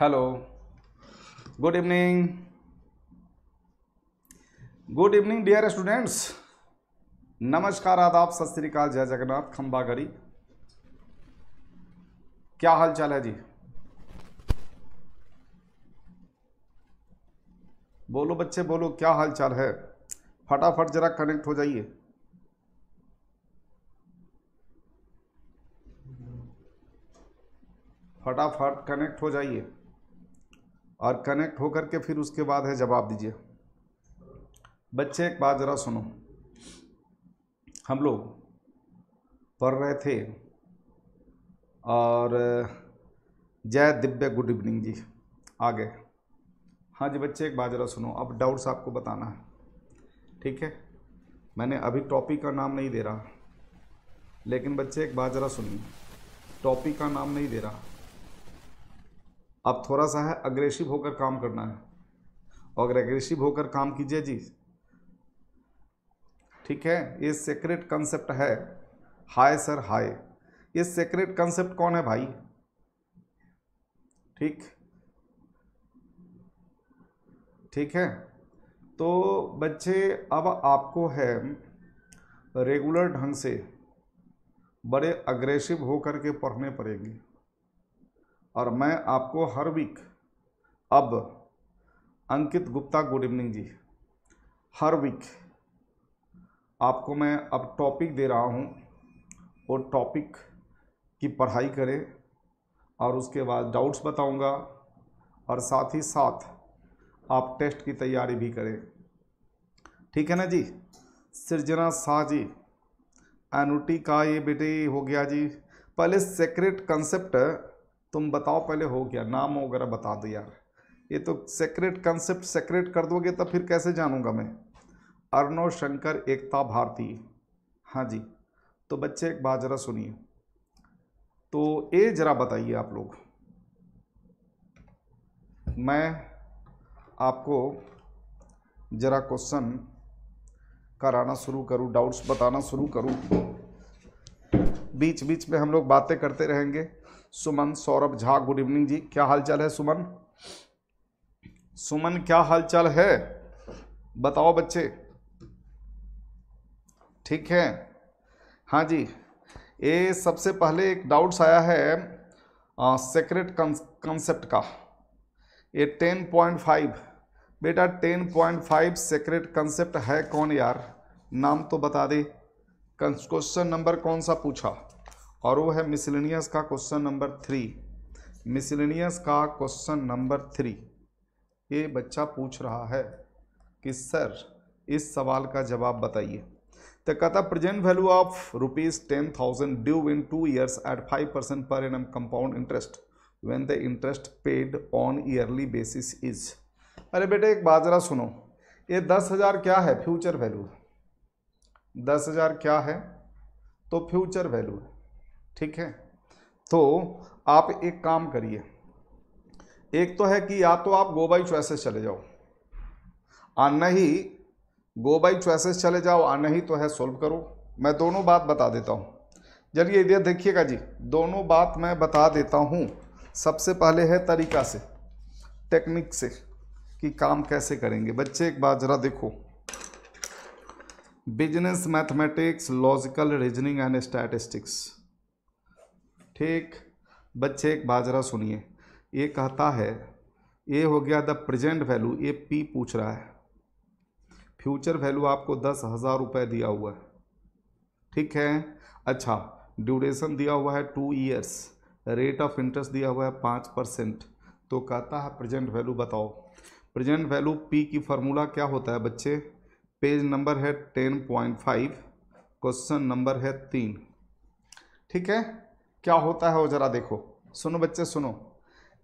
Hello good evening good evening dear students नमस्कार आदाब सत श्रीकाल जय जगन्नाथ खम्बा क्या हाल चाल है जी बोलो बच्चे बोलो क्या हाल चाल है फटाफट जरा कनेक्ट हो जाइए फटाफट कनेक्ट हो जाइए और कनेक्ट होकर के फिर उसके बाद है जवाब दीजिए बच्चे एक बात ज़रा सुनो हम लोग पढ़ रहे थे और जय दिव्य गुड इवनिंग जी आगे हाँ जी बच्चे एक बात ज़रा सुनो अब डाउट्स आपको बताना है ठीक है मैंने अभी टॉपिक का नाम नहीं दे रहा लेकिन बच्चे एक बात ज़रा सुनिए टॉपिक का नाम नहीं दे रहा अब थोड़ा सा है अग्रेसिव होकर काम करना है और अग्रेसिव होकर काम कीजिए जी ठीक है ये सेक्रेट कंसेप्ट है हाय सर हाय ये सेक्रेट कंसेप्ट कौन है भाई ठीक ठीक है तो बच्चे अब आपको है रेगुलर ढंग से बड़े अग्रेसिव होकर के पढ़ने पड़ेंगे और मैं आपको हर वीक अब अंकित गुप्ता गुड इवनिंग जी हर वीक आपको मैं अब टॉपिक दे रहा हूँ और टॉपिक की पढ़ाई करें और उसके बाद डाउट्स बताऊंगा और साथ ही साथ आप टेस्ट की तैयारी भी करें ठीक है ना जी सृजना शाह जी एनुटी का ये बेटे हो गया जी पहले सेक्रेट कंसेप्ट तुम बताओ पहले हो क्या नाम वगैरह बता दो यार ये तो सेक्रेट कंसेप्ट सेक्रेट कर दोगे तो फिर कैसे जानूंगा मैं अर्णव शंकर एकता भारती हाँ जी तो बच्चे एक बात जरा सुनिए तो ये जरा बताइए आप लोग मैं आपको जरा क्वेश्चन कराना शुरू करूं डाउट्स बताना शुरू करूं बीच बीच में हम लोग बातें करते रहेंगे सुमन सौरभ झा गुड इवनिंग जी क्या हालचाल है सुमन सुमन क्या हालचाल है बताओ बच्चे ठीक है हाँ जी ये सबसे पहले एक डाउट्स आया है सेक्रेट कंसेप्ट का ये टेन पॉइंट फाइव बेटा ten point five secret concept है कौन यार नाम तो बता दे क्वेश्चन नंबर कौन सा पूछा और वो है मिसलिनियस का क्वेश्चन नंबर थ्री मिसलिनियस का क्वेश्चन नंबर थ्री ये बच्चा पूछ रहा है कि सर इस सवाल का जवाब बताइए तो कहता present value of rupees ten thousand due in two years at five percent per annum compound interest when the interest paid on yearly basis is अरे बेटे एक बाजरा सुनो ये दस हज़ार क्या है फ्यूचर वैल्यू है दस हज़ार क्या है तो फ्यूचर वैल्यू है ठीक है तो आप एक काम करिए एक तो है कि या तो आप गो बाई चॉइसेस चले जाओ आ नहीं गो बाई चॉइसेस चले जाओ आ नहीं तो है सोल्व करो मैं दोनों बात बता देता हूँ चलिए इधर देखिएगा जी दोनों बात मैं बता देता हूँ सबसे पहले है तरीका से टेक्निक से कि काम कैसे करेंगे बच्चे एक बार ज़रा देखो business mathematics logical reasoning and statistics ठीक बच्चे एक बाजरा सुनिए ये कहता है ए हो गया द प्रेजेंट वैल्यू ये पी पूछ रहा है फ्यूचर वैल्यू आपको दस हज़ार रुपये दिया हुआ है ठीक है अच्छा ड्यूरेशन दिया हुआ है two years rate of interest दिया हुआ है पाँच परसेंट तो कहता है प्रेजेंट वैल्यू बताओ प्रेजेंट वैल्यू पी की फार्मूला क्या होता है बच्चे पेज नंबर है ten point five question number है तीन ठीक है क्या होता है वो जरा देखो सुनो बच्चे सुनो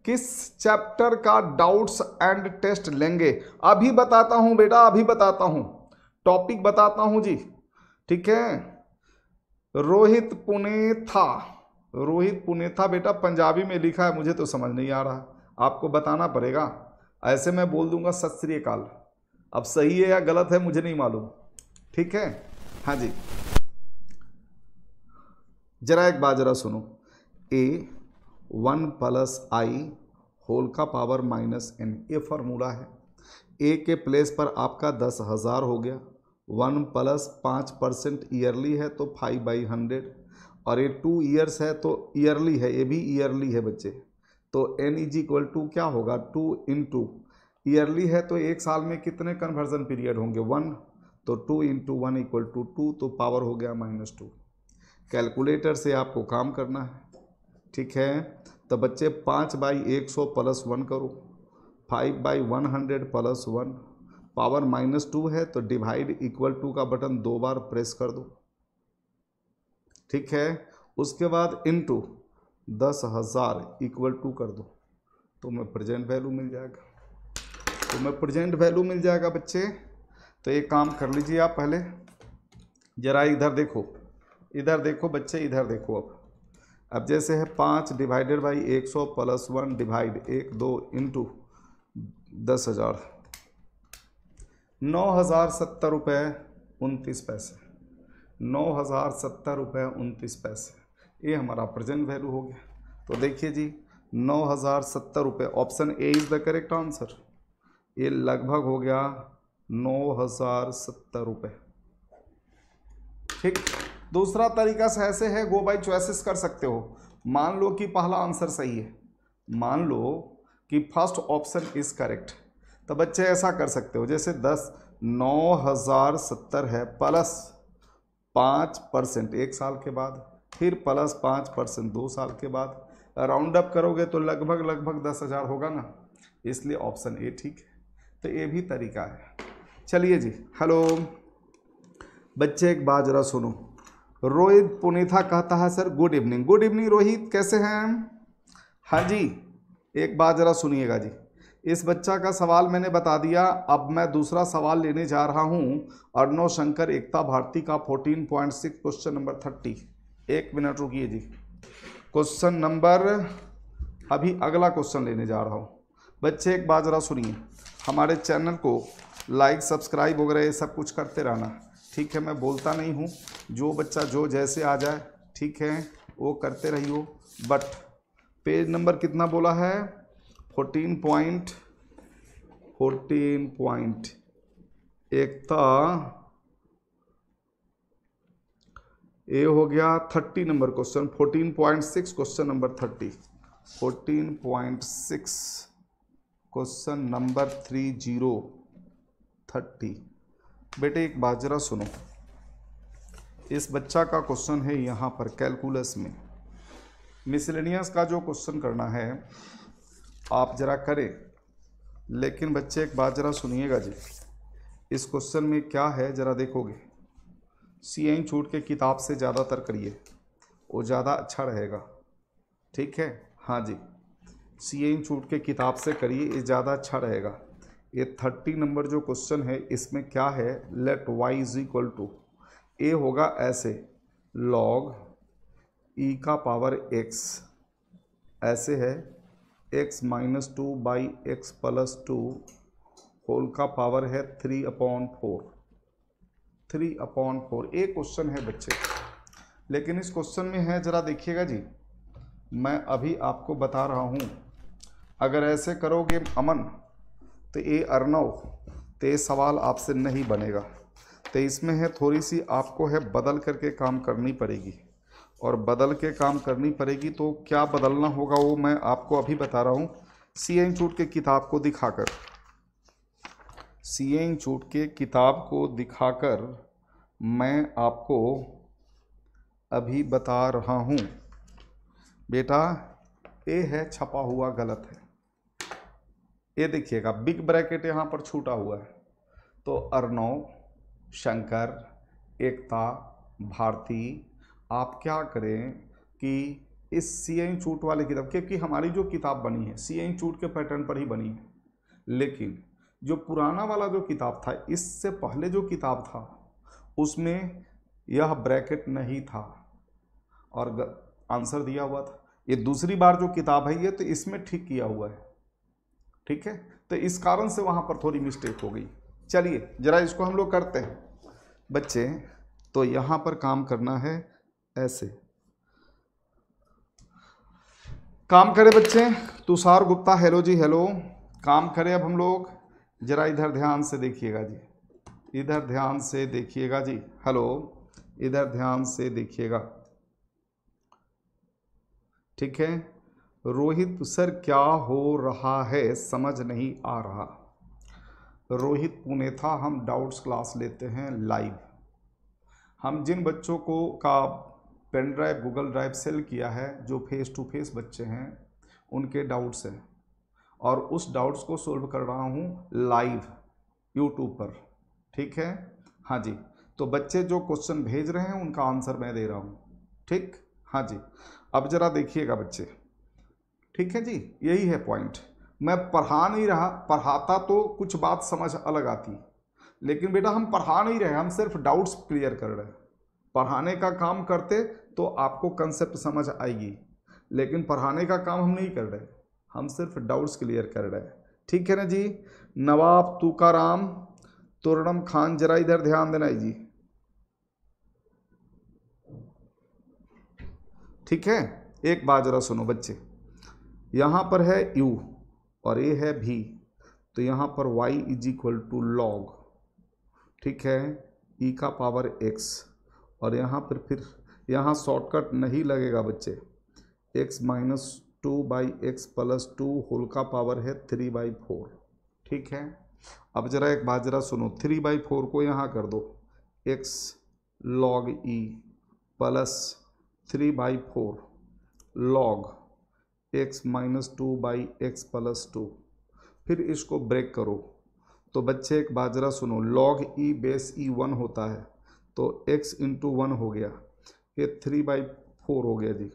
किस चैप्टर का डाउट्स एंड टेस्ट लेंगे अभी बताता हूं बेटा अभी बताता हूं टॉपिक बताता हूं जी ठीक है रोहित पुणे था रोहित पुणे था बेटा पंजाबी में लिखा है मुझे तो समझ नहीं आ रहा आपको बताना पड़ेगा ऐसे मैं बोल दूंगा सत श्रीकाल अब सही है या गलत है मुझे नहीं मालूम ठीक है हाँ जी जरा एक बात जरा सुनो A one plus I whole का पावर माइनस एन ये फॉर्मूला है ए के प्लेस पर आपका दस हज़ार हो गया वन प्लस पाँच परसेंट ईयरली है तो फाइव बाई हंड्रेड और ये टू ईयर्स है तो ईयरली है ये भी ईयरली है बच्चे तो एन इज इक्वल टू क्या होगा टू इन टू ईयरली है तो एक साल में कितने कन्वर्जन पीरियड होंगे वन तो two into one equal to two तो पावर हो गया माइनस टू कैलकुलेटर से आपको काम करना है ठीक है तो बच्चे पाँच बाई एक सौ प्लस वन करो five by one hundred plus one power minus two है तो डिवाइड इक्वल टू का बटन दो बार प्रेस कर दो ठीक है उसके बाद इनटू दस हज़ार इक्वल टू कर दो तो मैं प्रेजेंट वैल्यू मिल जाएगा तो मैं प्रेजेंट वैल्यू मिल जाएगा बच्चे तो एक काम कर लीजिए आप पहले ज़रा इधर देखो इधर देखो बच्चे इधर देखो अब अब जैसे है पाँच डिवाइडेड बाई एक सौ प्लस वन डिवाइड एक दो इंटू दस हज़ार नौ हज़ार सत्तर रुपये उनतीस पैसे नौ हज़ार सत्तर रुपये उनतीस पैसे ये हमारा प्रेजेंट वैल्यू हो गया तो देखिए जी नौ हज़ार सत्तर रुपये option A is the correct answer ये लगभग हो गया नौ हज़ार सत्तर रुपये ठीक दूसरा तरीका ऐसे है गो बाई च्वाइसिस कर सकते हो मान लो कि पहला आंसर सही है मान लो कि फर्स्ट ऑप्शन इज़ करेक्ट तो बच्चे ऐसा कर सकते हो जैसे दस नौ हज़ार सत्तर है प्लस पाँच परसेंट एक साल के बाद फिर प्लस पाँच परसेंट दो साल के बाद राउंड अप करोगे तो लगभग लगभग दस हज़ार होगा ना इसलिए ऑप्शन ए ठीक है तो ये भी तरीका है चलिए जी हेलो बच्चे एक बात ज़रा सुनो रोहित पुनीथा कहता है sir good evening good evening Rohit कैसे हैं हाँ जी एक बात ज़रा सुनिएगा जी इस बच्चा का सवाल मैंने बता दिया अब मैं दूसरा सवाल लेने जा रहा हूँ अर्णव शंकर एकता भारती का 14.6 क्वेश्चन नंबर 30 एक मिनट रुकिए जी क्वेश्चन नंबर अभी अगला क्वेश्चन लेने जा रहा हूँ बच्चे एक बात ज़रा सुनिए हमारे चैनल को लाइक सब्सक्राइब वगैरह ये सब कुछ करते रहना ठीक है मैं बोलता नहीं हूँ जो बच्चा जो जैसे आ जाए ठीक है वो करते रहियो बट पेज नंबर कितना बोला है फोर्टीन पॉइंट फोर्टीन पॉइंट था ए हो गया thirty number question fourteen point six question number thirty fourteen point six question number three zero thirty बेटे एक बात ज़रा सुनो इस बच्चा का क्वेश्चन है यहाँ पर कैलकुलस में मिसलेनियस का जो क्वेश्चन करना है आप ज़रा करें लेकिन बच्चे एक बात ज़रा सुनिएगा जी इस क्वेश्चन में क्या है ज़रा देखोगे सी एन छूट के किताब से ज़्यादातर करिए वो ज़्यादा अच्छा रहेगा ठीक है हाँ जी सी एन छूट के किताब से करिए ये ज़्यादा अच्छा रहेगा ये थर्टी नंबर जो क्वेश्चन है इसमें क्या है let Y is equal to A होगा ऐसे लॉग ई e का पावर एक्स ऐसे है X minus two by x plus two whole का पावर है three upon four three upon four a question है बच्चे लेकिन इस क्वेश्चन में है ज़रा देखिएगा जी मैं अभी आपको बता रहा हूँ अगर ऐसे करोगे अमन तो, तो ये अर्नव तो सवाल आपसे नहीं बनेगा तो इसमें है थोड़ी सी आपको है बदल करके काम करनी पड़ेगी और बदल के काम करनी पड़ेगी तो क्या बदलना होगा वो मैं आपको अभी बता रहा हूँ सी एन चूट के किताब को दिखाकर सी एन चूट के किताब को दिखाकर मैं आपको अभी बता रहा हूँ बेटा ये है छपा हुआ गलत है ये देखिएगा बिग ब्रैकेट यहाँ पर छूटा हुआ है तो अर्नव शंकर एकता भारती आप क्या करें कि इस सी एन चूट वाले किताब क्योंकि हमारी जो किताब बनी है सी एन चूट के पैटर्न पर ही बनी है लेकिन जो पुराना वाला जो किताब था इससे पहले जो किताब था उसमें यह ब्रैकेट नहीं था और आंसर दिया हुआ था ये दूसरी बार जो किताब है ये तो इसमें ठीक किया हुआ है ठीक है तो इस कारण से वहाँ पर थोड़ी मिस्टेक हो गई चलिए ज़रा इसको हम लोग करते हैं बच्चे तो यहाँ पर काम करना है ऐसे काम करें बच्चे तुषार गुप्ता हेलो जी हेलो काम करें अब हम लोग ज़रा इधर ध्यान से देखिएगा जी इधर ध्यान से देखिएगा जी हेलो इधर ध्यान से देखिएगा ठीक है रोहित सर क्या हो रहा है समझ नहीं आ रहा रोहित पुणे था हम डाउट्स क्लास लेते हैं लाइव हम जिन बच्चों को का pen drive Google drive sell किया है जो फेस टू फेस बच्चे हैं उनके डाउट्स हैं और उस डाउट्स को सोल्व कर रहा हूँ लाइव यूट्यूब पर ठीक है हाँ जी तो बच्चे जो क्वेश्चन भेज रहे हैं उनका आंसर मैं दे रहा हूँ ठीक हाँ जी अब ज़रा देखिएगा बच्चे ठीक है जी यही है पॉइंट मैं पढ़ा नहीं रहा पढ़ाता तो कुछ बात समझ अलग आती लेकिन बेटा हम पढ़ा नहीं रहे हम सिर्फ डाउट्स क्लियर कर रहे हैं पढ़ाने का काम करते तो आपको कंसेप्ट समझ आएगी लेकिन पढ़ाने का काम हम नहीं कर रहे हम सिर्फ डाउट्स क्लियर कर रहे हैं ठीक है ना जी नवाब तुकाराम तोरणम खान जरा इधर ध्यान देना जी ठीक है एक बात जरा सुनो बच्चे यहाँ पर है u और ये है भी तो यहाँ पर y is equal to log ठीक है e का पावर x और यहाँ पर फिर यहाँ शॉर्टकट नहीं लगेगा बच्चे x minus two by x plus two whole का पावर है थ्री बाई फोर ठीक है अब ज़रा एक बात ज़रा सुनो थ्री बाई फोर को यहाँ कर दो X log E plus three by four log X minus two by x plus two फिर इसको ब्रेक करो तो बच्चे एक बाजरा सुनो log E base E one होता है तो एक्स इंटू वन हो गया ये थ्री बाई फोर हो गया जी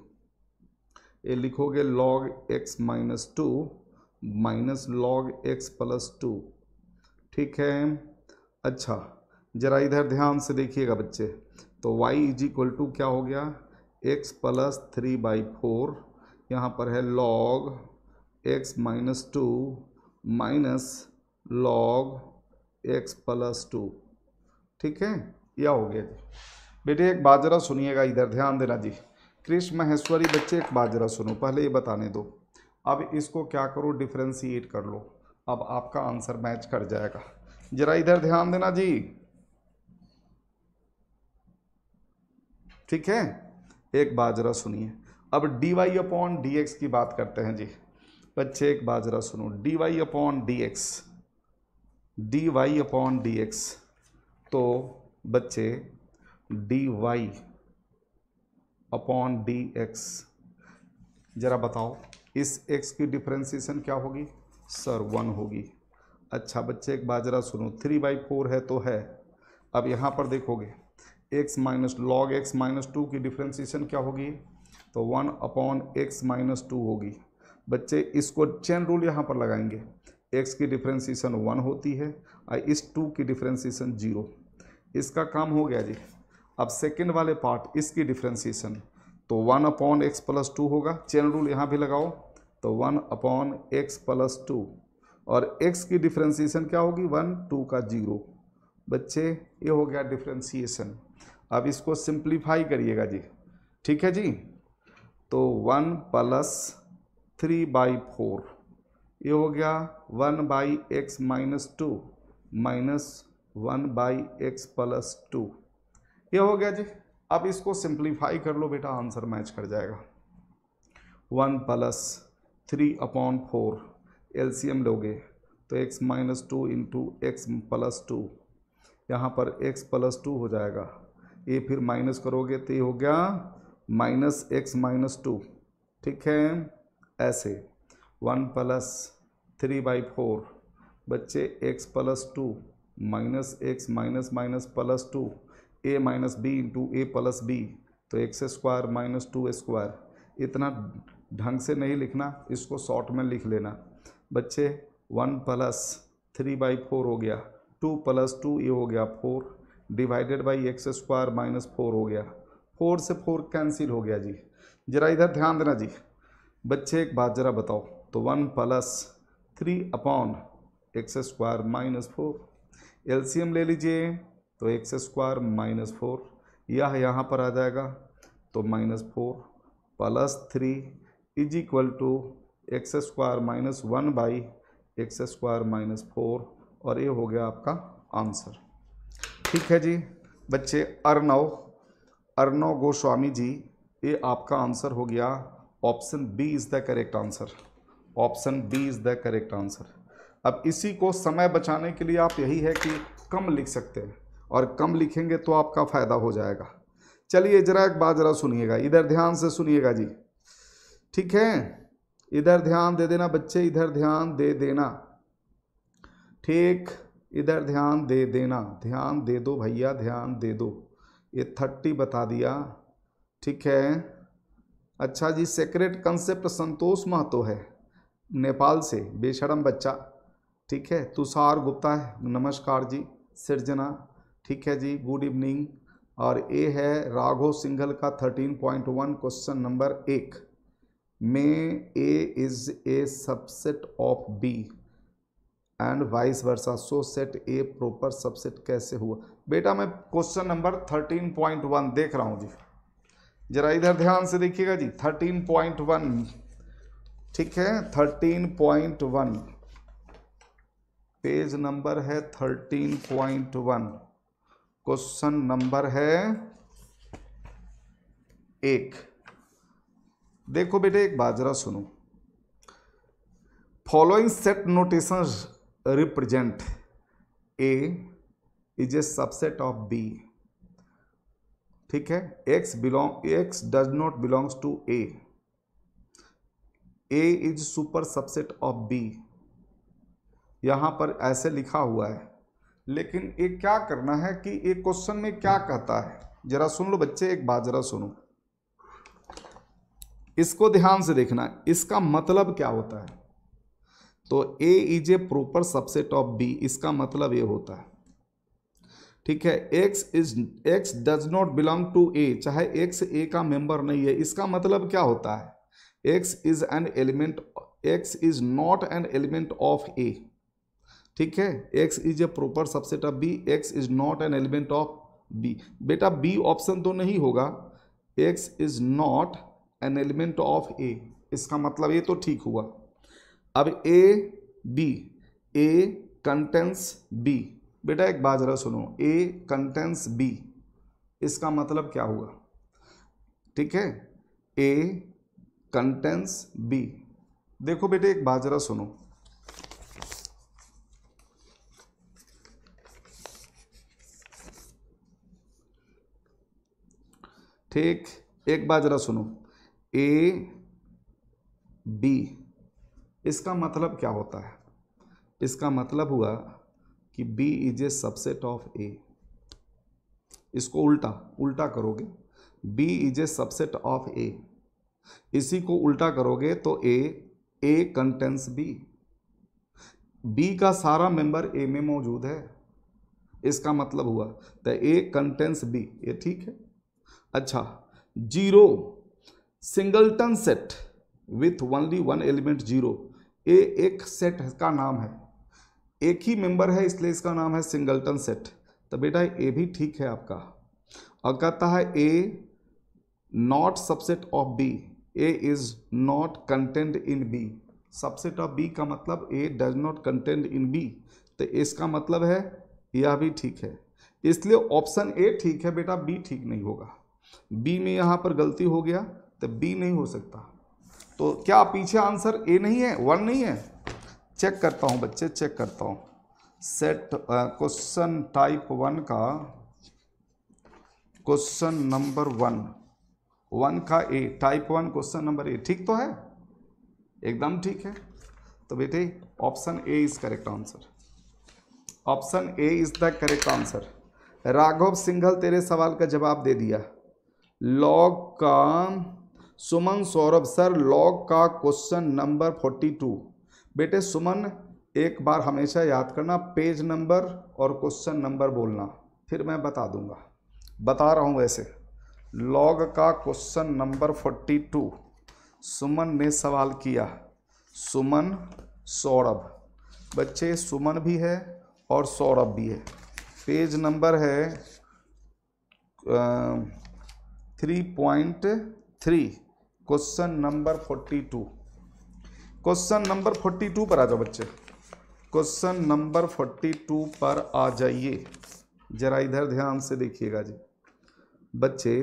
ये लिखोगे log X minus two minus log x plus two ठीक है अच्छा ज़रा इधर ध्यान से देखिएगा बच्चे तो y इज इक्वल टू क्या हो गया x plus three by four यहाँ पर है log x minus two minus log x plus two ठीक है यह हो गया जी बेटे एक बाजरा सुनिएगा इधर ध्यान देना जी कृष्ण महेश्वरी बच्चे एक बाजरा सुनो पहले ये बताने दो अब इसको क्या करो डिफ्रेंसीट कर लो अब आपका आंसर मैच कर जाएगा जरा इधर ध्यान देना जी ठीक है एक बाजरा सुनिए अब D Y upon D x की बात करते हैं जी बच्चे एक बाजरा सुनो D Y upon D X D Y upon D X तो बच्चे D Y upon D X ज़रा बताओ इस एक्स की डिफ्रेंसीसन क्या होगी सर वन होगी अच्छा बच्चे एक बाजरा सुनो थ्री बाई फोर है तो है अब यहाँ पर देखोगे X minus log X minus two की डिफ्रेंसीसन क्या होगी तो one upon X minus two होगी बच्चे इसको चेन रूल यहाँ पर लगाएंगे एक्स की डिफ्रेंसीसन वन होती है और इस टू की डिफ्रेंसीसन जीरो इसका काम हो गया जी अब सेकेंड वाले पार्ट इसकी डिफ्रेंसीसन तो one upon x plus two होगा चेन रूल यहाँ भी लगाओ तो one upon x plus two और एक्स की डिफ्रेंसीसन क्या होगी वन टू का जीरो बच्चे ये हो गया डिफ्रेंसीसन अब इसको सिंप्लीफाई करिएगा जी ठीक है जी तो one plus three by four ये हो गया one by X minus two minus one by x plus two ये हो गया जी अब इसको सिंप्लीफाई कर लो बेटा आंसर मैच कर जाएगा one plus three upon four L लोगे तो X minus two into X plus two यहाँ पर एक्स प्लस टू हो जाएगा ये फिर माइनस करोगे तो ये हो गया माइनस एक्स माइनस टू ठीक है ऐसे one plus three by four बच्चे X plus two minus X minus minus plus two A minus B into A plus B तो x square minus two square इतना ढंग से नहीं लिखना इसको शॉर्ट में लिख लेना बच्चे one plus three by four हो गया टू प्लस टू ये हो गया four divided by X square minus four हो गया फोर से फोर कैंसिल हो गया जी जरा इधर ध्यान देना जी बच्चे एक बात जरा बताओ तो one plus three upon X square minus four L ले लीजिए तो एक्स स्क्वायर माइनस फोर यह यहाँ पर आ जाएगा तो minus four plus three is equal to x square minus one by X square minus four और ये हो गया आपका आंसर ठीक है जी बच्चे अर्नव अर्नो गोस्वामी जी ये आपका आंसर हो गया option B is the correct answer option B is the correct answer अब इसी को समय बचाने के लिए आप यही है कि कम लिख सकते हैं और कम लिखेंगे तो आपका फ़ायदा हो जाएगा चलिए जरा एक बात जरा सुनिएगा इधर ध्यान से सुनिएगा जी ठीक है इधर ध्यान दे देना बच्चे इधर ध्यान दे देना ठीक इधर ध्यान दे देना ध्यान दे दो भैया ध्यान दे दो ये थर्टी बता दिया ठीक है अच्छा जी सेक्रेट कंसेप्ट संतोष महतो है नेपाल से बेशरम बच्चा ठीक है तुषार गुप्ता है नमस्कार जी सृजना ठीक है जी गुड इवनिंग और ए है राघो सिंघल का thirteen point one question number एक में A is a subset of B and vice versa so set A proper subset कैसे हुआ बेटा मैं question number thirteen point one देख रहा हूँ जी जरा इधर ध्यान से देखिएगा जी थर्टीन पॉइंट वन ठीक है thirteen point one page number है thirteen point one question number है एक देखो बेटे एक बात जरा सुनो following set notation represent a is a subset of b ठीक है x belong x does not belongs to a a is super subset of b यहां पर ऐसे लिखा हुआ है लेकिन ये क्या करना है कि ये क्वेश्चन में क्या कहता है जरा सुन लो बच्चे एक बात जरा सुनो इसको ध्यान से देखना इसका मतलब क्या होता है तो A is a proper subset of B इसका मतलब ये होता है ठीक है X is X does not belong to A चाहे एक्स ए का मेंबर नहीं है इसका मतलब क्या होता है X is an element X is not an element of A ठीक है X is a proper subset of B X is not an element of B बेटा बी ऑप्शन तो नहीं होगा X is not an element of A इसका मतलब ये तो ठीक हुआ अब A B A contains B बेटा एक बात जरा सुनो ए कंटेंस बी इसका मतलब क्या हुआ ठीक है ए कंटेंस बी देखो बेटे एक बात जरा सुनो ठीक एक बात जरा सुनो ए बी इसका मतलब क्या होता है इसका मतलब हुआ कि B is a subset of A इसको उल्टा उल्टा करोगे B is a subset of A इसी को उल्टा करोगे तो A a contains B B का सारा मेंबर ए में मौजूद है इसका मतलब हुआ तो ए कंटेंस बी ये ठीक है अच्छा zero singleton set with only one element zero ये एक सेट का नाम है एक ही मेंबर है इसलिए इसका नाम है सिंगलटन सेट तो बेटा ए भी ठीक है आपका और कहता है A not subset of B A is not content in B subset of B का मतलब A does not content in B तो इसका मतलब है यह भी ठीक है इसलिए ऑप्शन ए ठीक है बेटा बी ठीक नहीं होगा बी में यहाँ पर गलती हो गया तो बी नहीं हो सकता तो क्या पीछे आंसर ए नहीं है वन नहीं है चेक करता हूं बच्चे चेक करता हूं सेट क्वेश्चन टाइप वन का क्वेश्चन नंबर वन वन का A type one question number A ठीक तो है एकदम ठीक है तो बेटे option A is correct answer option A is the correct answer Raghav Singhal तेरे सवाल का जवाब दे दिया लॉग का सुमन सौरभ सर लॉग का क्वेश्चन नंबर फोर्टी टू बेटे सुमन एक बार हमेशा याद करना पेज नंबर और क्वेश्चन नंबर बोलना फिर मैं बता दूंगा बता रहा हूँ वैसे लॉग का question number forty two Suman ने सवाल किया सुमन सौरभ बच्चे सुमन भी है और सौरभ भी है पेज नंबर है three point three question number forty two question number forty two पर आ जाओ बच्चे क्वेश्चन नंबर फोर्टी टू पर आ जाइए जरा इधर ध्यान से देखिएगा जी बच्चे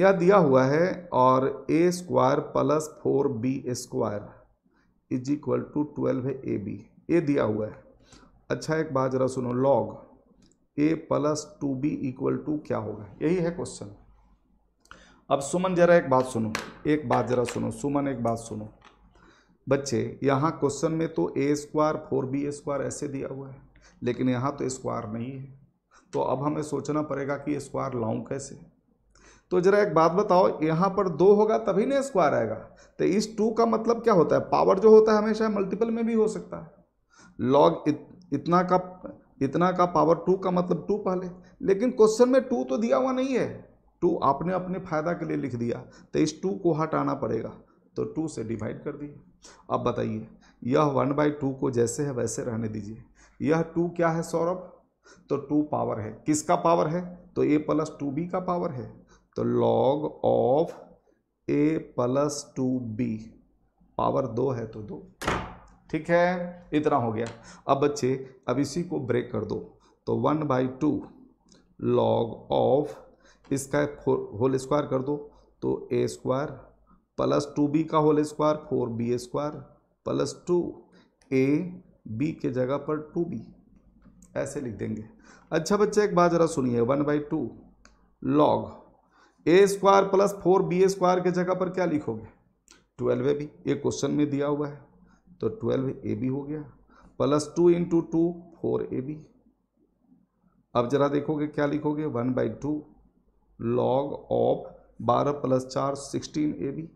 यह दिया हुआ है और A square plus four B square is equal to twelve है ए बी ए दिया हुआ है अच्छा एक बात जरा सुनो log A plus two B equal to क्या होगा यही है क्वेश्चन अब सुमन जरा एक बात सुनो एक बात जरा सुनो सुमन एक बात सुनो बच्चे यहाँ क्वेश्चन में तो A square four B square ऐसे दिया हुआ है लेकिन यहाँ तो स्क्वायर नहीं है तो अब हमें सोचना पड़ेगा कि स्क्वायर लाऊं कैसे तो जरा एक बात बताओ यहाँ पर दो होगा तभी ना स्क्वायर आएगा तो इस टू का मतलब क्या होता है पावर जो होता है हमेशा मल्टीपल में भी हो सकता है लॉग इत, इतना का इतना का पावर टू का मतलब टू पहले लेकिन क्वेश्चन में टू तो दिया हुआ नहीं है टू आपने अपने फ़ायदा के लिए लिख दिया तो इस टू को हटाना पड़ेगा तो टू से डिवाइड कर दिए अब बताइए यह वन बाई टू को जैसे है वैसे रहने दीजिए यह टू क्या है सौरभ तो टू पावर है किसका पावर है तो ए प्लस टू बी का पावर है तो log of A plus two B power दो है तो दो ठीक है इतना हो गया अब बच्चे अब इसी को ब्रेक कर दो तो one by two log of इसका होल स्क्वायर कर दो तो A square plus two B का whole square four B square plus two A B के जगह पर टू बी ऐसे लिख देंगे अच्छा बच्चे एक बात जरा सुनिए one by two log A square plus four B square के जगह पर क्या लिखोगे ट्वेल्व ए बी ये क्वेश्चन में दिया हुआ है तो ट्वेल्व ए बी हो गया plus two into two four ए बी अब जरा देखोगे क्या लिखोगे one by two log of बारह प्लस चार sixteen A B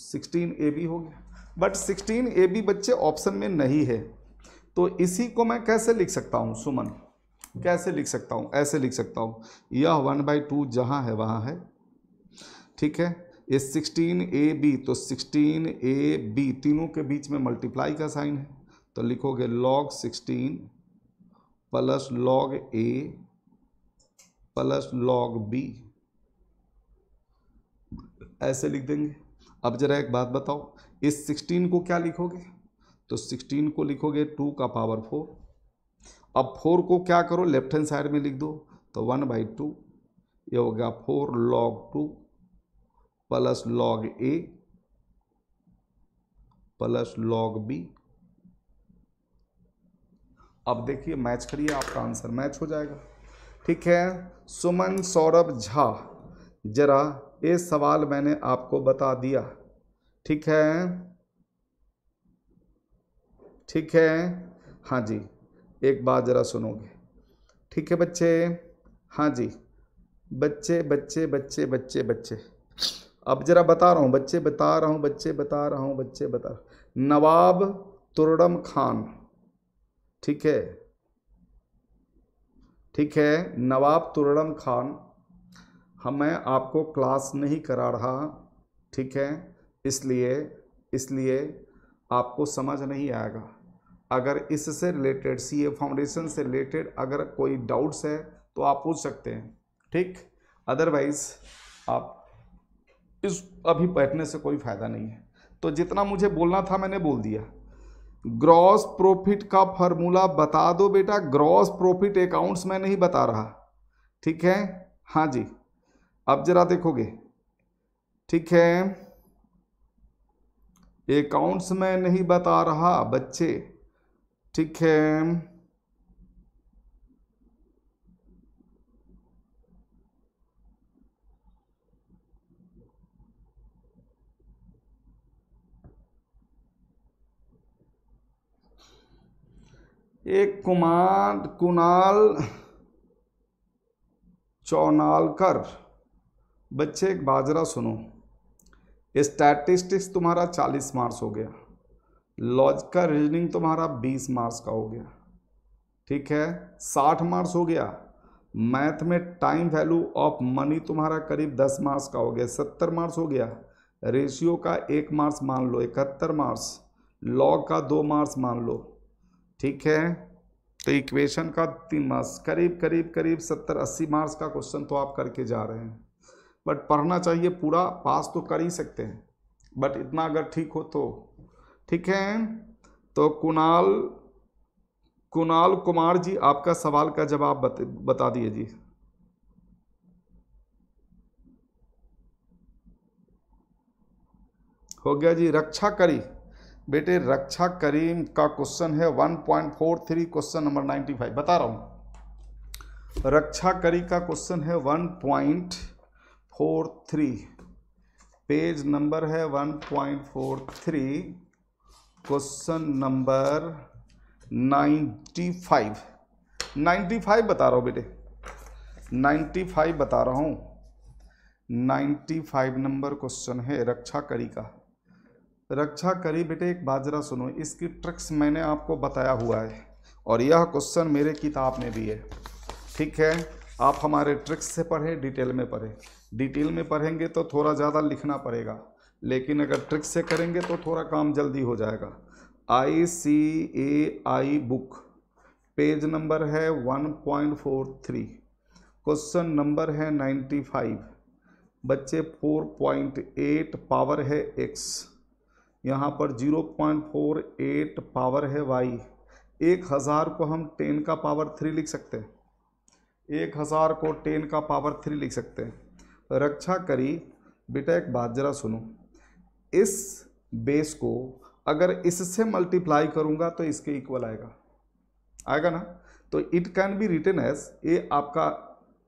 sixteen A B हो गया बट सिक्सटीन ए बी बच्चे ऑप्शन में नहीं है तो इसी को मैं कैसे लिख सकता हूँ सुमन कैसे लिख सकता हूँ ऐसे लिख सकता हूँ यह वन बाई टू जहाँ है वहाँ है ठीक है ये सिक्सटीन ए बी तो सिक्सटीन ए बी तीनों के बीच में मल्टीप्लाई का साइन है तो लिखोगे log sixteen plus log A plus log B ऐसे लिख देंगे अब जरा एक बात बताओ इस सिक्सटीन को क्या लिखोगे तो सिक्सटीन को लिखोगे टू का पावर फोर अब फोर को क्या करो लेफ्ट हैंड साइड में लिख दो तो वन बाई टू ये हो गया four log two plus log A plus log B अब देखिए मैच करिए आपका आंसर मैच हो जाएगा ठीक है सुमन सौरभ झा जरा ये सवाल मैंने आपको बता दिया ठीक है ठीक है हाँ जी एक बात ज़रा सुनोगे ठीक है बच्चे हाँ जी बच्चे बच्चे बच्चे बच्चे बच्चे अब ज़रा बता रहा हूँ बच्चे बता रहा हूँ बच्चे बता रहा हूँ बच्चे बता नवाब तुरडम खान ठीक है ठीक है नवाब तुर्रम खान हमें आपको क्लास नहीं करा रहा ठीक है इसलिए इसलिए आपको समझ नहीं आएगा अगर इससे रिलेटेड सी ए फाउंडेशन से रिलेटेड अगर कोई डाउट्स है तो आप पूछ सकते हैं ठीक अदरवाइज़ आप इस अभी बैठने से कोई फ़ायदा नहीं है तो जितना मुझे बोलना था मैंने बोल दिया ग्रॉस प्रॉफिट का फॉर्मूला बता दो बेटा ग्रॉस प्रॉफिट अकाउंट्स में नहीं बता रहा ठीक है हाँ जी अब जरा देखोगे ठीक है अकाउंट्स में नहीं बता रहा बच्चे ठीक है एक कुमार कुणाल चौनालकर बच्चे एक बाजरा सुनो स्टैटिस्टिक्स तुम्हारा चालीस मार्क्स हो गया लॉजिकल रीजनिंग तुम्हारा बीस मार्क्स का हो गया ठीक है साठ मार्क्स हो गया मैथ में टाइम वैल्यू ऑफ मनी तुम्हारा करीब दस मार्क्स का हो गया सत्तर मार्क्स हो गया रेशियो का एक मार्क्स मान लो इकहत्तर मार्क्स लॉ का दो मार्क्स मान लो ठीक है तो इक्वेशन का तीन मार्क्स करीब करीब करीब सत्तर अस्सी मार्क्स का क्वेश्चन तो आप करके जा रहे हैं बट पढ़ना चाहिए पूरा पास तो कर ही सकते हैं बट इतना अगर ठीक हो तो ठीक है तो कुणाल कुणाल कुमार जी आपका सवाल का जवाब बत, बता दिए जी हो गया जी रक्षा करी बेटे रक्षा करीम का क्वेश्चन है 1.43 क्वेश्चन नंबर 95 बता रहा हूँ रक्षा करी का क्वेश्चन है 1.43 पेज नंबर है 1.43 क्वेश्चन नंबर 95 95 बता रहा हूँ बेटे 95 बता रहा हूँ 95 नंबर क्वेश्चन है रक्षा करी का रक्षा करी बेटे एक बाजरा सुनो इसकी ट्रिक्स मैंने आपको बताया हुआ है और यह क्वेश्चन मेरे किताब में भी है ठीक है आप हमारे ट्रिक्स से पढ़ें डिटेल में पढ़ें डिटेल में पढ़ेंगे तो थोड़ा ज़्यादा लिखना पड़ेगा लेकिन अगर ट्रिक्स से करेंगे तो थोड़ा काम जल्दी हो जाएगा I C A I book page number है 1.43 क्वेश्चन नंबर है 95 बच्चे 4.8 पावर है एक्स यहाँ पर 0.48 पावर है वाई एक हज़ार को हम टेन का पावर थ्री लिख सकते हैं एक हज़ार को टेन का पावर थ्री लिख सकते हैं रक्षा करी बेटा एक बात ज़रा सुनो इस बेस को अगर इससे मल्टीप्लाई करूँगा तो इसके इक्वल आएगा आएगा ना तो it can be written as ये आपका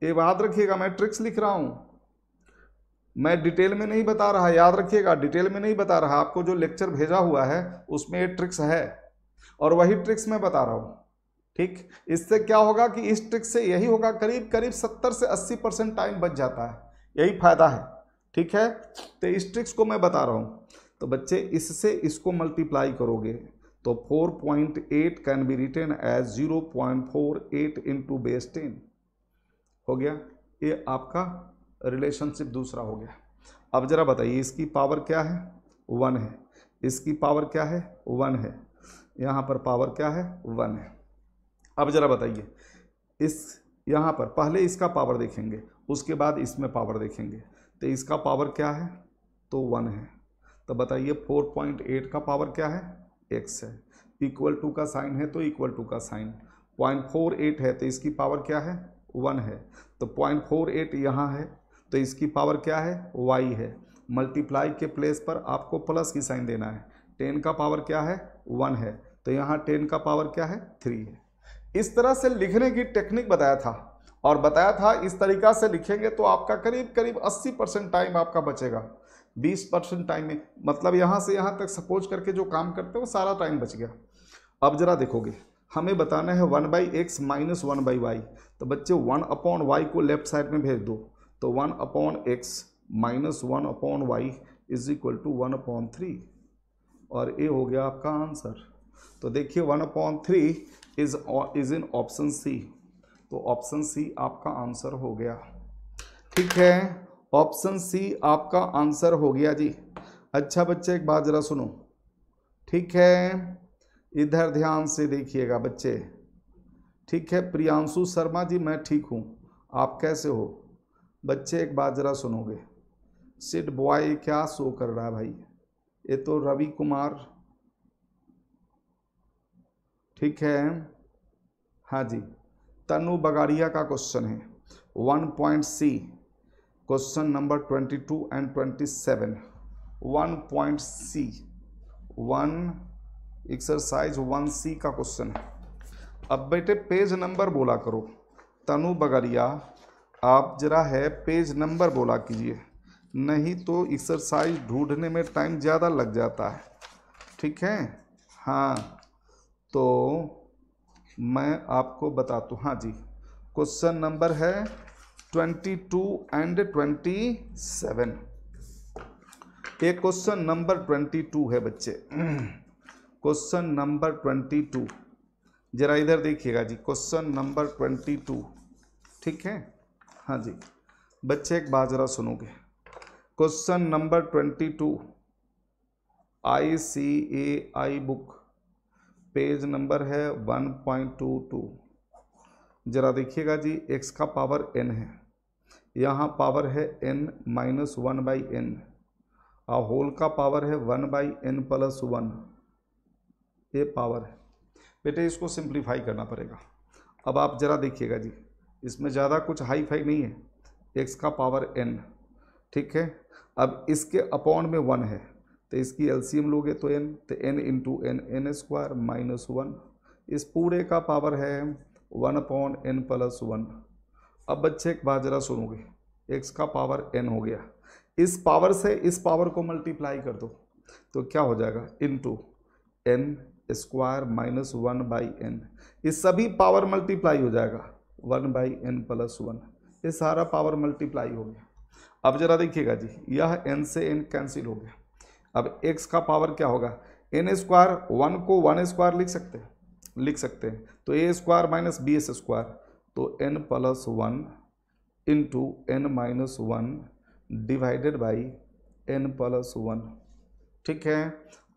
ये याद रखिएगा मैं ट्रिक्स लिख रहा हूँ मैं डिटेल में नहीं बता रहा याद रखिएगा डिटेल में नहीं बता रहा आपको जो लेक्चर भेजा हुआ है उसमें ये ट्रिक्स है और वही ट्रिक्स मैं बता रहा हूँ ठीक इससे क्या होगा कि इस ट्रिक से यही होगा करीब करीब सत्तर से अस्सी परसेंट टाइम बच जाता है यही फायदा है ठीक है तो इस ट्रिक्स को मैं बता रहा हूँ तो बच्चे इससे इसको मल्टीप्लाई करोगे तो 4.8 point eight can be written as zero point four eight into base ten हो गया ये आपका रिलेशनशिप दूसरा हो गया अब ज़रा बताइए इसकी पावर क्या है वन है इसकी पावर क्या है वन है यहाँ पर पावर क्या है वन है अब ज़रा बताइए इस यहाँ पर पहले इसका पावर देखेंगे उसके बाद इसमें पावर देखेंगे तो इसका पावर क्या है तो वन है तो बताइए फोर पॉइंट एट का पावर क्या है एक्स है इक्वल टू का साइन है तो इक्वल टू का साइन पॉइंट फोर एट है तो इसकी पावर क्या है वन है तो पॉइंट फोर एट यहाँ है तो इसकी पावर क्या है वाई है मल्टीप्लाई के प्लेस पर आपको प्लस की साइन देना है टेन का पावर क्या है वन है तो यहाँ टेन का पावर क्या है थ्री है इस तरह से लिखने की टेक्निक बताया था और बताया था इस तरीका से लिखेंगे तो आपका करीब करीब अस्सी परसेंट टाइम आपका बचेगा बीस परसेंट टाइम में मतलब यहाँ से यहाँ तक सपोज करके जो काम करते हैं वो सारा टाइम बच गया अब जरा देखोगे हमें बताना है one by X minus one by Y तो बच्चे वन अपॉन वाई को लेफ्ट साइड में भेज दो तो one upon X minus one upon Y is equal to one upon three और ए हो गया आपका आंसर तो देखिए one upon three is is in option C तो ऑप्शन सी आपका आंसर हो गया ठीक है ऑप्शन सी आपका आंसर हो गया जी अच्छा बच्चे एक बात ज़रा सुनो ठीक है इधर ध्यान से देखिएगा बच्चे ठीक है प्रियांशु शर्मा जी मैं ठीक हूँ आप कैसे हो बच्चे एक बात ज़रा सुनोगे सिड बॉय क्या शो कर रहा है भाई ये तो रवि कुमार ठीक है हाँ जी तनु बगाड़िया का क्वेश्चन है one point C question number twenty two and twenty seven one point C one exercise one C का क्वेश्चन है अब बेटे पेज नंबर बोला करो तनु बगरिया आप ज़रा है पेज नंबर बोला कीजिए नहीं तो एक्सरसाइज ढूंढने में टाइम ज़्यादा लग जाता है ठीक है हाँ तो मैं आपको बताता दूँ हाँ जी क्वेश्चन नंबर है twenty two and twenty seven ये क्वेश्चन नंबर ट्वेंटी टू है बच्चे क्वेश्चन नंबर ट्वेंटी टू ज़रा इधर देखिएगा जी क्वेश्चन नंबर ट्वेंटी टू ठीक है हाँ जी बच्चे एक बाजरा सुनोगे question number twenty two I C A I book page number है वन पॉइंट टू टू ज़रा देखिएगा जी एक्स का पावर एन है यहाँ पावर है N minus one by N और होल का पावर है one by N plus one ये पावर है बेटे इसको सिंप्लीफाई करना पड़ेगा अब आप ज़रा देखिएगा जी इसमें ज़्यादा कुछ हाई फाई नहीं है एक्स का पावर एन ठीक है अब इसके अपॉन में वन है तो इसकी एलसीएम लोगे तो एन तो N into N N square minus one इस पूरे का पावर है one upon N plus one अब बच्चे एक बाजरा सुनोगे एक्स का पावर एन हो गया इस पावर से इस पावर को मल्टीप्लाई कर दो तो क्या हो जाएगा into N square minus one by N इस सभी पावर मल्टीप्लाई हो जाएगा one by N plus one ये सारा पावर मल्टीप्लाई हो गया अब जरा देखिएगा जी यह एन से एन कैंसिल हो गया अब एक्स का पावर क्या होगा एन स्क्वायर वन को वन स्क्वायर लिख सकते हैं लिख सकते हैं तो A square minus B S square तो N plus one into N minus one divided by N plus one ठीक है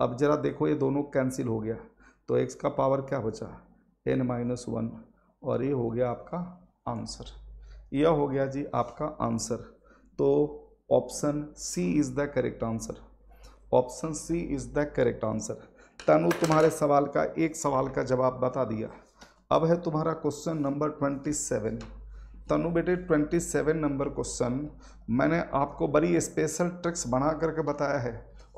अब ज़रा देखो ये दोनों कैंसिल हो गया तो एक्स का पावर क्या बचा एन माइनस वन और ये हो गया आपका आंसर यह हो गया जी आपका आंसर तो option C is the correct answer option C is the correct answer Tanu तुम्हारे सवाल का एक सवाल का जवाब बता दिया अब है तुम्हारा question number twenty seven Tanu बेटे ट्वेंटी सेवन नंबर क्वेश्चन मैंने आपको बड़ी स्पेशल ट्रिक्स बना करके बताया है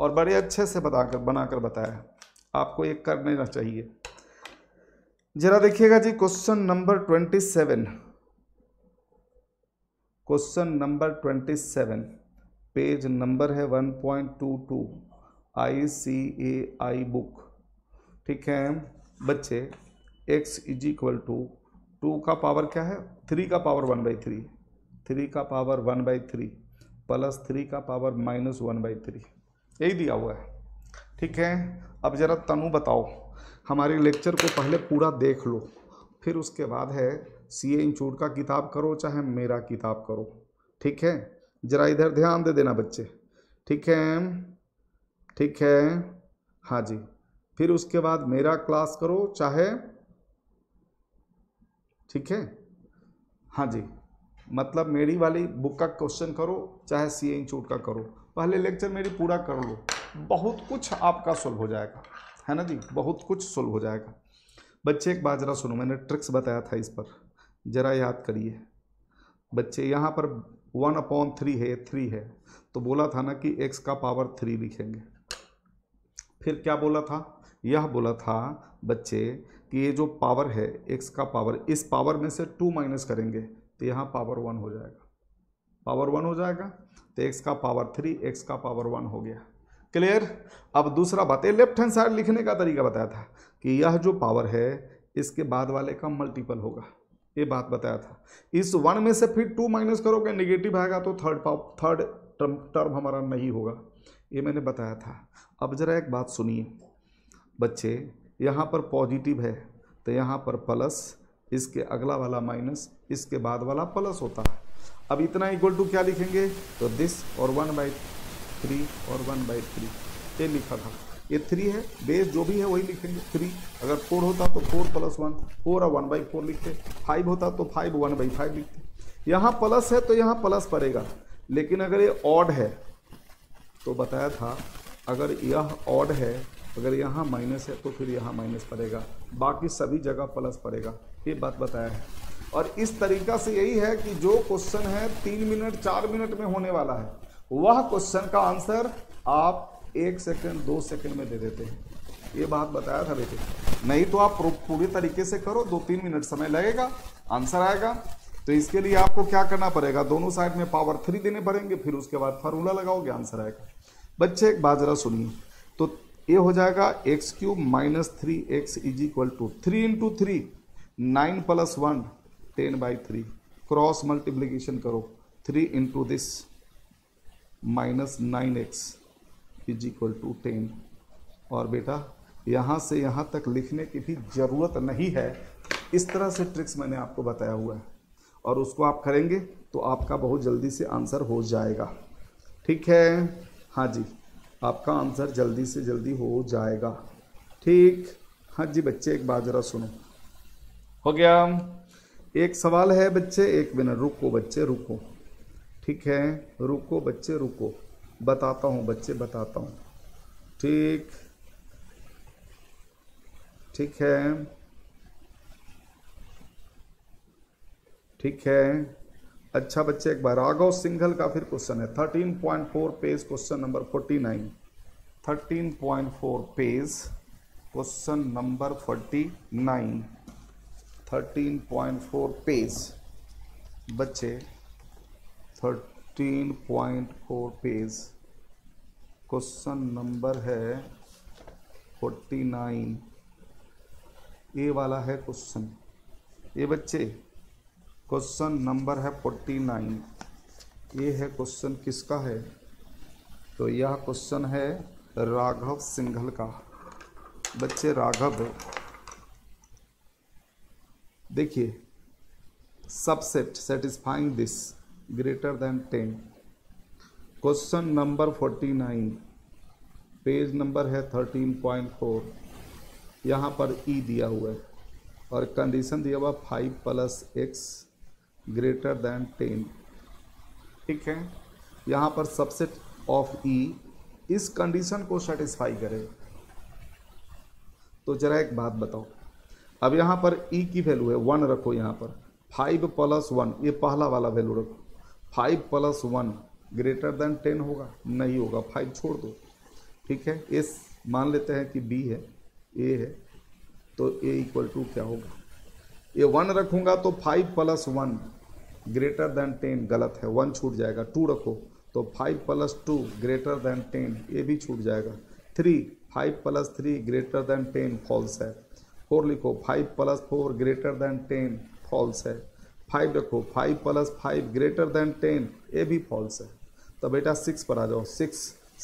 और बड़े अच्छे से बता कर बना कर बताया आपको ये कर लेना चाहिए जरा देखिएगा जी question number twenty seven question number twenty seven page number है one point two two I C A I book ठीक है बच्चे X is equal to two का पावर क्या है थ्री का power one by three three का power one by three plus three का power minus one by three यही दिया हुआ है ठीक है अब ज़रा तनु बताओ हमारे लेक्चर को पहले पूरा देख लो फिर उसके बाद है सी ए इंस्टीट्यूट का किताब करो चाहे मेरा किताब करो ठीक है ज़रा इधर ध्यान दे देना बच्चे ठीक है ठीक है हाँ जी फिर उसके बाद मेरा क्लास करो चाहे ठीक है हाँ जी मतलब मेरी वाली बुक का क्वेश्चन करो चाहे सी ए इंस्टीट्यूट का करो पहले लेक्चर मेरी पूरा कर लो बहुत कुछ आपका सॉल्व हो जाएगा है ना जी बहुत कुछ सुल्व हो जाएगा बच्चे एक बात जरा सुनो मैंने ट्रिक्स बताया था इस पर ज़रा याद करिए बच्चे यहाँ पर वन अपॉन थ्री है थ्री है तो बोला था ना कि एक्स का पावर थ्री लिखेंगे फिर क्या बोला था यह बोला था बच्चे कि ये जो पावर है एक्स का पावर इस पावर में से टू माइनस करेंगे तो यहाँ पावर वन हो जाएगा पावर वन हो जाएगा तो एक्स का पावर थ्री एक्स का पावर वन हो गया क्लियर अब दूसरा बात है लेफ्ट हैंड साइड लिखने का तरीका बताया था कि यह जो पावर है इसके बाद वाले का मल्टीपल होगा ये बात बताया था इस वन में से फिर टू माइनस करोगे निगेटिव आएगा तो थर्ड पाव थर्ड टर्म टर्म हमारा नहीं होगा ये मैंने बताया था अब ज़रा एक बात सुनिए बच्चे यहाँ पर पॉजिटिव है तो यहाँ पर प्लस इसके अगला वाला माइनस इसके बाद वाला प्लस होता है अब इतना इक्वल टू क्या लिखेंगे तो दिस और वन बाई थ्री और वन बाई थ्री ये लिखा था ये थ्री है बेस जो भी है वही लिखेंगे थ्री अगर फोर होता तो फोर प्लस वन फोर और वन बाई फोर लिखते फाइव होता तो फाइव वन बाई फाइव लिखते यहाँ प्लस है तो यहाँ प्लस पड़ेगा लेकिन अगर ये ऑड है तो बताया था अगर यह ऑड है अगर यहाँ माइनस है तो फिर यहाँ माइनस पड़ेगा बाकी सभी जगह प्लस पड़ेगा ये बात बताया है और इस तरीका से यही है कि जो क्वेश्चन है तीन मिनट चार मिनट में होने वाला है वह क्वेश्चन का आंसर आप एक सेकंड दो सेकंड में दे देते हैं ये बात बताया था बेटे नहीं तो आप पूरे तरीके से करो दो तीन मिनट समय लगेगा आंसर आएगा तो इसके लिए आपको क्या करना पड़ेगा दोनों साइड में पावर थ्री देने पड़ेंगे फिर उसके बाद फार्मूला लगाओगे आंसर आएगा बच्चे एक बात जरा सुनिए तो ये हो जाएगा X cube minus three X is equal to three into three nine plus one ten by three cross multiplication करो three into this minus nine X is equal to ten और बेटा यहाँ से यहाँ तक लिखने की भी ज़रूरत नहीं है इस तरह से ट्रिक्स मैंने आपको बताया हुआ है और उसको आप करेंगे तो आपका बहुत जल्दी से आंसर हो जाएगा ठीक है हाँ जी आपका आंसर जल्दी से जल्दी हो जाएगा ठीक हाँ जी बच्चे एक बात ज़रा सुनो हो गया एक सवाल है बच्चे एक मिनट रुको बच्चे रुको ठीक है रुको बच्चे रुको बताता हूँ बच्चे बताता हूँ ठीक ठीक है ठीक है अच्छा बच्चे एक बार राघव सिंघल का फिर क्वेश्चन है thirteen point four page question number forty nine thirteen point four page question number forty nine thirteen point four page बच्चे thirteen point four page question number है फोर्टी नाइन ए वाला है क्वेश्चन ये बच्चे question number है forty nine ये है question किसका है तो यह क्वेश्चन है राघव सिंघल का बच्चे राघव देखिए subset satisfying this greater than ten question number forty nine page number है थर्टीन पॉइंट फोर यहाँ पर ई e दिया हुआ है और कंडीशन दिया हुआ five plus X greater than ten ठीक है यहाँ पर सबसेट ऑफ ई इस कंडीशन को सेटिस्फाई करे तो ज़रा एक बात बताओ अब यहाँ पर ई e की वैल्यू है वन रखो यहाँ पर फाइव प्लस वन ये पहला वाला वैल्यू रखो five plus one greater than ten होगा नहीं होगा फाइव छोड़ दो ठीक है एस मान लेते हैं कि बी है ए है तो ए इक्वल टू क्या होगा ए वन रखूँगा तो five plus one greater than ten गलत है वन छूट जाएगा टू रखो तो five plus two greater than ten ये भी छूट जाएगा three five plus three greater than ten false है फोर लिखो five plus four greater than ten false है फाइव रखो five plus five greater than ten ये भी फॉल्स है तो बेटा सिक्स पर आ जाओ सिक्स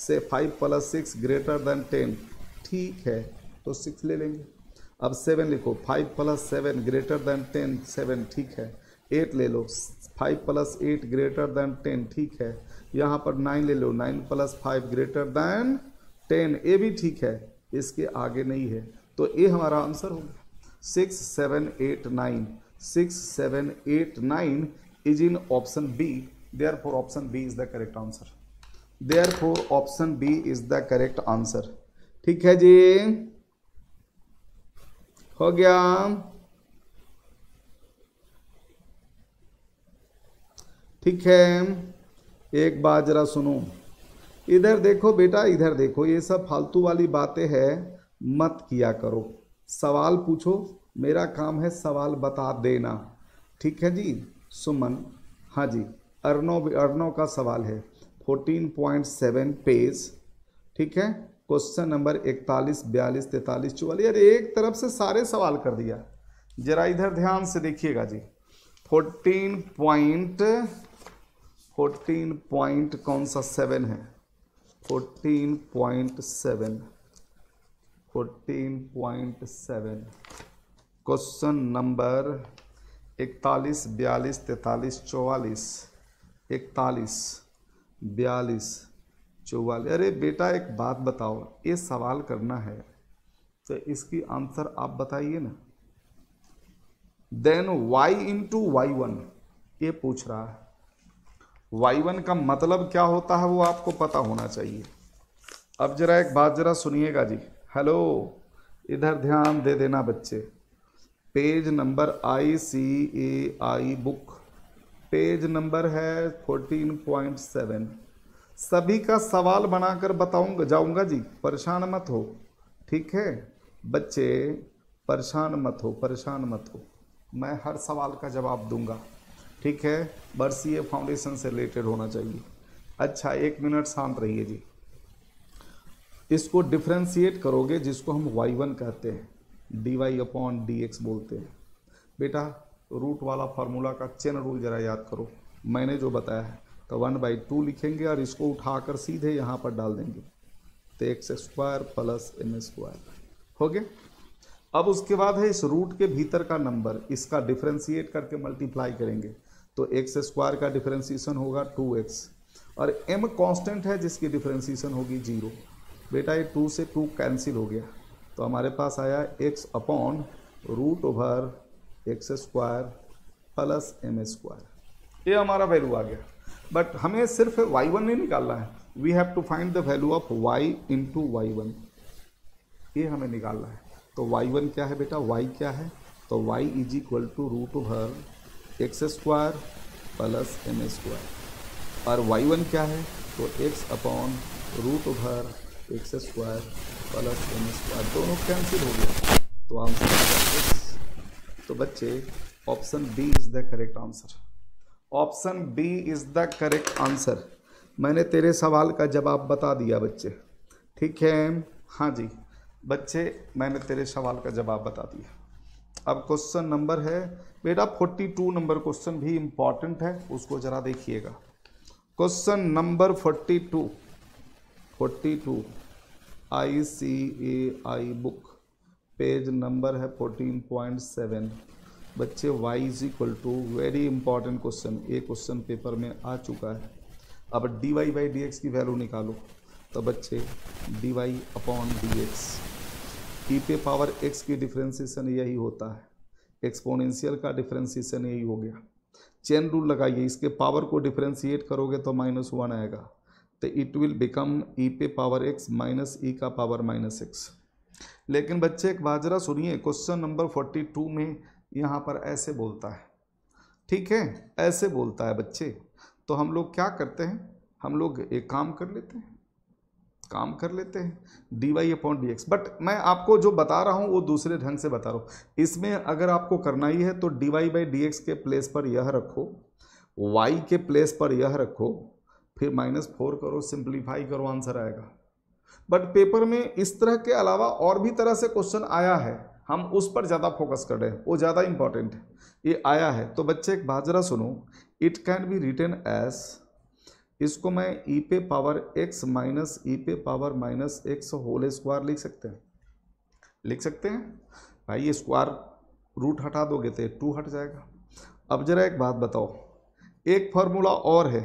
से five plus six greater than ten ठीक है तो सिक्स ले लेंगे अब सेवन लिखो five plus seven greater than ten seven ठीक है एट ले लो five plus eight greater than ten ठीक है यहाँ पर नाइन ले लो nine plus five greater than ten ये भी ठीक है इसके आगे नहीं है तो ये हमारा आंसर होगा six seven eight nine six seven eight nine is in option B therefore option B is the correct answer therefore option B is the correct answer ठीक है जी हो गया ठीक है एक बार जरा सुनो इधर देखो बेटा इधर देखो ये सब फालतू वाली बातें हैं मत किया करो सवाल पूछो मेरा काम है सवाल बता देना ठीक है जी सुमन हाँ जी अर्नो अर्नो का सवाल है 14.7 पेज ठीक है क्वेश्चन नंबर 41, बयालीस तैतालीस चौवालीस यार एक तरफ से सारे सवाल कर दिया जरा इधर ध्यान से देखिएगा जी 14 पॉइंट फोर्टीन पॉइंट कौन सा सेवन है 14.7 14.7 क्वेश्चन नंबर इकतालीस बयालीस तैतालीस चौवालीस इकतालीस बयालीस चौवालीस अरे बेटा एक बात बताओ ये सवाल करना है तो इसकी आंसर आप बताइए ना then Y into Y one ये पूछ रहा है वाई वन का मतलब क्या होता है वो आपको पता होना चाहिए अब जरा एक बात जरा सुनिएगा जी हेलो इधर ध्यान दे देना बच्चे page number I C A I book page number है फोर्टीन पॉइंट सेवन सभी का सवाल बनाकर बताऊंगा जाऊंगा जी परेशान मत हो ठीक है बच्चे परेशान मत हो परेशान मत हो मैं हर सवाल का जवाब दूंगा ठीक है बस फाउंडेशन से रिलेटेड होना चाहिए अच्छा एक मिनट शांत रहिए जी इसको डिफ्रेंशिएट करोगे जिसको हम वाई वन कहते हैं D Y upon D X बोलते हैं बेटा रूट वाला फार्मूला का चेन रूल ज़रा याद करो मैंने जो बताया है तो वन बाई टू लिखेंगे और इसको उठाकर सीधे यहाँ पर डाल देंगे तो x square plus M square हो गया अब उसके बाद है इस रूट के भीतर का नंबर इसका डिफ्रेंशिएट करके मल्टीप्लाई करेंगे तो एक्स स्क्वायर का डिफ्रेंसिएशन होगा टू एक्स और एम कांस्टेंट है जिसकी डिफ्रेंसिएशन होगी जीरो बेटा ये टू से टू कैंसिल हो गया तो हमारे पास आया X upon root over x square plus M square ये हमारा वैल्यू आ गया बट हमें सिर्फ वाई वन नहीं निकालना है we have to find the value of Y into Y one ये हमें निकालना है तो वाई वन क्या है बेटा वाई क्या है तो Y is equal to root over x square plus M square और वाई वन क्या है तो X upon root over x square plus M square दोनों कैंसिल हो गए तो आंसर एक्स तो बच्चे option B is the correct answer option B is the correct answer मैंने तेरे सवाल का जवाब बता दिया बच्चे ठीक है हाँ जी बच्चे मैंने तेरे सवाल का जवाब बता दिया अब क्वेश्चन नंबर है बेटा 42 नंबर क्वेश्चन भी इम्पॉर्टेंट है उसको ज़रा देखिएगा question number 42 forty two I C A I book page number है फोर्टीन पॉइंट सेवन बच्चे y is equal to very important question ये क्वेश्चन पेपर में आ चुका है अब D y by d x की वैल्यू निकालो तो बच्चे D Y upon D x e पे पावर एक्स की डिफ्रेंसीसन यही होता है एक्सपोनेंशियल का डिफ्रेंसीसन यही हो गया चेन रूल लगाइए इसके पावर को डिफ्रेंशिएट करोगे तो माइनस वन आएगा तो इट विल बिकम ई पे पावर एक्स माइनस ई का पावर माइनस एक्स लेकिन बच्चे एक बाजरा सुनिए क्वेश्चन नंबर फोर्टी टू में यहाँ पर ऐसे बोलता है ठीक है ऐसे बोलता है बच्चे तो हम लोग क्या करते हैं हम लोग एक काम कर लेते हैं काम कर लेते हैं D Y upon D x but मैं आपको जो बता रहा हूँ वो दूसरे ढंग से बता रहा हूँ इसमें अगर आपको करना ही है तो d y by d x के प्लेस पर यह रखो वाई के प्लेस पर यह रखो फिर माइनस फोर करो सिंप्लीफाई करो आंसर आएगा बट पेपर में इस तरह के अलावा और भी तरह से क्वेश्चन आया है हम उस पर ज़्यादा फोकस कर रहे हैं वो ज़्यादा इंपॉर्टेंट है ये आया है तो बच्चे एक बात जरा सुनो it can be written as इसको मैं ई e पे पावर एक्स माइनस ई पे power minus x whole square लिख सकते हैं लिख सकते हैं भाई ये स्क्वायर रूट हटा दोगे तो टू हट जाएगा अब जरा एक बात बताओ एक फार्मूला और है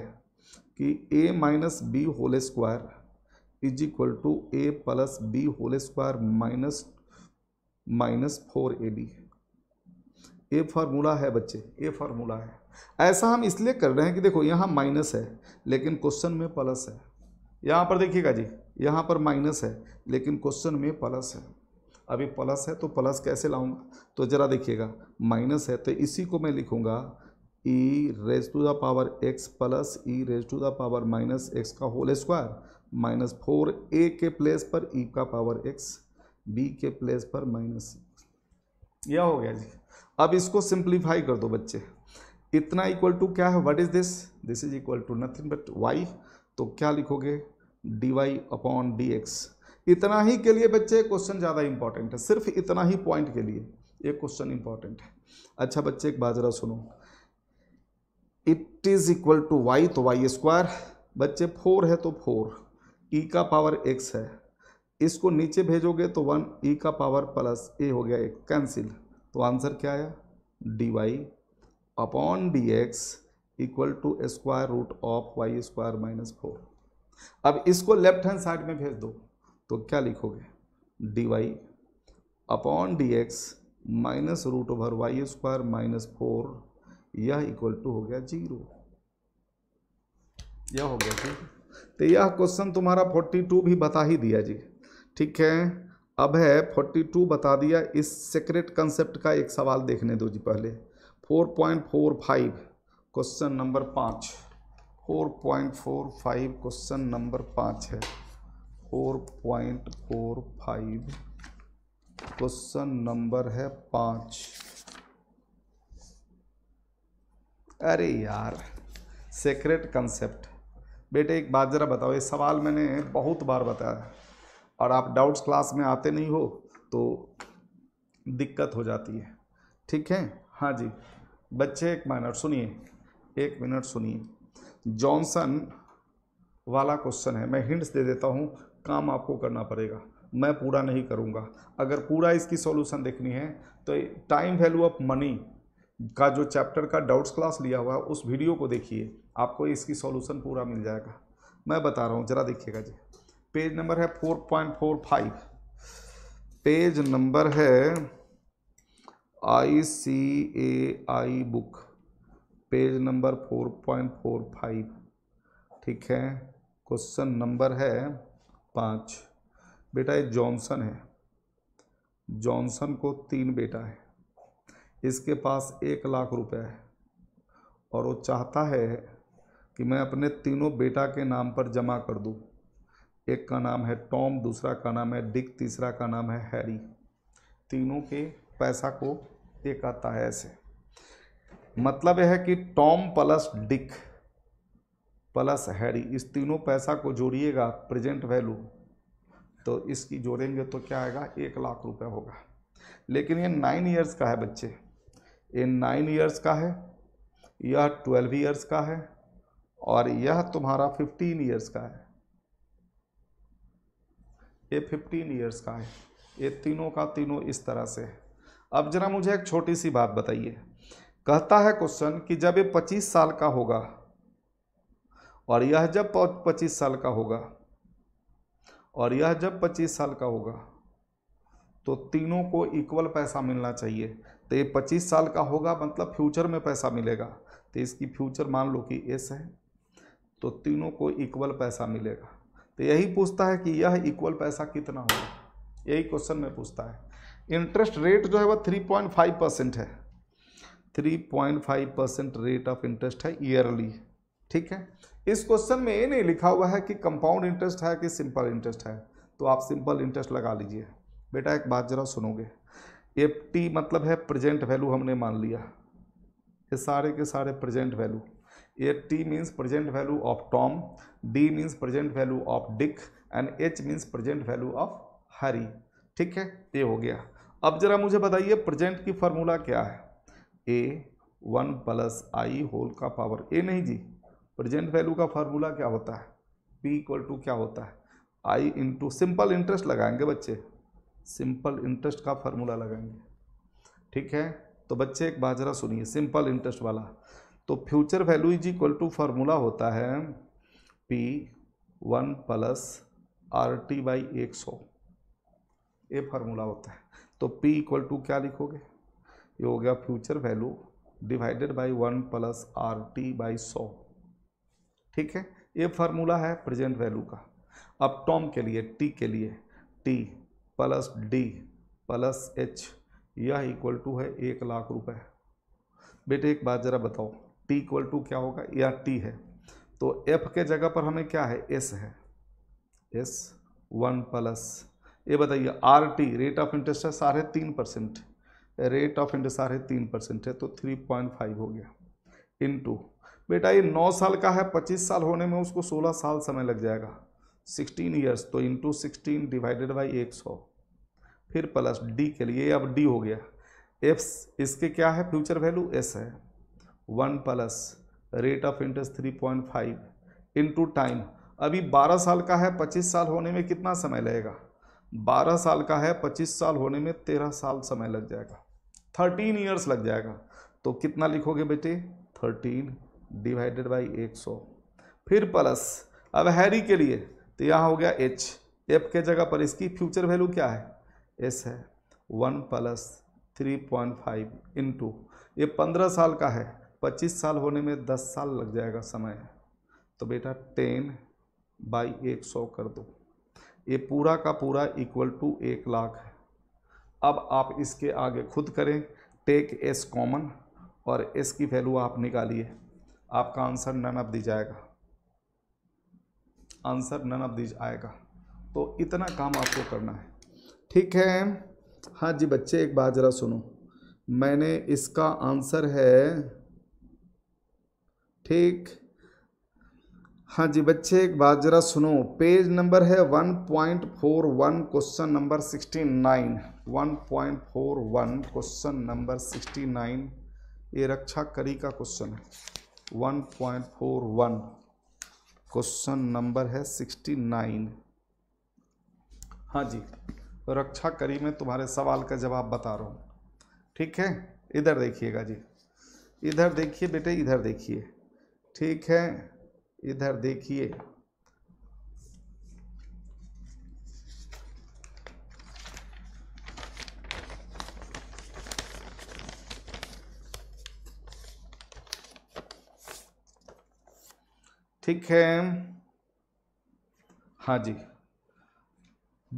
कि a minus b whole square is equal to a plus b whole square minus minus four A B a formula है बच्चे ए फार्मूला है ऐसा हम इसलिए कर रहे हैं कि देखो यहाँ माइनस है लेकिन क्वेश्चन में प्लस है यहाँ पर देखिएगा जी यहाँ पर माइनस है लेकिन क्वेश्चन में प्लस है अभी प्लस है तो प्लस कैसे लाऊंगा तो ज़रा देखिएगा माइनस है तो इसी को मैं लिखूंगा e raise to the power x plus e raise to the power minus x का whole square minus four a के प्लेस पर ई e का पावर एक्स बी के प्लेस पर माइनस e. यह हो गया जी अब इसको सिंप्लीफाई कर दो बच्चे इतना इक्वल टू क्या है what is this this is equal to nothing but y तो क्या लिखोगे d Y upon D x इतना ही के लिए बच्चे क्वेश्चन ज़्यादा इंपॉर्टेंट है सिर्फ इतना ही पॉइंट के लिए एक क्वेश्चन इंपॉर्टेंट है अच्छा बच्चे एक बाजरा सुनो it is equal to y तो वाई स्क्वायर बच्चे फोर है तो फोर ई e का पावर एक्स है इसको नीचे भेजोगे तो वन ई e का पावर प्लस ए हो गया एक कैंसिल तो आंसर क्या आया d Y upon D x equal to square root of y square minus four अब इसको लेफ्ट हैंड साइड में भेज दो तो क्या लिखोगे d Y upon D x minus root over y square minus four यह इक्वल टू हो गया जीरो यह हो गया जी तो यह क्वेश्चन तुम्हारा फोर्टी टू भी बता ही दिया जी ठीक है अब है फोर्टी टू बता दिया इस सेक्रेट कंसेप्ट का एक सवाल देखने दो जी पहले four point four five question number पाँच four point four five question number पाँच है four point four five question number है पाँच अरे यार सेक्रेट कंसेप्ट बेटे एक बात ज़रा बताओ ये सवाल मैंने बहुत बार बताया और आप डाउट्स क्लास में आते नहीं हो तो दिक्कत हो जाती है ठीक है हाँ जी बच्चे एक मिनट सुनिए एक मिनट सुनिए जॉनसन वाला क्वेश्चन है मैं हिंट्स दे देता हूँ काम आपको करना पड़ेगा मैं पूरा नहीं करूँगा अगर पूरा इसकी सॉल्यूशन देखनी है तो टाइम वैल्यू ऑफ मनी का जो चैप्टर का डाउट्स क्लास लिया हुआ है उस वीडियो को देखिए आपको इसकी सॉल्यूशन पूरा मिल जाएगा मैं बता रहा हूँ ज़रा देखिएगा जी पेज नंबर है four point four five page number है I C A I book page number four point four five ठीक है क्वेश्चन नंबर है पाँच बेटा ये जॉनसन है जॉनसन को तीन बेटा है इसके पास एक लाख रुपए है और वो चाहता है कि मैं अपने तीनों बेटा के नाम पर जमा कर दूँ एक का नाम है टॉम दूसरा का नाम है डिक तीसरा का नाम है हैरी तीनों के पैसा को एक आता है ऐसे मतलब यह है कि Tom plus Dick plus Harry इस तीनों पैसा को जोड़िएगा प्रेजेंट वैल्यू तो इसकी जोड़ेंगे तो क्या आएगा एक लाख रुपए होगा लेकिन ये नाइन ईयर्स का है बच्चे ये नाइन ईयर्स का है यह ट्वेल्व ईयर्स का है और यह तुम्हारा फिफ्टीन ईयर्स का है ये फिफ्टीन ईयर्स का है ये तीनों का तीनों इस तरह से है अब जरा मुझे एक छोटी सी बात बताइए कहता है क्वेश्चन कि जब ये पच्चीस साल का होगा और यह जब पच्चीस साल का होगा और यह जब पच्चीस साल का होगा तो तीनों को इक्वल पैसा मिलना चाहिए तो ये पच्चीस साल का होगा मतलब फ्यूचर में पैसा मिलेगा तो इसकी फ्यूचर मान लो कि एस है तो तीनों को इक्वल पैसा मिलेगा तो यही पूछता है कि यह इक्वल पैसा कितना होगा यही क्वेश्चन में पूछता है इंटरेस्ट रेट जो है वह थ्री पॉइंट फाइव परसेंट है three point five percent rate of interest है ईयरली ठीक है इस क्वेश्चन में ये नहीं लिखा हुआ है कि कंपाउंड इंटरेस्ट है कि सिंपल इंटरेस्ट है तो आप सिंपल इंटरेस्ट लगा लीजिए बेटा एक बात जरा सुनोगे एफ टी मतलब है प्रेजेंट वैल्यू हमने मान लिया ये सारे के सारे present value F T means present value of Tom D means present value of Dick and H means present value of Harry ठीक है ये हो गया अब जरा मुझे बताइए प्रेजेंट की फॉर्मूला क्या है a one plus I whole का पावर ए नहीं जी प्रेजेंट वैल्यू का फार्मूला क्या होता है पी इक्वल टू क्या होता है आई इंटू सिंपल इंटरेस्ट लगाएंगे बच्चे सिंपल इंटरेस्ट का फार्मूला लगाएंगे ठीक है तो बच्चे एक बाजरा सुनिए सिंपल इंटरेस्ट वाला तो future value is equal to formula होता है p one plus r t by एक सौ ये फार्मूला होता है तो पी इक्वल टू क्या लिखोगे ये हो गया future value divided by one plus r t by सौ ठीक है ये फार्मूला है प्रेजेंट वैल्यू का अब टॉम के लिए टी के लिए t plus d plus h यह इक्वल टू है एक लाख रुपए बेटे एक बात ज़रा बताओ टी इक्वल टू क्या होगा या टी है तो एफ के जगह पर हमें क्या है एस है एस वन प्लस ये बताइए r t rate of interest है साढ़े तीन परसेंट रेट ऑफ इंटरेस्ट साढ़े तीन परसेंट है तो थ्री पॉइंट फाइव हो गया इन टू बेटा ये नौ साल का है पच्चीस साल होने में उसको सोलह साल समय लग जाएगा सिक्सटीन ईयर्स तो इंटू सिक्सटीन डिवाइडेड बाई एक सौ फिर प्लस डी के लिए अब डी हो गया एफ इसके क्या है फ्यूचर वैल्यू एस है one plus rate of interest three point five into time अभी बारह साल का है पच्चीस साल होने में कितना समय लगेगा बारह साल का है पच्चीस साल होने में तेरह साल समय लग जाएगा थर्टीन ईयर्स लग जाएगा तो कितना लिखोगे बेटे थर्टीन डिवाइडेड बाई एक सौ फिर प्लस अब हैरी के लिए तो यहाँ हो गया एच एफ के जगह पर इसकी फ्यूचर वैल्यू क्या है एस है one plus three point five into ये पंद्रह साल का है पच्चीस साल होने में दस साल लग जाएगा समय तो बेटा टेन बाई एक सौ कर दो ये पूरा का पूरा इक्वल टू एक लाख है अब आप इसके आगे खुद करें टेक एस कॉमन और एस की वैल्यू आप निकालिए आपका आंसर नन अब दी जाएगा आंसर नन ऑफ दीज आएगा तो इतना काम आपको करना है ठीक है हाँ जी बच्चे एक बात ज़रा सुनो मैंने इसका आंसर है ठीक हाँ जी बच्चे एक बात ज़रा सुनो पेज नंबर है 1.41 क्वेश्चन नंबर 69 1.41 क्वेश्चन नंबर 69 ये रक्षा करी का क्वेश्चन है 1.41 क्वेश्चन नंबर है सिक्सटी नाइन हाँ जी रक्षा करी में तुम्हारे सवाल का जवाब बता रहा हूँ ठीक है इधर देखिएगा जी इधर देखिए बेटे इधर देखिए ठीक है इधर देखिए ठीक है हाँ जी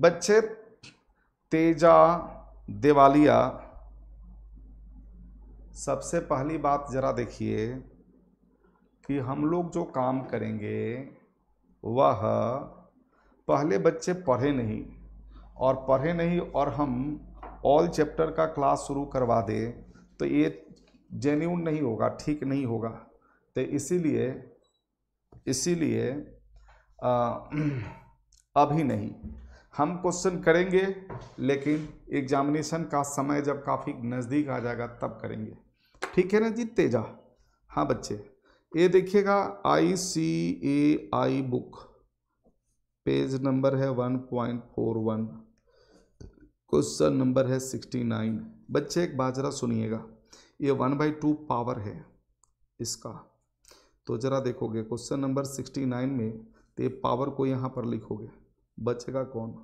बच्चे तेजा दिवालिया सबसे पहली बात ज़रा देखिए कि हम लोग जो काम करेंगे वह पहले बच्चे पढ़े नहीं और पढ़े नहीं और हम ऑल चैप्टर का क्लास शुरू करवा दें तो ये जेन्यून नहीं होगा ठीक नहीं होगा तो इसीलिए इसीलिए अभी नहीं हम क्वेश्चन करेंगे लेकिन एग्जामिनेशन का समय जब काफ़ी नज़दीक आ जाएगा तब करेंगे ठीक है ना जी तेजा हाँ बच्चे ये देखिएगा I C A I book page number है one point four one question number है सिक्सटी नाइन बच्चे एक बाजरा सुनिएगा ये वन बाई टू पावर है इसका तो ज़रा देखोगे क्वेश्चन नंबर सिक्सटी नाइन में तो पावर को यहाँ पर लिखोगे बचेगा कौन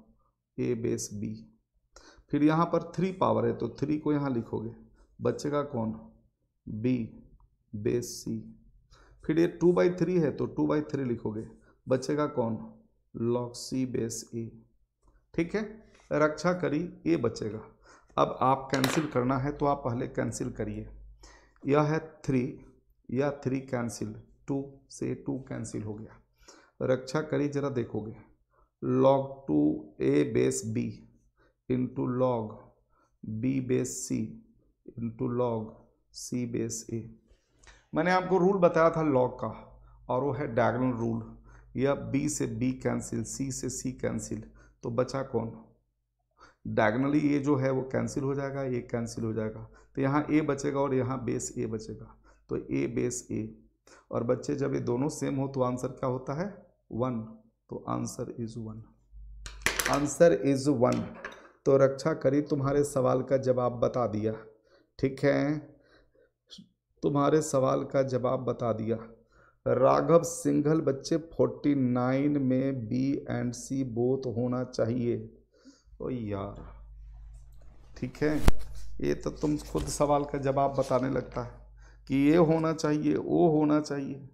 ए बेस बी फिर यहाँ पर थ्री पावर है तो थ्री को यहाँ लिखोगे बचेगा कौन बी बेस सी फिर ये टू बाई थ्री है तो टू बाई थ्री लिखोगे बचेगा कौन लॉक सी बेस ए ठीक है रक्षा करी ए बचेगा अब आप कैंसिल करना है तो आप पहले कैंसिल करिए यह है थ्री या थ्री कैंसिल टू से टू कैंसिल हो गया रक्षा करी जरा देखोगे log two a base b into log b base c into log c base a मैंने आपको रूल बताया था लॉग का और वो है डायगनल रूल या बी से बी कैंसिल सी से सी कैंसिल तो बचा कौन डायगनली ये जो है वो कैंसिल हो जाएगा ये कैंसिल हो जाएगा तो यहाँ ए बचेगा और यहाँ बेस ए बचेगा तो ए बेस ए और बच्चे जब ये दोनों सेम हो तो आंसर क्या होता है वन तो answer is one answer is one तो रक्षा करी तुम्हारे सवाल का जवाब बता दिया ठीक है तुम्हारे सवाल का जवाब बता दिया राघव सिंघल बच्चे 49 में बी एंड सी बोथ होना चाहिए ओ यार ठीक है ये तो तुम खुद सवाल का जवाब बताने लगता है कि ए होना चाहिए ओ होना चाहिए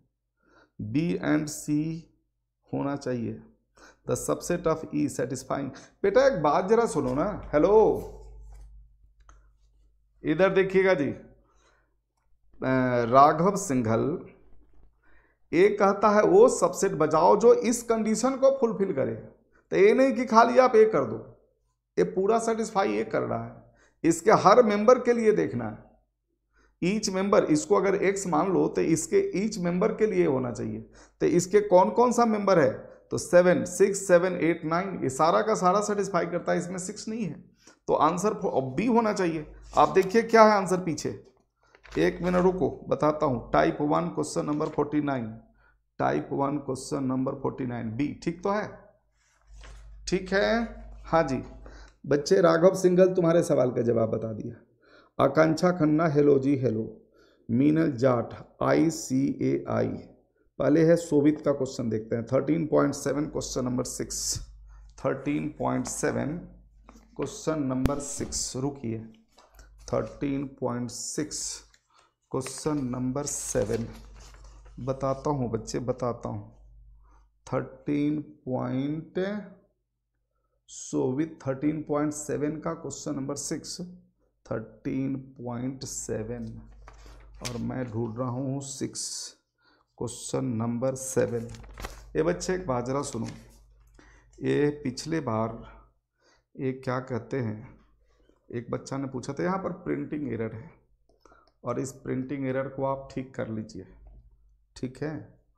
बी एंड सी होना चाहिए the subset of e satisfying बेटा एक बात जरा सुनो ना हेलो इधर देखिएगा जी राघव सिंघल एक कहता है वो सबसेट बजाओ जो इस कंडीशन को फुलफिल करे तो ये नहीं कि खाली आप ए कर दो ये पूरा सेटिस्फाई ये कर रहा है इसके हर मेंबर के लिए देखना है ईच मेंबर इसको अगर एक्स मान लो तो इसके ईच मेंबर के लिए होना चाहिए तो इसके कौन कौन सा मेंबर है तो seven six seven eight nine ये सारा का सारा सेटिस्फाई करता है इसमें सिक्स नहीं है तो आंसर बी होना चाहिए आप देखिए क्या है आंसर पीछे एक मिनट रुको बताता हूँ type one question number forty nine type one question number forty nine b ठीक तो है ठीक है हाँ जी बच्चे राघव सिंगल तुम्हारे सवाल का जवाब बता दिया Akanksha Khanna hello ji hello Minal Jat I C A I पहले है सोवित का क्वेश्चन देखते हैं thirteen point seven question number six thirteen point seven question number six रुकिए thirteen point six question number seven बताता हूँ बच्चे बताता हूँ thirteen point seven thirteen point seven का question number six thirteen point seven और मैं ढूंढ रहा हूँ सिक्स क्वेश्चन नंबर सेवन ये बच्चे एक बाजरा सुनो ये पिछले बार ये क्या कहते हैं एक बच्चा ने पूछा था यहाँ पर प्रिंटिंग एरर है और इस प्रिंटिंग एरर को आप ठीक कर लीजिए ठीक है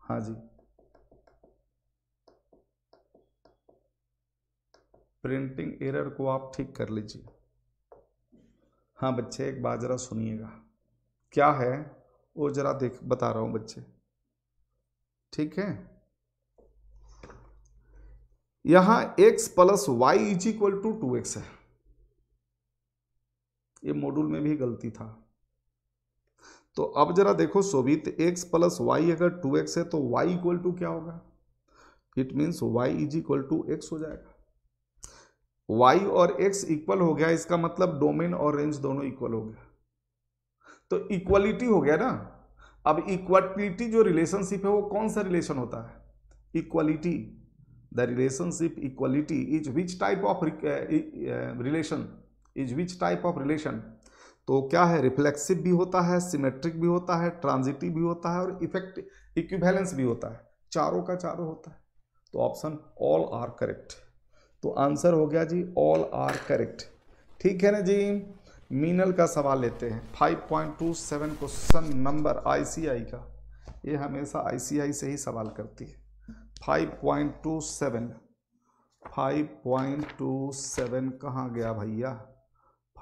हाँ जी प्रिंटिंग एरर को आप ठीक कर लीजिए हाँ बच्चे एक बात ज़रा सुनिएगा क्या है वो ज़रा देख बता रहा हूँ बच्चे ठीक है यहां x plus y is equal to two x है ये मॉड्यूल में भी गलती था तो अब जरा देखो शोभित x प्लस वाई अगर टू एक्स है तो y इक्वल टू क्या होगा it means y is equal to x हो जाएगा वाई और एक्स इक्वल हो गया इसका मतलब डोमेन और रेंज दोनों इक्वल हो गया तो इक्वलिटी हो गया ना अब इक्वलिटी जो रिलेशनशिप है वो कौन सा रिलेशन होता है equality the relationship equality is which type of relation is which type of relation तो क्या है रिफ्लेक्सिव भी होता है सिमेट्रिक भी होता है ट्रांजिटिव भी होता है और इफेक्ट इक्विबैलेंस भी होता है चारों का चारों होता है तो ऑप्शन ऑल आर करेक्ट तो आंसर हो गया जी ऑल आर करेक्ट ठीक है ना जी मीनल का सवाल लेते हैं 5.27 क्वेश्चन नंबर आईसीआई का ये हमेशा आईसीआई से ही सवाल करती है 5.27 5.27 कहाँ गया भैया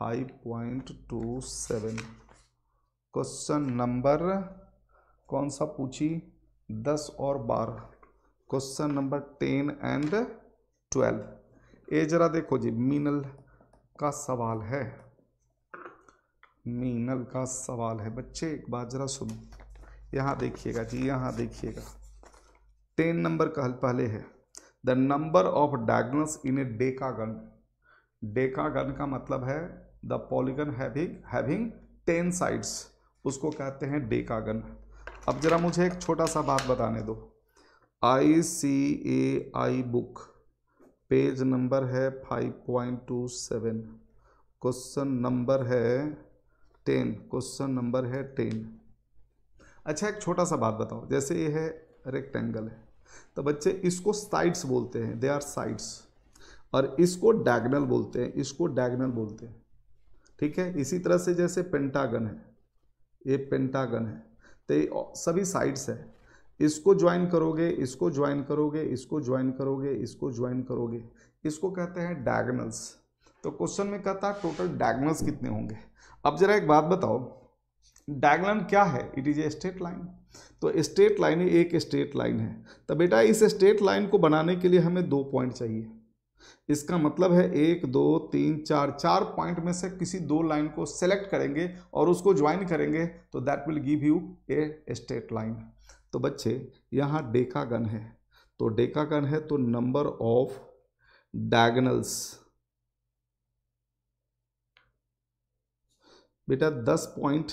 5.27 क्वेश्चन नंबर कौन सा पूछी 10 और 12 क्वेश्चन नंबर 10 एंड 12 ये जरा देखो जी मीनल का सवाल है मीनल का सवाल है बच्चे एक बार जरा सुनो यहाँ देखिएगा जी यहाँ देखिएगा टेन नंबर का हल पहले है the number of diagonals in a decagon decagon का मतलब है the polygon having having ten sides उसको कहते हैं डेकागन अब जरा मुझे एक छोटा सा बात बताने दो I C A I book page number है five point two seven question number है टेन क्वेश्चन नंबर है टेन अच्छा एक छोटा सा बात बताओ जैसे ये है रेक्टेंगल है तो बच्चे इसको साइड्स बोलते हैं दे आर साइड्स और इसको डायगनल बोलते हैं इसको डायगनल बोलते हैं ठीक है इसी तरह से जैसे पेंटागन है ये पेंटागन है तो सभी साइड्स है इसको ज्वाइन करोगे इसको ज्वाइन करोगे इसको ज्वाइन करोगे इसको ज्वाइन करोगे इसको कहते हैं डायगनल्स तो क्वेश्चन में कहता है टोटल डायगनल्स कितने होंगे अब जरा एक बात बताओ डायगनल क्या है it is a straight line तो स्ट्रेट लाइन एक स्ट्रेट लाइन है तो बेटा इस स्ट्रेट लाइन को बनाने के लिए हमें दो पॉइंट चाहिए इसका मतलब है एक दो तीन चार चार पॉइंट में से किसी दो लाइन को सेलेक्ट करेंगे और उसको ज्वाइन करेंगे तो that will give you a straight line तो बच्चे यहाँ डेकागन है तो डेकागन है तो नंबर ऑफ डायगनल्स बेटा दस पॉइंट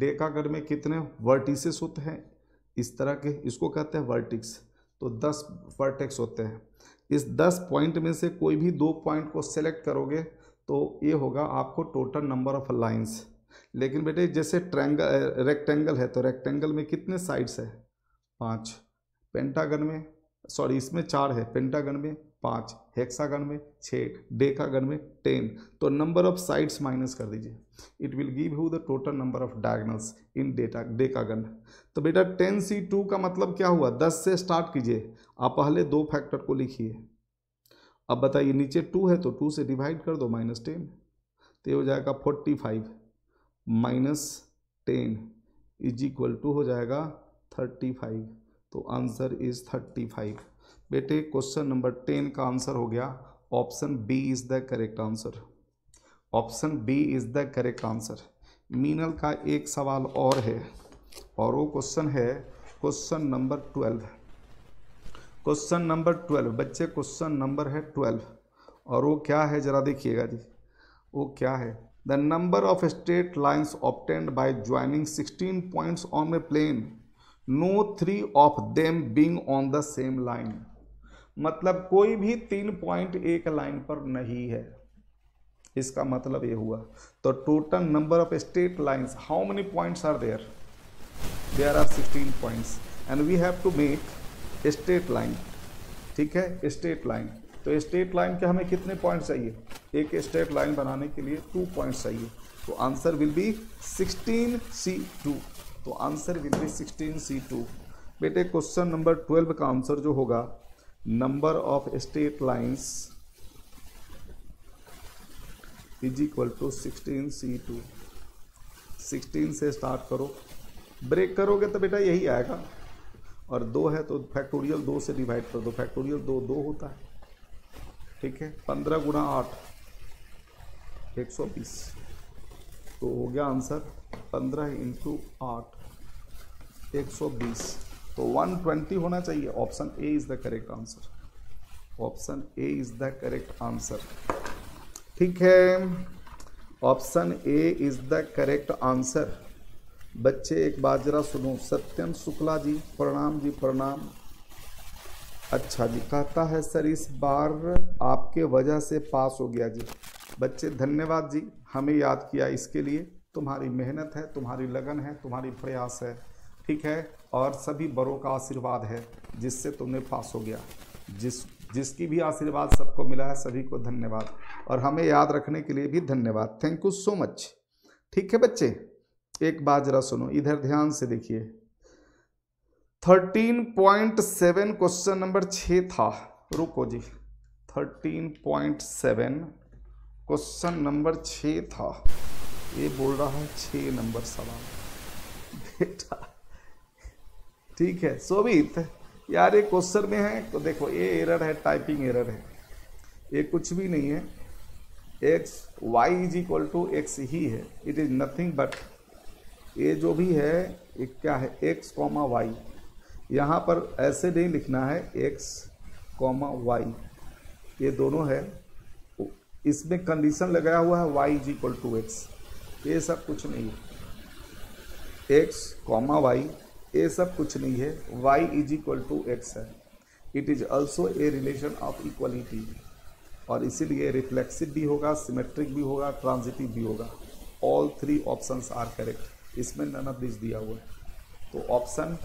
डेकागन में कितने वर्टिसेस होते हैं इस तरह के इसको कहते हैं वर्टिक्स तो दस वर्टेक्स होते हैं इस दस पॉइंट में से कोई भी दो पॉइंट को सेलेक्ट करोगे तो ये होगा आपको टोटल नंबर ऑफ लाइंस लेकिन बेटे जैसे ट्रैंगल रेक्टेंगल है तो रेक्टेंगल में कितने साइड्स है पाँच पेंटागन में सॉरी इसमें चार है पेंटागन में पाँच हेक्सागन में छः डेकागन में टेन तो नंबर ऑफ साइड्स माइनस कर दीजिए it will give you the total number of diagonals in the decagon तो बेटा टेन सी टू का मतलब क्या हुआ दस से स्टार्ट कीजिए आप पहले दो फैक्टर को लिखिए अब बताइए नीचे टू है तो टू से डिवाइड कर दो माइनस टेन तो ये हो जाएगा forty five minus ten is equal to हो जाएगा थर्टी फाइव तो आंसर इज थर्टी फाइव बेटे क्वेश्चन नंबर टेन का आंसर हो गया option B is the correct answer option B is the correct answer Minal का एक सवाल और है और वो क्वेश्चन है question number twelve question number twelve बच्चे क्वेश्चन नंबर है ट्वेल्व और वो क्या है ज़रा देखिएगा जी वो क्या है The number of straight lines obtained by joining 16 points on a plane, no three of them being on the same line. मतलब कोई भी तीन पॉइंट एक लाइन पर नहीं है इसका मतलब ये हुआ तो total number of straight lines how many points are there there are 16 points and we have to make straight line ठीक है स्टेट लाइन तो स्ट्रेट लाइन के हमें कितने पॉइंट चाहिए एक स्ट्रेट लाइन बनाने के लिए टू पॉइंट चाहिए तो answer will be sixteen c two तो answer will be sixteen c two बेटे क्वेश्चन नंबर ट्वेल्व का आंसर जो होगा number of straight lines is equal to sixteen c two sixteen से स्टार्ट करो ब्रेक करोगे तो बेटा यही आएगा और दो है तो फैक्टोरियल दो से डिवाइड कर दो फैक्टोरियल दो दो होता है ठीक है पंद्रह गुणा आठ एक सौ बीस तो हो गया आंसर पंद्रह इंटू आठ एक सौ बीस तो वन ट्वेंटी होना चाहिए option A is the correct answer option A is the correct answer ठीक है option A is the correct answer बच्चे एक बात जरा सुनो सत्यम शुक्ला जी प्रणाम जी प्रणाम अच्छा जी कहता है सर इस बार आपके वजह से पास हो गया जी बच्चे धन्यवाद जी हमें याद किया इसके लिए तुम्हारी मेहनत है तुम्हारी लगन है तुम्हारी प्रयास है ठीक है और सभी बड़ों का आशीर्वाद है जिससे तुमने पास हो गया जिस जिसकी भी आशीर्वाद सबको मिला है सभी को धन्यवाद और हमें याद रखने के लिए भी धन्यवाद थैंक यू सो मच ठीक है बच्चे एक बात जरा सुनो इधर ध्यान से देखिए thirteen point seven question number छ था रुको जी thirteen point seven question number छ था ये बोल रहा है छ नंबर सवाल बेटा ठीक है सोबित यार ये क्वेश्चन में है तो देखो ये एरर है टाइपिंग एरर है ये कुछ भी नहीं है x y is equal to x ही है इट इज़ नथिंग बट ये जो भी है ये क्या है एक्स कॉमा वाई यहाँ पर ऐसे नहीं लिखना है एक्स कॉमा वाई ये दोनों है इसमें कंडीशन लगाया हुआ है y is equal to x ये सब कुछ नहीं है एक्स कॉमा वाई ये सब कुछ नहीं है y is equal to x है it is also a relation of equality और इसीलिए रिफ्लेक्सिव भी होगा सिमेट्रिक भी होगा ट्रांजिटिव भी होगा all three options are correct इसमें नन ऑफ दिस दिया हुआ है तो option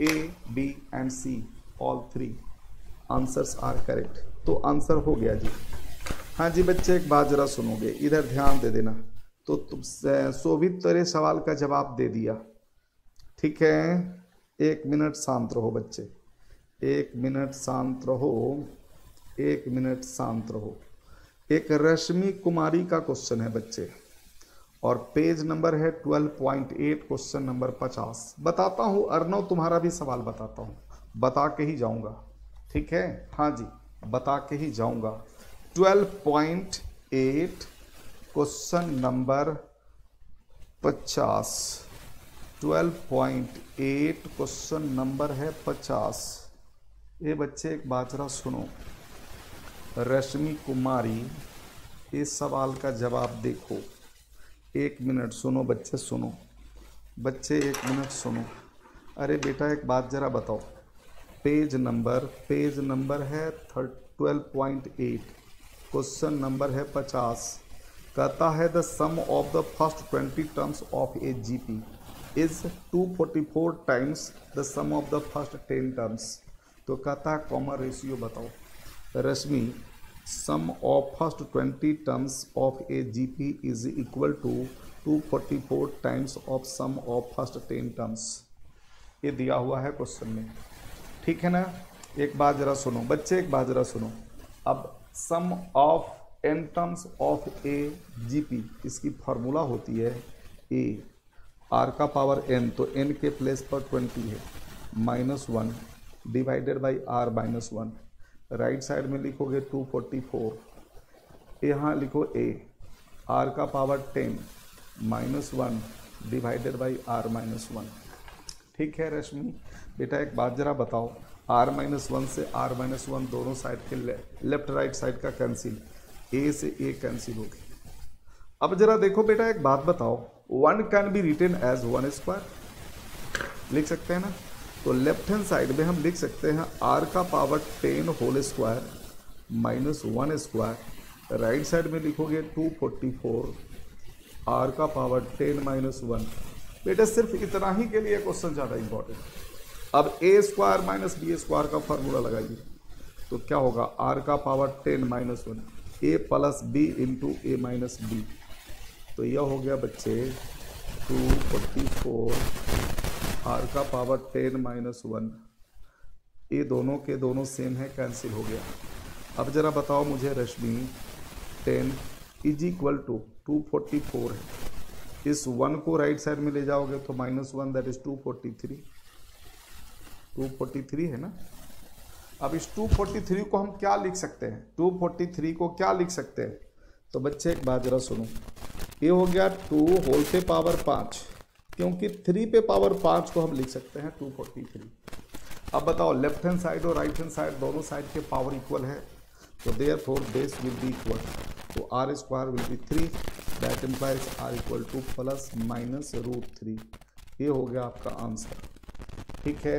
A B and C all three answers are correct तो आंसर हो गया जी हाँ जी बच्चे एक बात जरा सुनोगे इधर ध्यान दे देना तो तुम शोभित तेरे सवाल का जवाब दे दिया ठीक है एक मिनट शांत रहो बच्चे एक मिनट शांत रहो एक मिनट शांत रहो एक रश्मि कुमारी का क्वेश्चन है बच्चे और पेज नंबर है 12.8 क्वेश्चन नंबर 50 बताता हूं अर्नव तुम्हारा भी सवाल बताता हूं बता के ही जाऊंगा ठीक है हाँ जी बता के ही जाऊंगा 12.8 क्वेश्चन नंबर 50 12.8 क्वेश्चन नंबर है 50 ये बच्चे एक बाजरा सुनो रश्मि कुमारी इस सवाल का जवाब देखो एक मिनट सुनो बच्चे सुनो बच्चे एक मिनट सुनो अरे बेटा एक बात ज़रा बताओ पेज नंबर पेज नंबर है थर्ट twelve point eight question number है पचास कहता है the sum of the first twenty terms of a G P is two forty four times the sum of the first ten terms तो कहता है common ratio बताओ Rashmi sum of first 20 terms of a gp is equal to 244 times of sum of first 10 terms ये दिया हुआ है question में ठीक है ना एक बात जरा सुनो बच्चे एक बार जरा सुनो अब sum of n terms of A P इसकी फार्मूला होती है ए आर का पावर एन तो एन के प्लेस पर ट्वेंटी है minus one divided by r minus one right side में लिखोगे 244 यहाँ लिखो ए आर का power 10 minus one divided by r minus one ठीक है रश्मि बेटा एक बात ज़रा बताओ आर माइनस वन से आर माइनस वन दोनों साइड के ले, लेफ्ट राइट साइड का कैंसिल ए से ए कैंसिल होगी अब जरा देखो बेटा एक बात बताओ one can be written as one square लिख सकते हैं ना तो लेफ्ट हैंड साइड में हम लिख सकते हैं आर का power ten whole square minus one square right side में लिखोगे टू फोर्टी फोर आर का पावर टेन माइनस वन बेटा सिर्फ इतना ही के लिए क्वेश्चन ज़्यादा इंपॉर्टेंट अब a square minus b square का फार्मूला लगाइए तो क्या होगा आर का power ten minus one a plus b into a minus b तो यह हो गया बच्चे टू फोर्टी फोर आर का पावर टेन माइनस वन ये दोनों के दोनों सेम है कैंसिल हो गया अब ज़रा बताओ मुझे Rashmi ten is equal to two forty four है इस वन को राइट साइड में ले जाओगे तो minus one that is two forty three two forty three है ना अब इस टू फोर्टी थ्री को हम क्या लिख सकते हैं टू फोर्टी थ्री को क्या लिख सकते हैं तो बच्चे एक बात जरा सुनो ये हो गया टू होल से पावर पाँच क्योंकि थ्री पे पावर पांच को हम लिख सकते हैं टू फोर्टी थ्री अब बताओ लेफ्ट हैंड साइड और राइट हैंड साइड दोनों साइड के पावर इक्वल है तो therefore base will be equal तो r square will be three that implies r equal to plus minus root three ये हो गया आपका आंसर ठीक है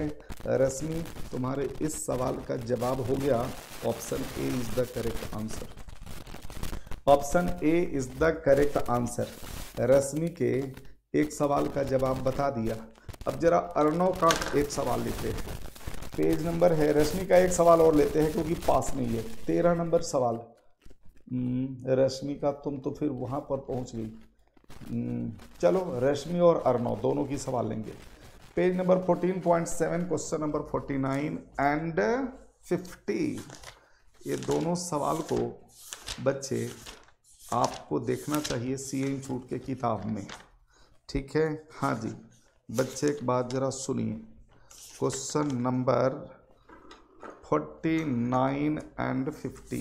रश्मि तुम्हारे इस सवाल का जवाब हो गया option A is the correct answer option A is the correct answer Rashmi के एक सवाल का जवाब बता दिया अब जरा अर्णव का एक सवाल लेते हैं पेज नंबर है रश्मि का एक सवाल और लेते हैं क्योंकि पास नहीं है तेरह नंबर सवाल हम्म, रश्मि का तुम तो फिर वहाँ पर पहुँच गई हम्म, चलो रश्मि और अर्णव दोनों की सवाल लेंगे page number fourteen point seven question number forty nine and fifty ये दोनों सवाल को बच्चे आपको देखना चाहिए सी एन छूट के किताब में ठीक है हाँ जी बच्चे एक बात ज़रा सुनिए question number forty nine and fifty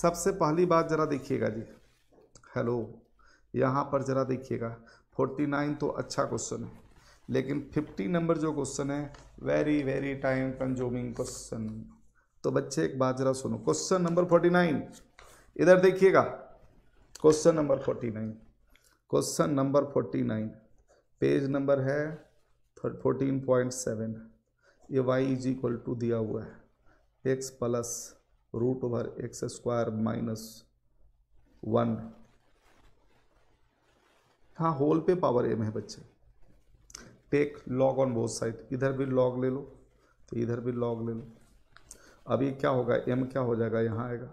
सबसे पहली बात ज़रा देखिएगा जी हेलो यहाँ पर ज़रा देखिएगा फोर्टी नाइन तो अच्छा क्वेश्चन है लेकिन फिफ्टी नंबर जो क्वेश्चन है very very time consuming question तो बच्चे एक बात ज़रा सुनो क्वेश्चन नंबर फोर्टी नाइन इधर देखिएगा question number forty nine question number forty nine page number है फोर्टीन पॉइंट सेवन ये वाई इज इक्वल टू दिया हुआ है x plus root over x square minus one हाँ होल पे पावर एम है बच्चे take log on both side इधर भी लॉग ले लो तो इधर भी लॉग ले लो अभी क्या होगा एम क्या हो जाएगा यहाँ आएगा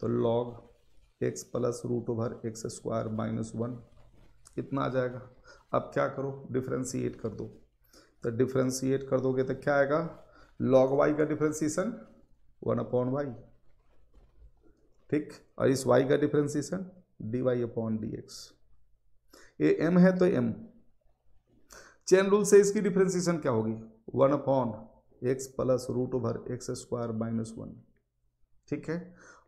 तो log x plus root over x square minus one इतना आ जाएगा अब क्या करो डिफ्रेंसीट कर दो तो डिफ्रेंसीट कर दोगे तो क्या आएगा लॉग वाई का डिफ्रेंसिएशन वन अपॉन वाई ठीक और इस वाई का differentiation d Y upon D x ये एम है तो एम चेन रूल से इसकी डिफ्रेंसिएशन क्या होगी one upon x plus root over x square minus one ठीक है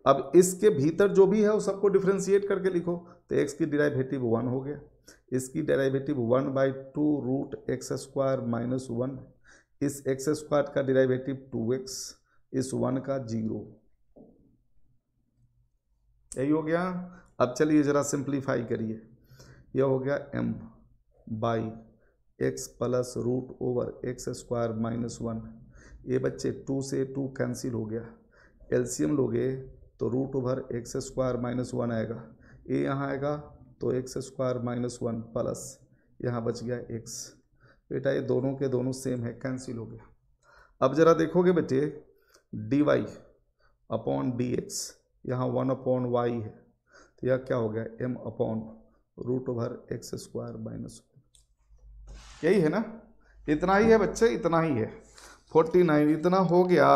अब इसके भीतर जो भी है वो सबको डिफ्रेंशिएट करके लिखो तो एक्स की डिराइवेटिव वन हो गया इसकी derivative one by two root x square minus one इस एक्स स्क्वायर का डेराइवेटिव टू एक्स इस वन का जीरो यही हो गया अब चलिए ज़रा सिंप्लीफाई करिए यह हो गया m by x plus root over x square minus one ये बच्चे टू से टू कैंसिल हो गया एलसीएम लोगे तो root over x square minus one आएगा ये यहाँ आएगा तो x square minus one plus यहाँ बच गया एक्स बेटा ये दोनों के दोनों सेम है कैंसिल हो गया अब ज़रा देखोगे बेटे d Y upon D x यहाँ वन अपॉन वाई है तो यह क्या हो गया m upon root over x square minus यही है ना इतना ही है बच्चे इतना ही है फोर्टी नाइन इतना हो गया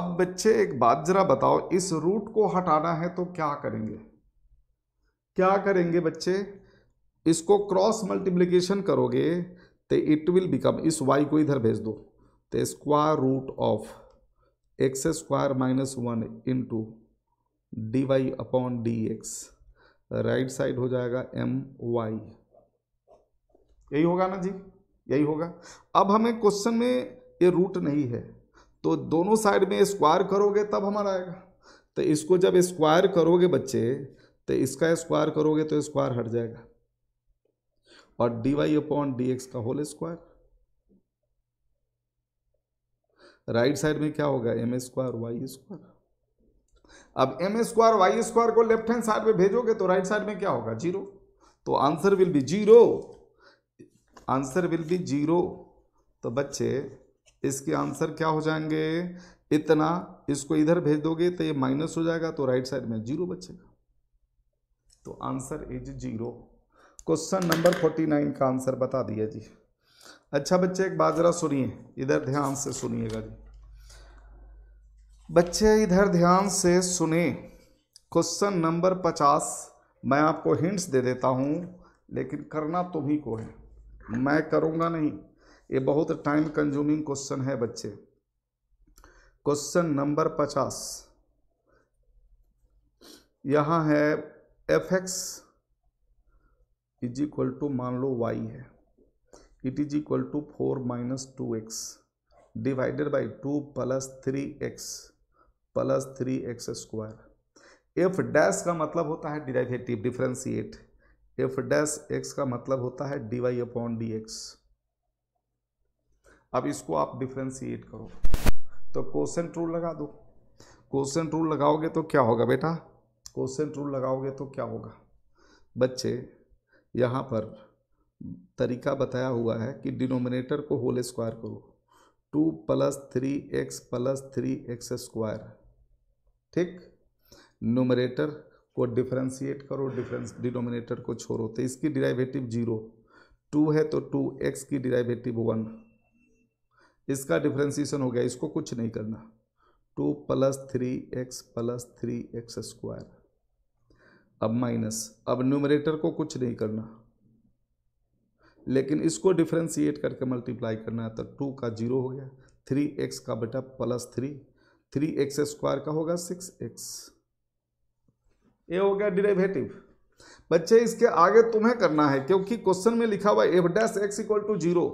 अब बच्चे एक बात ज़रा बताओ इस रूट को हटाना है तो क्या करेंगे क्या करेंगे बच्चे इसको क्रॉस मल्टीप्लीकेशन करोगे तो इट विल बिकम इस वाई को इधर भेज दो तो square root of x square minus one into d Y upon D x right side हो जाएगा एम वाई यही होगा ना जी यही होगा अब हमें क्वेश्चन में ये रूट नहीं है तो दोनों साइड में स्क्वायर करोगे तब हमारा आएगा तो इसको जब स्क्वायर करोगे बच्चे तो इसका स्क्वायर करोगे तो स्क्वायर हट जाएगा और d Y upon D x का होल स्क्वायर राइट साइड में क्या होगा एम स्क्वायर वाई स्क्वायर अब एम स्क्वायर वाई स्क्वायर को लेफ्ट हैंड साइड में भेजोगे तो राइट साइड में क्या होगा जीरो तो answer will be zero answer will be zero तो बच्चे इसके आंसर क्या हो जाएंगे इतना इसको इधर भेज दोगे तो ये माइनस हो जाएगा तो राइट साइड में जीरो बचेगा तो answer is zero question number forty nine का आंसर बता दिया जी अच्छा बच्चे एक बाजरा सुनिए इधर ध्यान से सुनिएगा जी बच्चे इधर ध्यान से सुने क्वेश्चन नंबर पचास मैं आपको हिंट्स दे देता हूँ लेकिन करना तुम्ही को है मैं करूँगा नहीं ये बहुत टाइम कंज्यूमिंग क्वेश्चन है बच्चे क्वेश्चन नंबर पचास यहाँ है f x is equal to मान लो वाई है it is equal to four minus two x divided by two plus three x plus three x square f dash का मतलब होता है derivative differentiate f dash x का मतलब होता है d Y upon D x अब इसको आप डिफ्रेंशिएट करो तो क्वेश्चन रूल लगा दो क्वेश्चन रूल लगाओगे तो क्या होगा बेटा क्वेश्चन रूल लगाओगे तो क्या होगा बच्चे यहाँ पर तरीका बताया हुआ है कि डिनोमिनेटर को होल स्क्वायर करो two plus three x plus three x square ठीक नोमरेटर को डिफ्रेंशिएट करो डिफरेंस डिनोमिनेटर को छोड़ो तो इसकी डिराइवेटिव जीरो टू है तो टू एक्स की डिराइवेटिव वन इसका डिफ्रेंसिएशन हो गया इसको कुछ नहीं करना two plus three x plus three x square अब माइनस अब न्यूमरेटर को कुछ नहीं करना लेकिन इसको डिफ्रेंशिएट करके मल्टीप्लाई करना है तो टू का जीरो हो गया थ्री एक्स का बेटा plus three three x square का होगा सिक्स एक्स ये हो गया डिरेवेटिव बच्चे इसके आगे तुम्हें करना है क्योंकि क्वेश्चन में लिखा हुआ f dash x equal to zero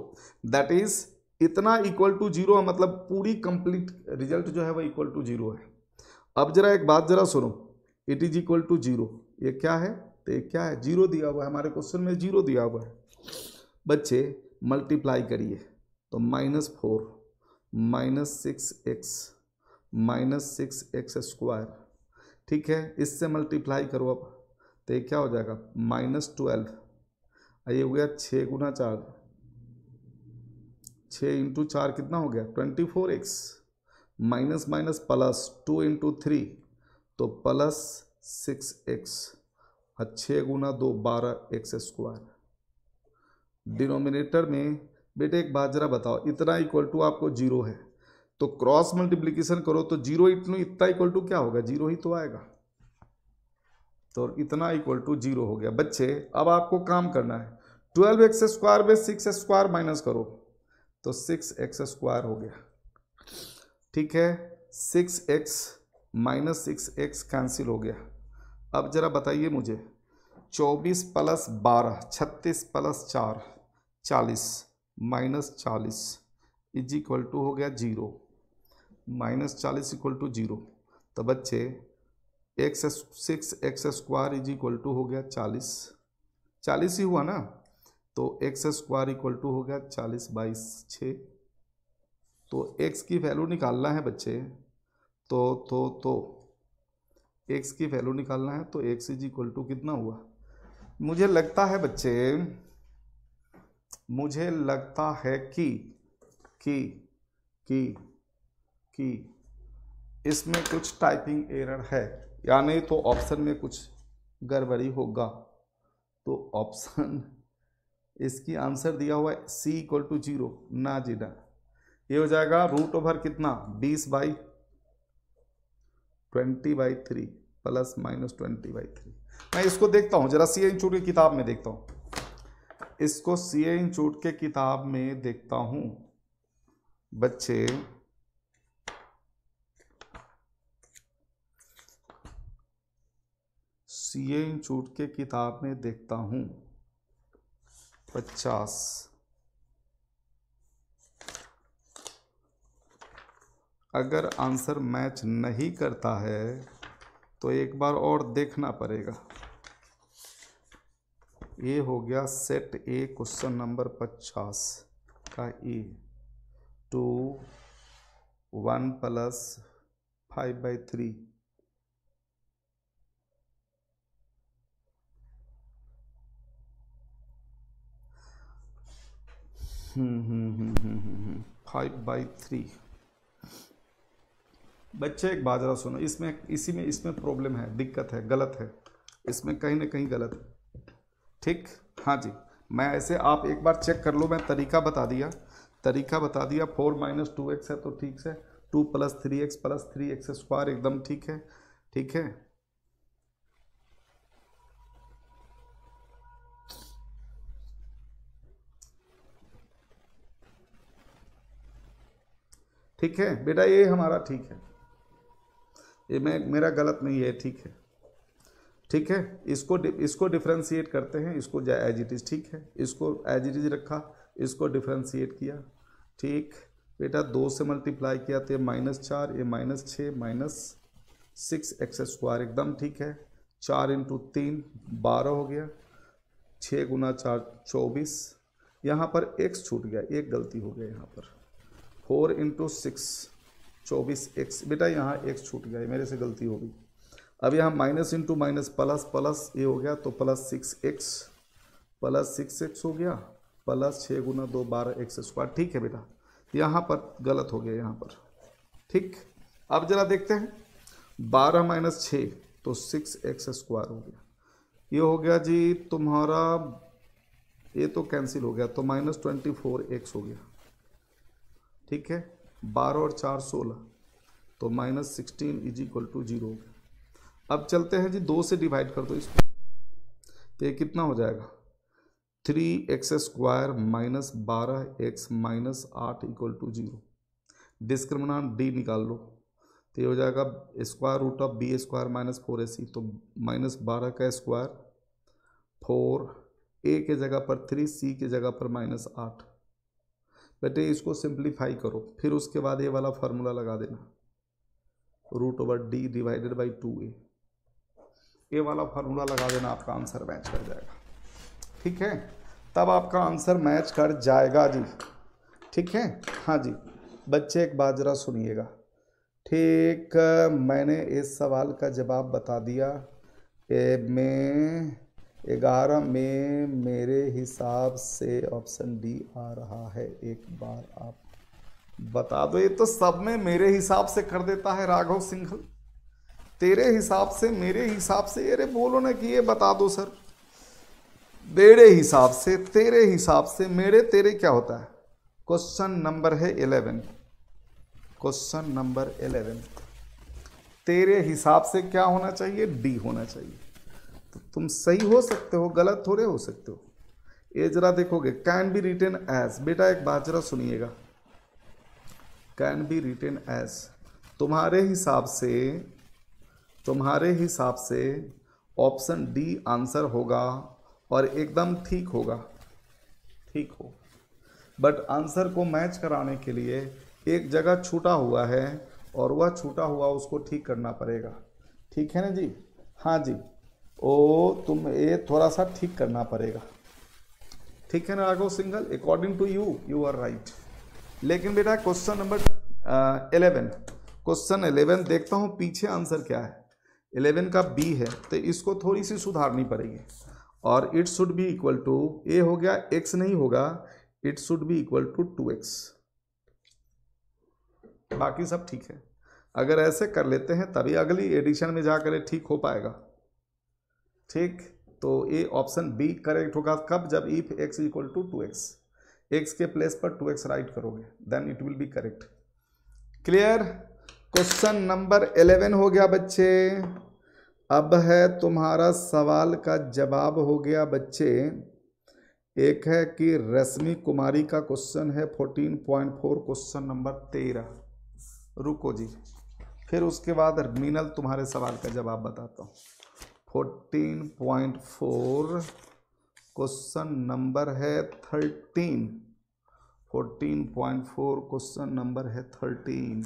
that is इतना इक्वल टू जीरो मतलब पूरी कंप्लीट रिजल्ट जो है वह इक्वल टू जीरो है अब जरा एक बात जरा सुनो it is equal to zero ये क्या है तो ये क्या है जीरो दिया हुआ है हमारे क्वेश्चन में जीरो दिया हुआ है बच्चे मल्टीप्लाई करिए तो minus four minus six x minus six x square ठीक है इससे मल्टीप्लाई करो अब तो ये क्या हो जाएगा माइनस ट्वेल्व ये हो गया छः गुना चार छः इंटू चार कितना हो गया twenty four x minus minus plus two into three तो प्लस सिक्स एक्स और छः गुना दो बारह एक्स स्क्वायर डिनोमिनेटर में बेटे एक बाजरा बताओ इतना इक्वल टू आपको जीरो है तो क्रॉस मल्टीप्लीकेशन करो तो जीरो इतना इतना इक्वल टू क्या होगा जीरो ही तो आएगा तो इतना इक्वल टू जीरो हो गया बच्चे अब आपको काम करना है ट्वेल्व एक्स स्क्वायर में सिक्स स्क्वायर माइनस करो तो सिक्स एक्स स्क्वायर हो गया ठीक है six x minus six x cancel हो गया अब ज़रा बताइए मुझे चौबीस प्लस बारह छत्तीस प्लस चार चालीस माइनस चालीस इज इक्वल टू हो गया जीरो माइनस चालीस इक्वल टू जीरो तो बच्चे x six x square is equal to हो गया चालीस चालीस ही हुआ ना तो एक्स स्क्वायर इक्वल टू हो गया चालीस बाईस छः तो एक्स की वैल्यू निकालना है बच्चे तो तो तो एक्स की वैल्यू निकालना है तो एक्स इज इक्वल टू कितना हुआ मुझे लगता है बच्चे मुझे लगता है कि कि कि कि इसमें कुछ टाइपिंग एरर है यानी तो ऑप्शन में कुछ गड़बड़ी होगा तो ऑप्शन इसकी आंसर दिया हुआ है सी इक्वल टू जीरो ना जी ना ये हो जाएगा रूट ओवर कितना बीस by twenty by three plus minus twenty by three मैं इसको देखता हूँ जरा सी चूट की किताब में देखता हूँ इसको सी एंचूट के किताब में देखता हूँ बच्चे सी ए चूट के किताब में देखता हूँ पचास अगर आंसर मैच नहीं करता है तो एक बार और देखना पड़ेगा ये हो गया सेट ए क्वेश्चन नंबर पचास का A two one plus five by three hmm hmm, hmm, hmm, hmm five by three बच्चे एक बाजरा सुनो इसमें इसी में इसमें प्रॉब्लम है दिक्कत है गलत है इसमें कहीं ना कहीं गलत है ठीक हाँ जी मैं ऐसे आप एक बार चेक कर लो मैं तरीका बता दिया तरीका बता दिया फोर माइनस टू एक्स है तो ठीक है two plus three x plus three x square एकदम ठीक है ठीक है ठीक है बेटा ये हमारा ठीक है ये मैं मेरा गलत नहीं है ठीक है ठीक है इसको इसको डिफ्रेंशिएट करते हैं इसको एज इट इज़ ठीक है इसको एज इट इज़ रखा इसको डिफ्रेंशिएट किया ठीक बेटा दो से मल्टीप्लाई किया तो ये माइनस चार ये माइनस छः माइनस सिक्स एक्स स्क्वायर एकदम ठीक है चार इंटू तीन बारह हो गया छः गुना चार चौबीस यहाँ पर एक्स छूट गया एक गलती हो गया यहाँ पर फोर इंटू सिक्स चौबीस एक्स बेटा यहाँ एक्स छूट गया मेरे से गलती हो गई अब यहाँ minus into minus plus plus ये हो गया तो plus six x plus six x हो गया प्लस छः गुना दो बारह एक्स स्क्वायर ठीक है बेटा यहाँ पर गलत हो गया यहाँ पर ठीक अब जरा देखते हैं बारह माइनस छः तो सिक्स एक्स स्क्वायर हो गया ये हो गया जी तुम्हारा ये तो कैंसिल हो गया तो माइनस ट्वेंटी फोर एक्स हो गया ठीक है बारह और चार सोलह तो minus sixteen is equal to zero अब चलते हैं जी दो से डिवाइड कर दो इसको तो ये कितना हो जाएगा थ्री एक्स स्क्वायर माइनस बारह एक्स माइनस आठ equal to zero discriminant D निकाल लो तो ये हो जाएगा square root of b square minus four a c तो माइनस बारह का स्क्वायर फोर ए के जगह पर थ्री सी के जगह पर माइनस आठ बेटे इसको सिंप्लीफाई करो फिर उसके बाद ये वाला फार्मूला लगा देना root over D divided by two a ये वाला फार्मूला लगा देना आपका आंसर मैच कर जाएगा ठीक है तब आपका आंसर मैच कर जाएगा जी ठीक है हाँ जी बच्चे एक बात ज़रा सुनिएगा ठीक मैंने इस सवाल का जवाब बता दिया ए में ग्यारह में मेरे हिसाब से ऑप्शन डी आ रहा है एक बार आप बता दो ये तो सब में मेरे हिसाब से कर देता है राघव सिंघल तेरे हिसाब से मेरे हिसाब से अरे बोलो ना कि ये बता दो सर मेरे हिसाब से तेरे हिसाब से मेरे तेरे क्या होता है क्वेश्चन नंबर है इलेवन क्वेश्चन नंबर इलेवन तेरे हिसाब से क्या होना चाहिए डी होना चाहिए तो तुम सही हो सकते हो गलत थोड़े हो सकते हो ये जरा देखोगे कैन बी रिटेन एज बेटा एक बात जरा सुनिएगा कैन बी रिटेन एज तुम्हारे हिसाब से तुम्हारे हिसाब से ऑप्शन डी आंसर होगा और एकदम ठीक होगा ठीक हो बट आंसर को मैच कराने के लिए एक जगह छूटा हुआ है और वह छूटा हुआ उसको ठीक करना पड़ेगा ठीक है ना जी हाँ जी ओ तुम ये थोड़ा सा ठीक करना पड़ेगा ठीक है ना Raghav single according to you you are right लेकिन बेटा question number eleven question eleven देखता हूँ पीछे आंसर क्या है इलेवन का बी है तो इसको थोड़ी सी सुधारनी पड़ेगी और it should be equal to a हो गया एक्स नहीं होगा it should be equal to two x बाकी सब ठीक है अगर ऐसे कर लेते हैं तभी अगली एडिशन में जाकर ठीक हो पाएगा ठीक तो ए ऑप्शन बी करेक्ट होगा कब जब if x equal to two x x के प्लेस पर टू एक्स राइट करोगे then it will be correct clear question number eleven हो गया बच्चे अब है तुम्हारा सवाल का जवाब हो गया बच्चे एक है कि रश्मि कुमारी का क्वेश्चन है fourteen point four question number तेरह रुको जी फिर उसके बाद मीनल तुम्हारे सवाल का जवाब बताता हूँ fourteen point four question number है thirteen fourteen point four question number है थर्टीन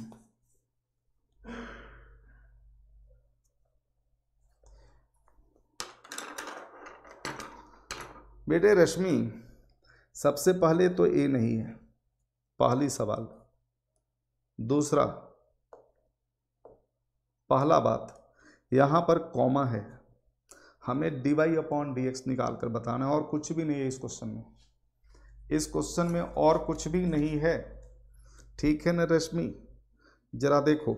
बेटे रश्मि सबसे पहले तो ए नहीं है पहली सवाल दूसरा पहला बात यहां पर कॉमा है हमें d Y upon D x निकाल कर बताना है और कुछ भी नहीं है इस क्वेश्चन में इस क्वेश्चन में और कुछ भी नहीं है ठीक है न रश्मि जरा देखो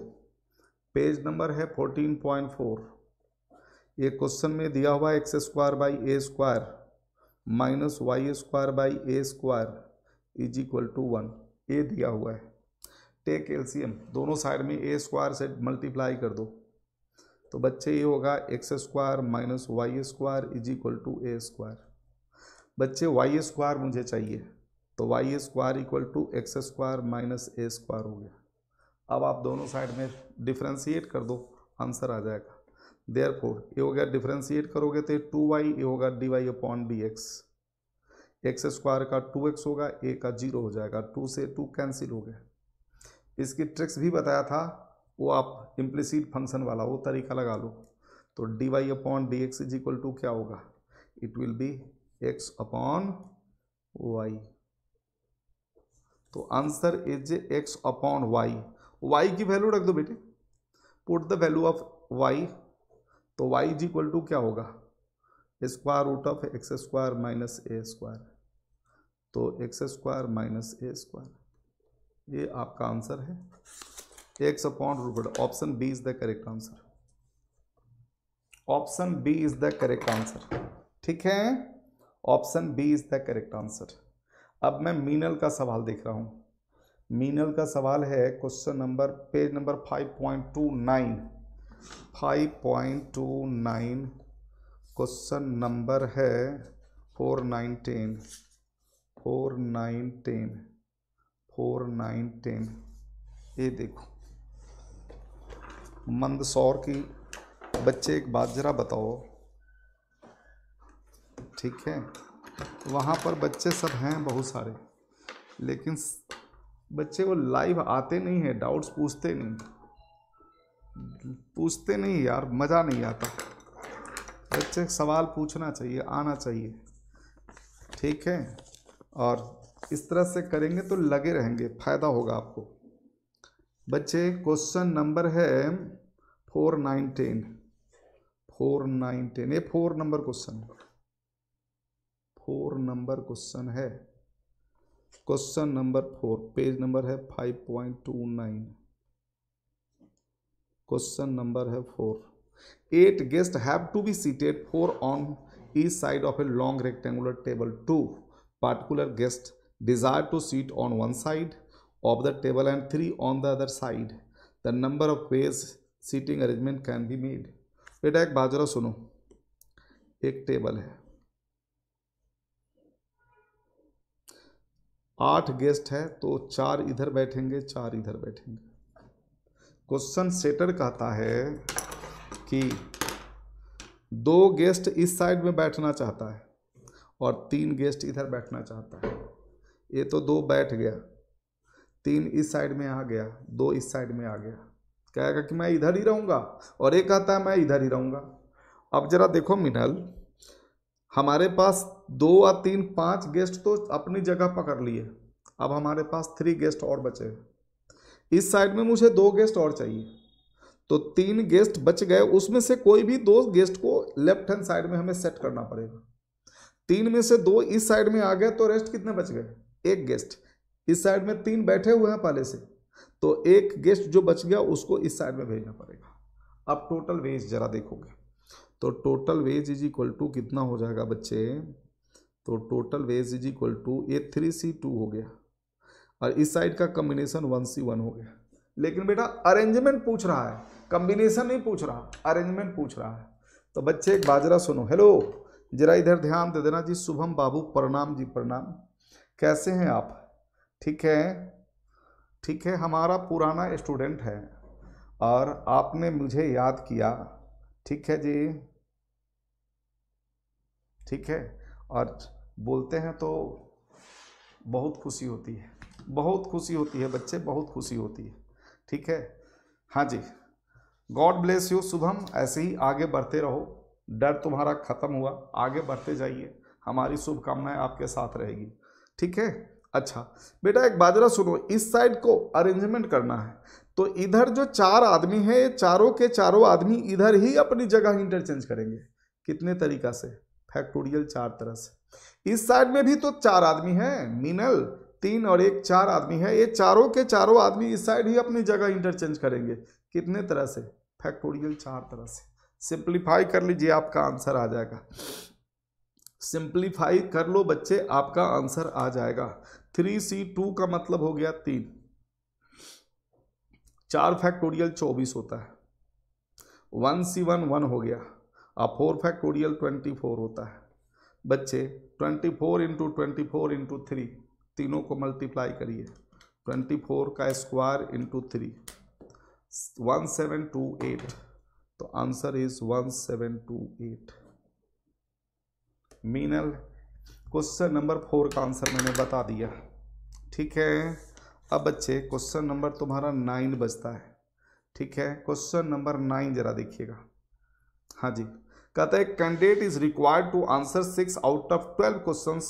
पेज नंबर है फोर्टीन पॉइंट फोर ये क्वेश्चन में दिया हुआ x square by a square minus y square by a square is equal to one a दिया हुआ है टेक एलसीएम दोनों साइड में ए स्क्वायर से मल्टीप्लाई कर दो तो बच्चे ये होगा x square minus y square is equal to a square बच्चे वाई स्क्वायर मुझे चाहिए तो y square equal to x square minus a square हो गया अब आप दोनों साइड में डिफ्रेंशिएट कर दो आंसर आ जाएगा देयर फोर ये हो गया डिफ्रेंशिएट करोगे तो टू वाई ये होगा d Y upon D x x square का टू एक्स होगा ए का जीरो हो जाएगा टू से टू कैंसिल हो गया इसकी ट्रिक्स भी बताया था वो आप इम्प्लीसिट फंक्शन वाला वो तरीका लगा लो तो d Y upon D x is equal to क्या होगा it will be x upon y तो answer is x upon y y की वैल्यू रख दो बेटे put the value of y तो वाई इज इक्वल टू क्या होगा square root of x square minus a square तो x square minus a square ये आपका आंसर है x upon root option B is the correct answer option B is the correct answer ठीक है option B is the correct answer अब मैं मीनल का सवाल देख रहा हूं मीनल का सवाल है question number page number five point two nine five point two nine question number है four nine ten four nine ten four nine ten ये देखो मंदसौर की बच्चे एक बात ज़रा बताओ ठीक है वहाँ पर बच्चे सब हैं बहुत सारे लेकिन बच्चे वो लाइव आते नहीं हैं डाउट्स पूछते नहीं पूछते नहीं यार मज़ा नहीं आता बच्चे सवाल पूछना चाहिए आना चाहिए ठीक है और इस तरह से करेंगे तो लगे रहेंगे फ़ायदा होगा आपको बच्चे क्वेश्चन नंबर है four nine ten four nine ten ये four number question four number question है question number four page number है five point two nine question number है four eight guest have to be seated four on ई side of a long rectangular table two particular guest desire to sit on one side of the table and three on the other side the number of ways seating arrangement can be made बेटा एक बाजरा सुनो एक table है आठ guest है तो चार इधर बैठेंगे चार इधर बैठेंगे क्वेश्चन सेटर कहता है कि दो गेस्ट इस साइड में बैठना चाहता है और तीन गेस्ट इधर बैठना चाहता है ये तो दो बैठ गया तीन इस साइड में आ गया दो इस साइड में आ गया कहेगा कि मैं इधर ही रहूँगा और एक कहता है मैं इधर ही रहूँगा अब जरा देखो मिनल हमारे पास दो या तीन पांच गेस्ट तो अपनी जगह पकड़ लिए अब हमारे पास थ्री गेस्ट और बचे इस साइड में मुझे दो गेस्ट और चाहिए तो तीन गेस्ट बच गए उसमें से कोई भी दो गेस्ट को लेफ्ट हैंड साइड में हमें सेट करना पड़ेगा तीन में से दो इस साइड में आ गए तो रेस्ट कितने बच गए एक गेस्ट इस साइड में तीन बैठे हुए हैं पहले से तो एक गेस्ट जो बच गया उसको इस साइड में भेजना पड़ेगा अब टोटल वेज जरा देखोगे तो total ways is equal to कितना हो जाएगा बच्चे तो total ways is equal to ये थ्री सी टू हो गया और इस साइड का कम्बिनेशन वन सी वन हो गया लेकिन बेटा अरेंजमेंट पूछ रहा है कम्बिनेशन नहीं पूछ रहा अरेंजमेंट पूछ रहा है तो बच्चे एक बाजरा सुनो हेलो जरा इधर ध्यान दे देना जी शुभम बाबू प्रणाम जी प्रणाम कैसे हैं आप ठीक है ठीक है हमारा पुराना स्टूडेंट है और आपने मुझे याद किया ठीक है जी ठीक है और बोलते हैं तो बहुत खुशी होती है बहुत खुशी होती है बच्चे बहुत खुशी होती है ठीक है हाँ जी गॉड ब्लेस यू शुभम ऐसे ही आगे बढ़ते रहो डर तुम्हारा ख़त्म हुआ आगे बढ़ते जाइए हमारी शुभकामनाएं आपके साथ रहेगी ठीक है अच्छा बेटा एक बाजरा सुनो इस साइड को अरेंजमेंट करना है तो इधर जो चार आदमी है ये चारों के चारों आदमी इधर ही अपनी जगह इंटरचेंज करेंगे कितने तरीका से फैक्टोरियल चार तरह से इस साइड में भी तो चार आदमी है मिनल तीन और एक चार आदमी है ये चारों के चारों आदमी इस साइड ही अपनी जगह इंटरचेंज करेंगे कितने तरह से फैक्टोरियल चार तरह से सिंप्लीफाई कर लीजिए आपका आंसर आ जाएगा सिंप्लीफाई कर लो बच्चे आपका आंसर आ जाएगा थ्री सी टू का मतलब हो गया तीन चार फैक्टोरियल चौबीस होता है वन सी वन वन हो गया और फोर फैक्टोरियल ट्वेंटी फोर होता है बच्चे twenty four into twenty four into three तीनों को मल्टीप्लाई करिए ट्वेंटी फोर का square into three one seven two eight तो answer is one seven two eight Meenal question number four का आंसर मैंने बता दिया ठीक है अब बच्चे क्वेश्चन नंबर तुम्हारा नाइन बचता है ठीक है क्वेश्चन नंबर नाइन जरा देखिएगा हाँ जी कहता है candidate is required to answer six out of twelve question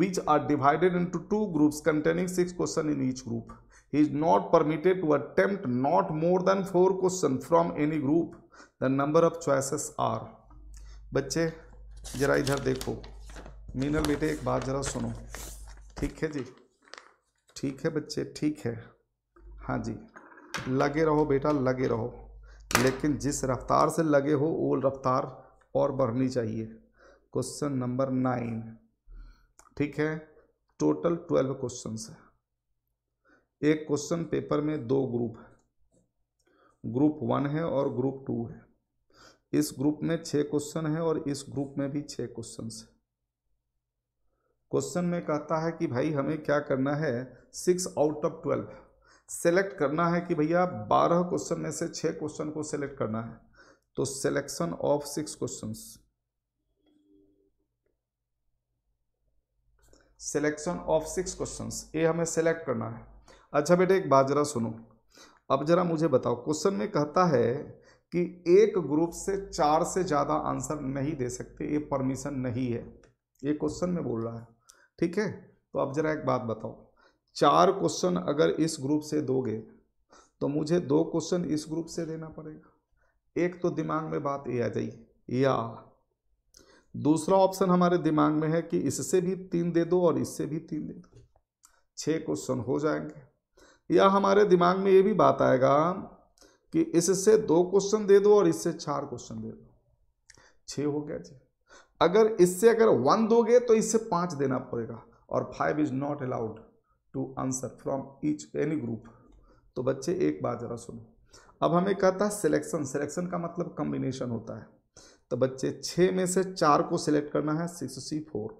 which are divided into two groups containing six question in each group he is not permitted to attempt not more than four question from any group the number of choices are बच्चे जरा इधर देखो मीनल बेटे एक बात जरा सुनो ठीक है जी ठीक है बच्चे ठीक है हाँ जी लगे रहो बेटा लगे रहो लेकिन जिस रफ्तार से लगे हो वो रफ्तार और बढ़नी चाहिए क्वेश्चन नंबर नाइन ठीक है टोटल ट्वेल्व क्वेश्चन है एक क्वेश्चन पेपर में दो ग्रुप है ग्रुप वन है और ग्रुप टू है इस ग्रुप में छः क्वेश्चन है और इस ग्रुप में भी छः क्वेश्चन है क्वेश्चन में कहता है कि भाई हमें क्या करना है six out of twelve select करना है कि भैया बारह क्वेश्चन में से छः क्वेश्चन को सेलेक्ट करना है तो selection of six questions selection of six questions ये हमें सेलेक्ट करना है अच्छा बेटे एक बात जरा सुनो अब जरा मुझे बताओ क्वेश्चन में कहता है कि एक ग्रुप से चार से ज़्यादा आंसर नहीं दे सकते ये परमिशन नहीं है ये क्वेश्चन में बोल रहा है ठीक है तो अब जरा एक बात बताओ चार क्वेश्चन अगर इस ग्रुप से दोगे तो मुझे दो क्वेश्चन इस ग्रुप से देना पड़ेगा एक तो दिमाग में बात ये आ जाइए या दूसरा ऑप्शन हमारे दिमाग में है कि इससे भी तीन दे दो और इससे भी तीन दे दो छः क्वेश्चन हो जाएंगे या हमारे दिमाग में ये भी बात आएगा कि इससे दो क्वेश्चन दे दो और इससे चार क्वेश्चन दे दो छः हो गया जी अगर इससे अगर वन दोगे तो इससे पांच देना पड़ेगा और five is not allowed to answer from each any group तो बच्चे एक बार ज़रा सुनो अब हमें कहता है सिलेक्शन सिलेक्शन का मतलब कम्बिनेशन होता है तो बच्चे छः में से चार को सिलेक्ट करना है सिक्स सी फोर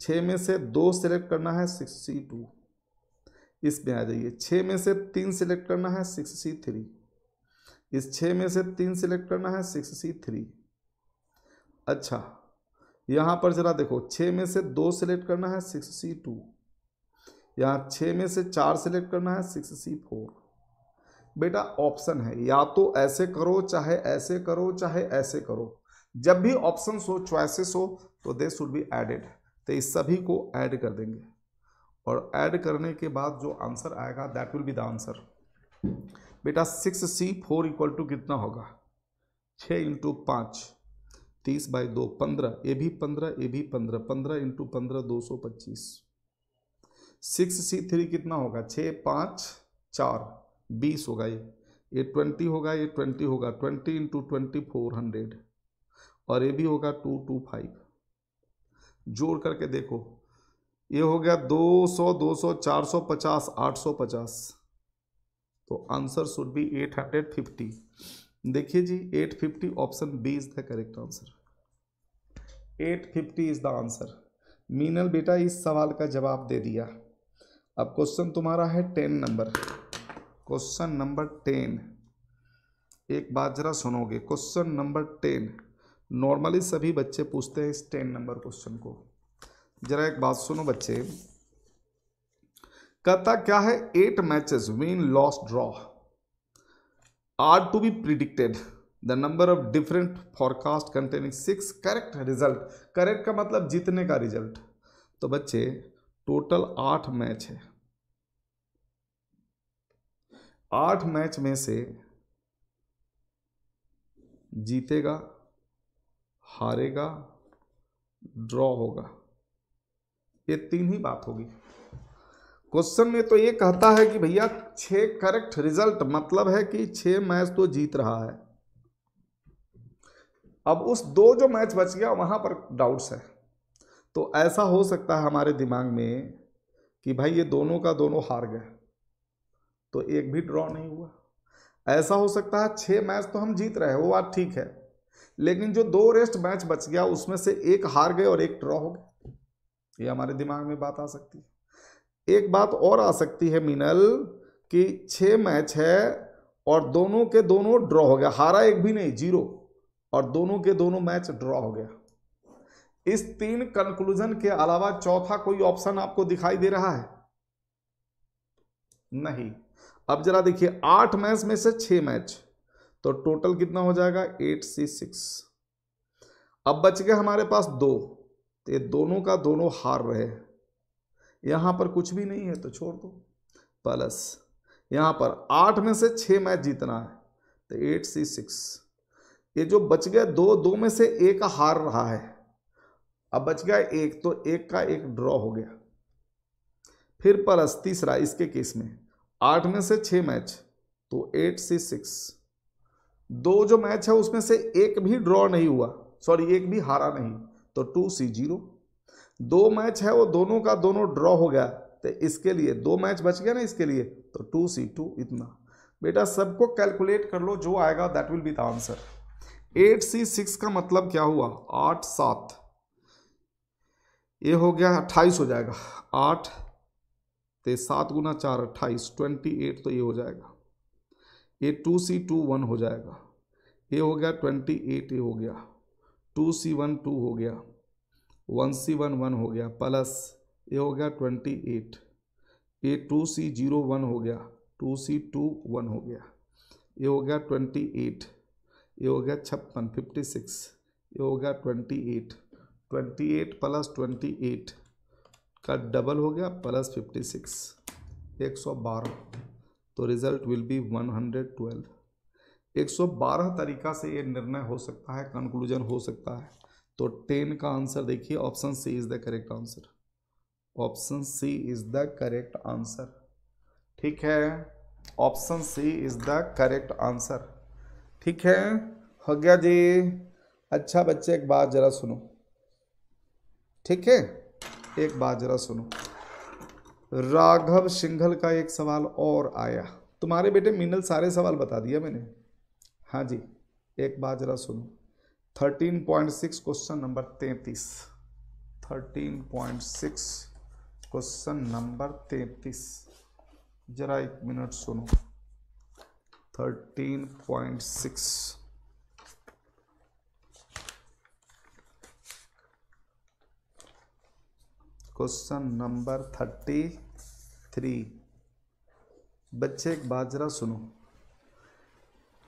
छः में से दो सिलेक्ट करना है सिक्स सी टू इसमें आ जाइए छः में से तीन सिलेक्ट करना है सिक्स सी थ्री इस छः में से तीन सिलेक्ट करना है सिक्स सी थ्री अच्छा यहाँ पर ज़रा देखो छः में से दो सेलेक्ट करना है सिक्स सी टू यहाँ छः में से चार सेलेक्ट करना है सिक्स सी फोर बेटा ऑप्शन है या तो ऐसे करो चाहे ऐसे करो चाहे ऐसे करो जब भी ऑप्शन हो चॉइसेस हो तो दे शुड बी एडेड तो इस सभी को ऐड कर देंगे और ऐड करने के बाद जो आंसर आएगा that will be the answer बेटा six C four equal to कितना होगा छः इंटू पाँच तीस बाई दो पंद्रह ए भी पंद्रह ए भी पंद्रह पंद्रह इंटू पंद्रह दो सौ पच्चीस सिक्स सी थ्री कितना होगा छः पाँच चार बीस होगा ये ये ट्वेंटी होगा ये ट्वेंटी होगा twenty into twenty four hundred और ये भी होगा टू टू फाइव जोड़ करके देखो ये हो गया दो सौ दो सौ चार सौ पचास आठ सौ पचास तो answer should be eight hundred fifty देखिए जी 850 option B is the correct answer 850 is the answer Meenal बेटा इस सवाल का जवाब दे दिया अब क्वेश्चन तुम्हारा है ten number question number ten एक बात जरा सुनोगे क्वेश्चन नंबर टेन नॉर्मली सभी बच्चे पूछते हैं इस टेन नंबर क्वेश्चन को जरा एक बात सुनो बच्चे कहता क्या है eight matches win loss draw are to be predicted the number of different forecast containing six correct result correct का मतलब जीतने का रिजल्ट तो बच्चे टोटल आठ मैच है आठ मैच में से जीतेगा हारेगा ड्रॉ होगा ये तीन ही बात होगी क्वेश्चन में तो ये कहता है कि भैया छे करेक्ट रिजल्ट मतलब है कि छ मैच तो जीत रहा है अब उस दो जो मैच बच गया वहां पर डाउट्स है तो ऐसा हो सकता है हमारे दिमाग में कि भाई ये दोनों का दोनों हार गए तो एक भी ड्रॉ नहीं हुआ ऐसा हो सकता है छह मैच तो हम जीत रहे हैं वो बात ठीक है लेकिन जो दो रेस्ट मैच बच गया उसमें से एक हार गए और एक ड्रॉ हो गया ये हमारे दिमाग में बात आ सकती है एक बात और आ सकती है मिनल कि छः मैच है और दोनों के दोनों ड्रॉ हो गया हारा एक भी नहीं जीरो और दोनों के दोनों मैच ड्रॉ हो गया इस तीन कंक्लूजन के अलावा चौथा कोई ऑप्शन आपको दिखाई दे रहा है नहीं अब जरा देखिए आठ मैच में से छह मैच तो टोटल कितना हो जाएगा एट सी सिक्स अब बच गए हमारे पास दो तो ये दोनों का दोनों हार रहे हैं यहाँ पर कुछ भी नहीं है तो छोड़ दो प्लस यहाँ पर आठ में से छः मैच जीतना है तो एट सी सिक्स ये जो बच गया दो दो में से एक हार रहा है अब बच गया एक तो एक का एक ड्रॉ हो गया फिर प्लस तीसरा इसके केस में आठ में से छ मैच तो एट सी सिक्स दो जो मैच है उसमें से एक भी ड्रॉ नहीं हुआ सॉरी एक भी हारा नहीं तो टू सी जीरो दो मैच है वो दोनों का दोनों ड्रॉ हो गया तो इसके लिए दो मैच बच गया ना इसके लिए तो टू सी टू इतना बेटा सबको कैलकुलेट कर लो जो आएगा that will be the answer eight C six का मतलब क्या हुआ आठ सात ये हो गया अट्ठाईस हो जाएगा आठ ते तो सात गुना चार अट्ठाईस ट्वेंटी एट तो ये हो जाएगा ये टू सी टू वन हो जाएगा ये हो गया ट्वेंटी एट ये हो गया टू सी वन टू हो गया वन सी वन वन हो गया प्लस ये हो गया twenty eight a two C zero one हो गया टू सी टू वन हो गया ये हो गया ट्वेंटी एट ये हो गया छप्पन फिफ्टी सिक्स ये हो गया twenty eight twenty eight plus twenty eight का डबल हो गया प्लस फिफ्टी सिक्स एक सौ बारह तो result will be one hundred twelve एक सौ बारह तरीका से ये निर्णय हो सकता है कंक्लूजन हो सकता है तो टेन का आंसर देखिए option C is the correct answer option C is the correct answer ठीक है option C is the correct answer ठीक है हो गया जी अच्छा बच्चे एक बात जरा सुनो ठीक है एक बात जरा सुनो राघव सिंघल का एक सवाल और आया तुम्हारे बेटे मिनल सारे सवाल बता दिया मैंने हाँ जी एक बात जरा सुनो thirteen point six question number तैतीस thirteen point six question number तैंतीस जरा एक मिनट सुनो thirteen point six question number thirty three बच्चे एक बात सुनो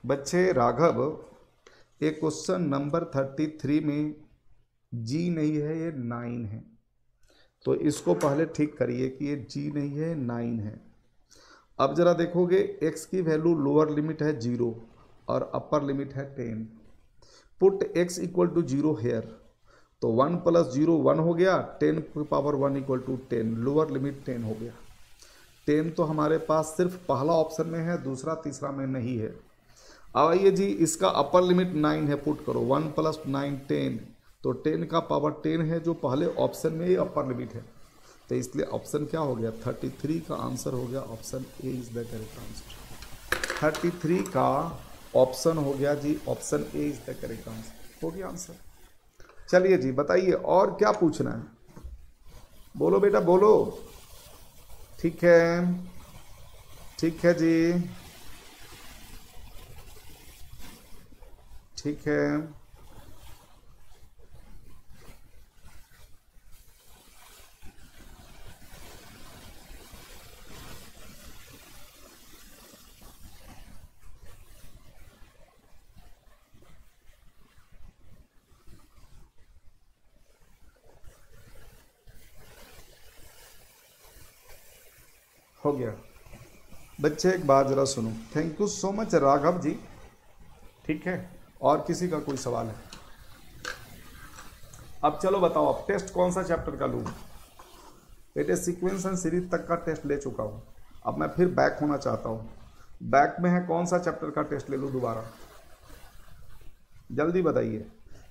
बच्चे राघव ये क्वेश्चन नंबर थर्टी थ्री में जी नहीं है ये नाइन है तो इसको पहले ठीक करिए कि ये जी नहीं है नाइन है अब ज़रा देखोगे एक्स की वैल्यू लोअर लिमिट है जीरो और अपर लिमिट है ten put x equal to zero here तो वन प्लस जीरो वन हो गया ten power one equal to ten lower limit ten हो गया टेन तो हमारे पास सिर्फ पहला ऑप्शन में है दूसरा तीसरा में नहीं है अब आइए जी इसका अपर लिमिट नाइन है पुट करो वन प्लस नाइन टेन तो टेन का पावर टेन है जो पहले ऑप्शन में ही अपर लिमिट है तो इसलिए ऑप्शन क्या हो गया थर्टी थ्री का आंसर हो गया option A is the correct answer thirty three का ऑप्शन हो गया जी option A is the correct answer हो गया आंसर चलिए जी बताइए और क्या पूछना है बोलो बेटा बोलो ठीक है ठीक है जी ठीक है हो गया बच्चे एक बात ज़रा सुनो thank you so much Raghav ji ठीक है और किसी का कोई सवाल है अब चलो बताओ अब टेस्ट कौन सा चैप्टर का लूँ बेटे सीक्वेंस एंड सीरीज तक का टेस्ट ले चुका हूँ अब मैं फिर बैक होना चाहता हूँ बैक में है कौन सा चैप्टर का टेस्ट ले लूँ दोबारा जल्दी बताइए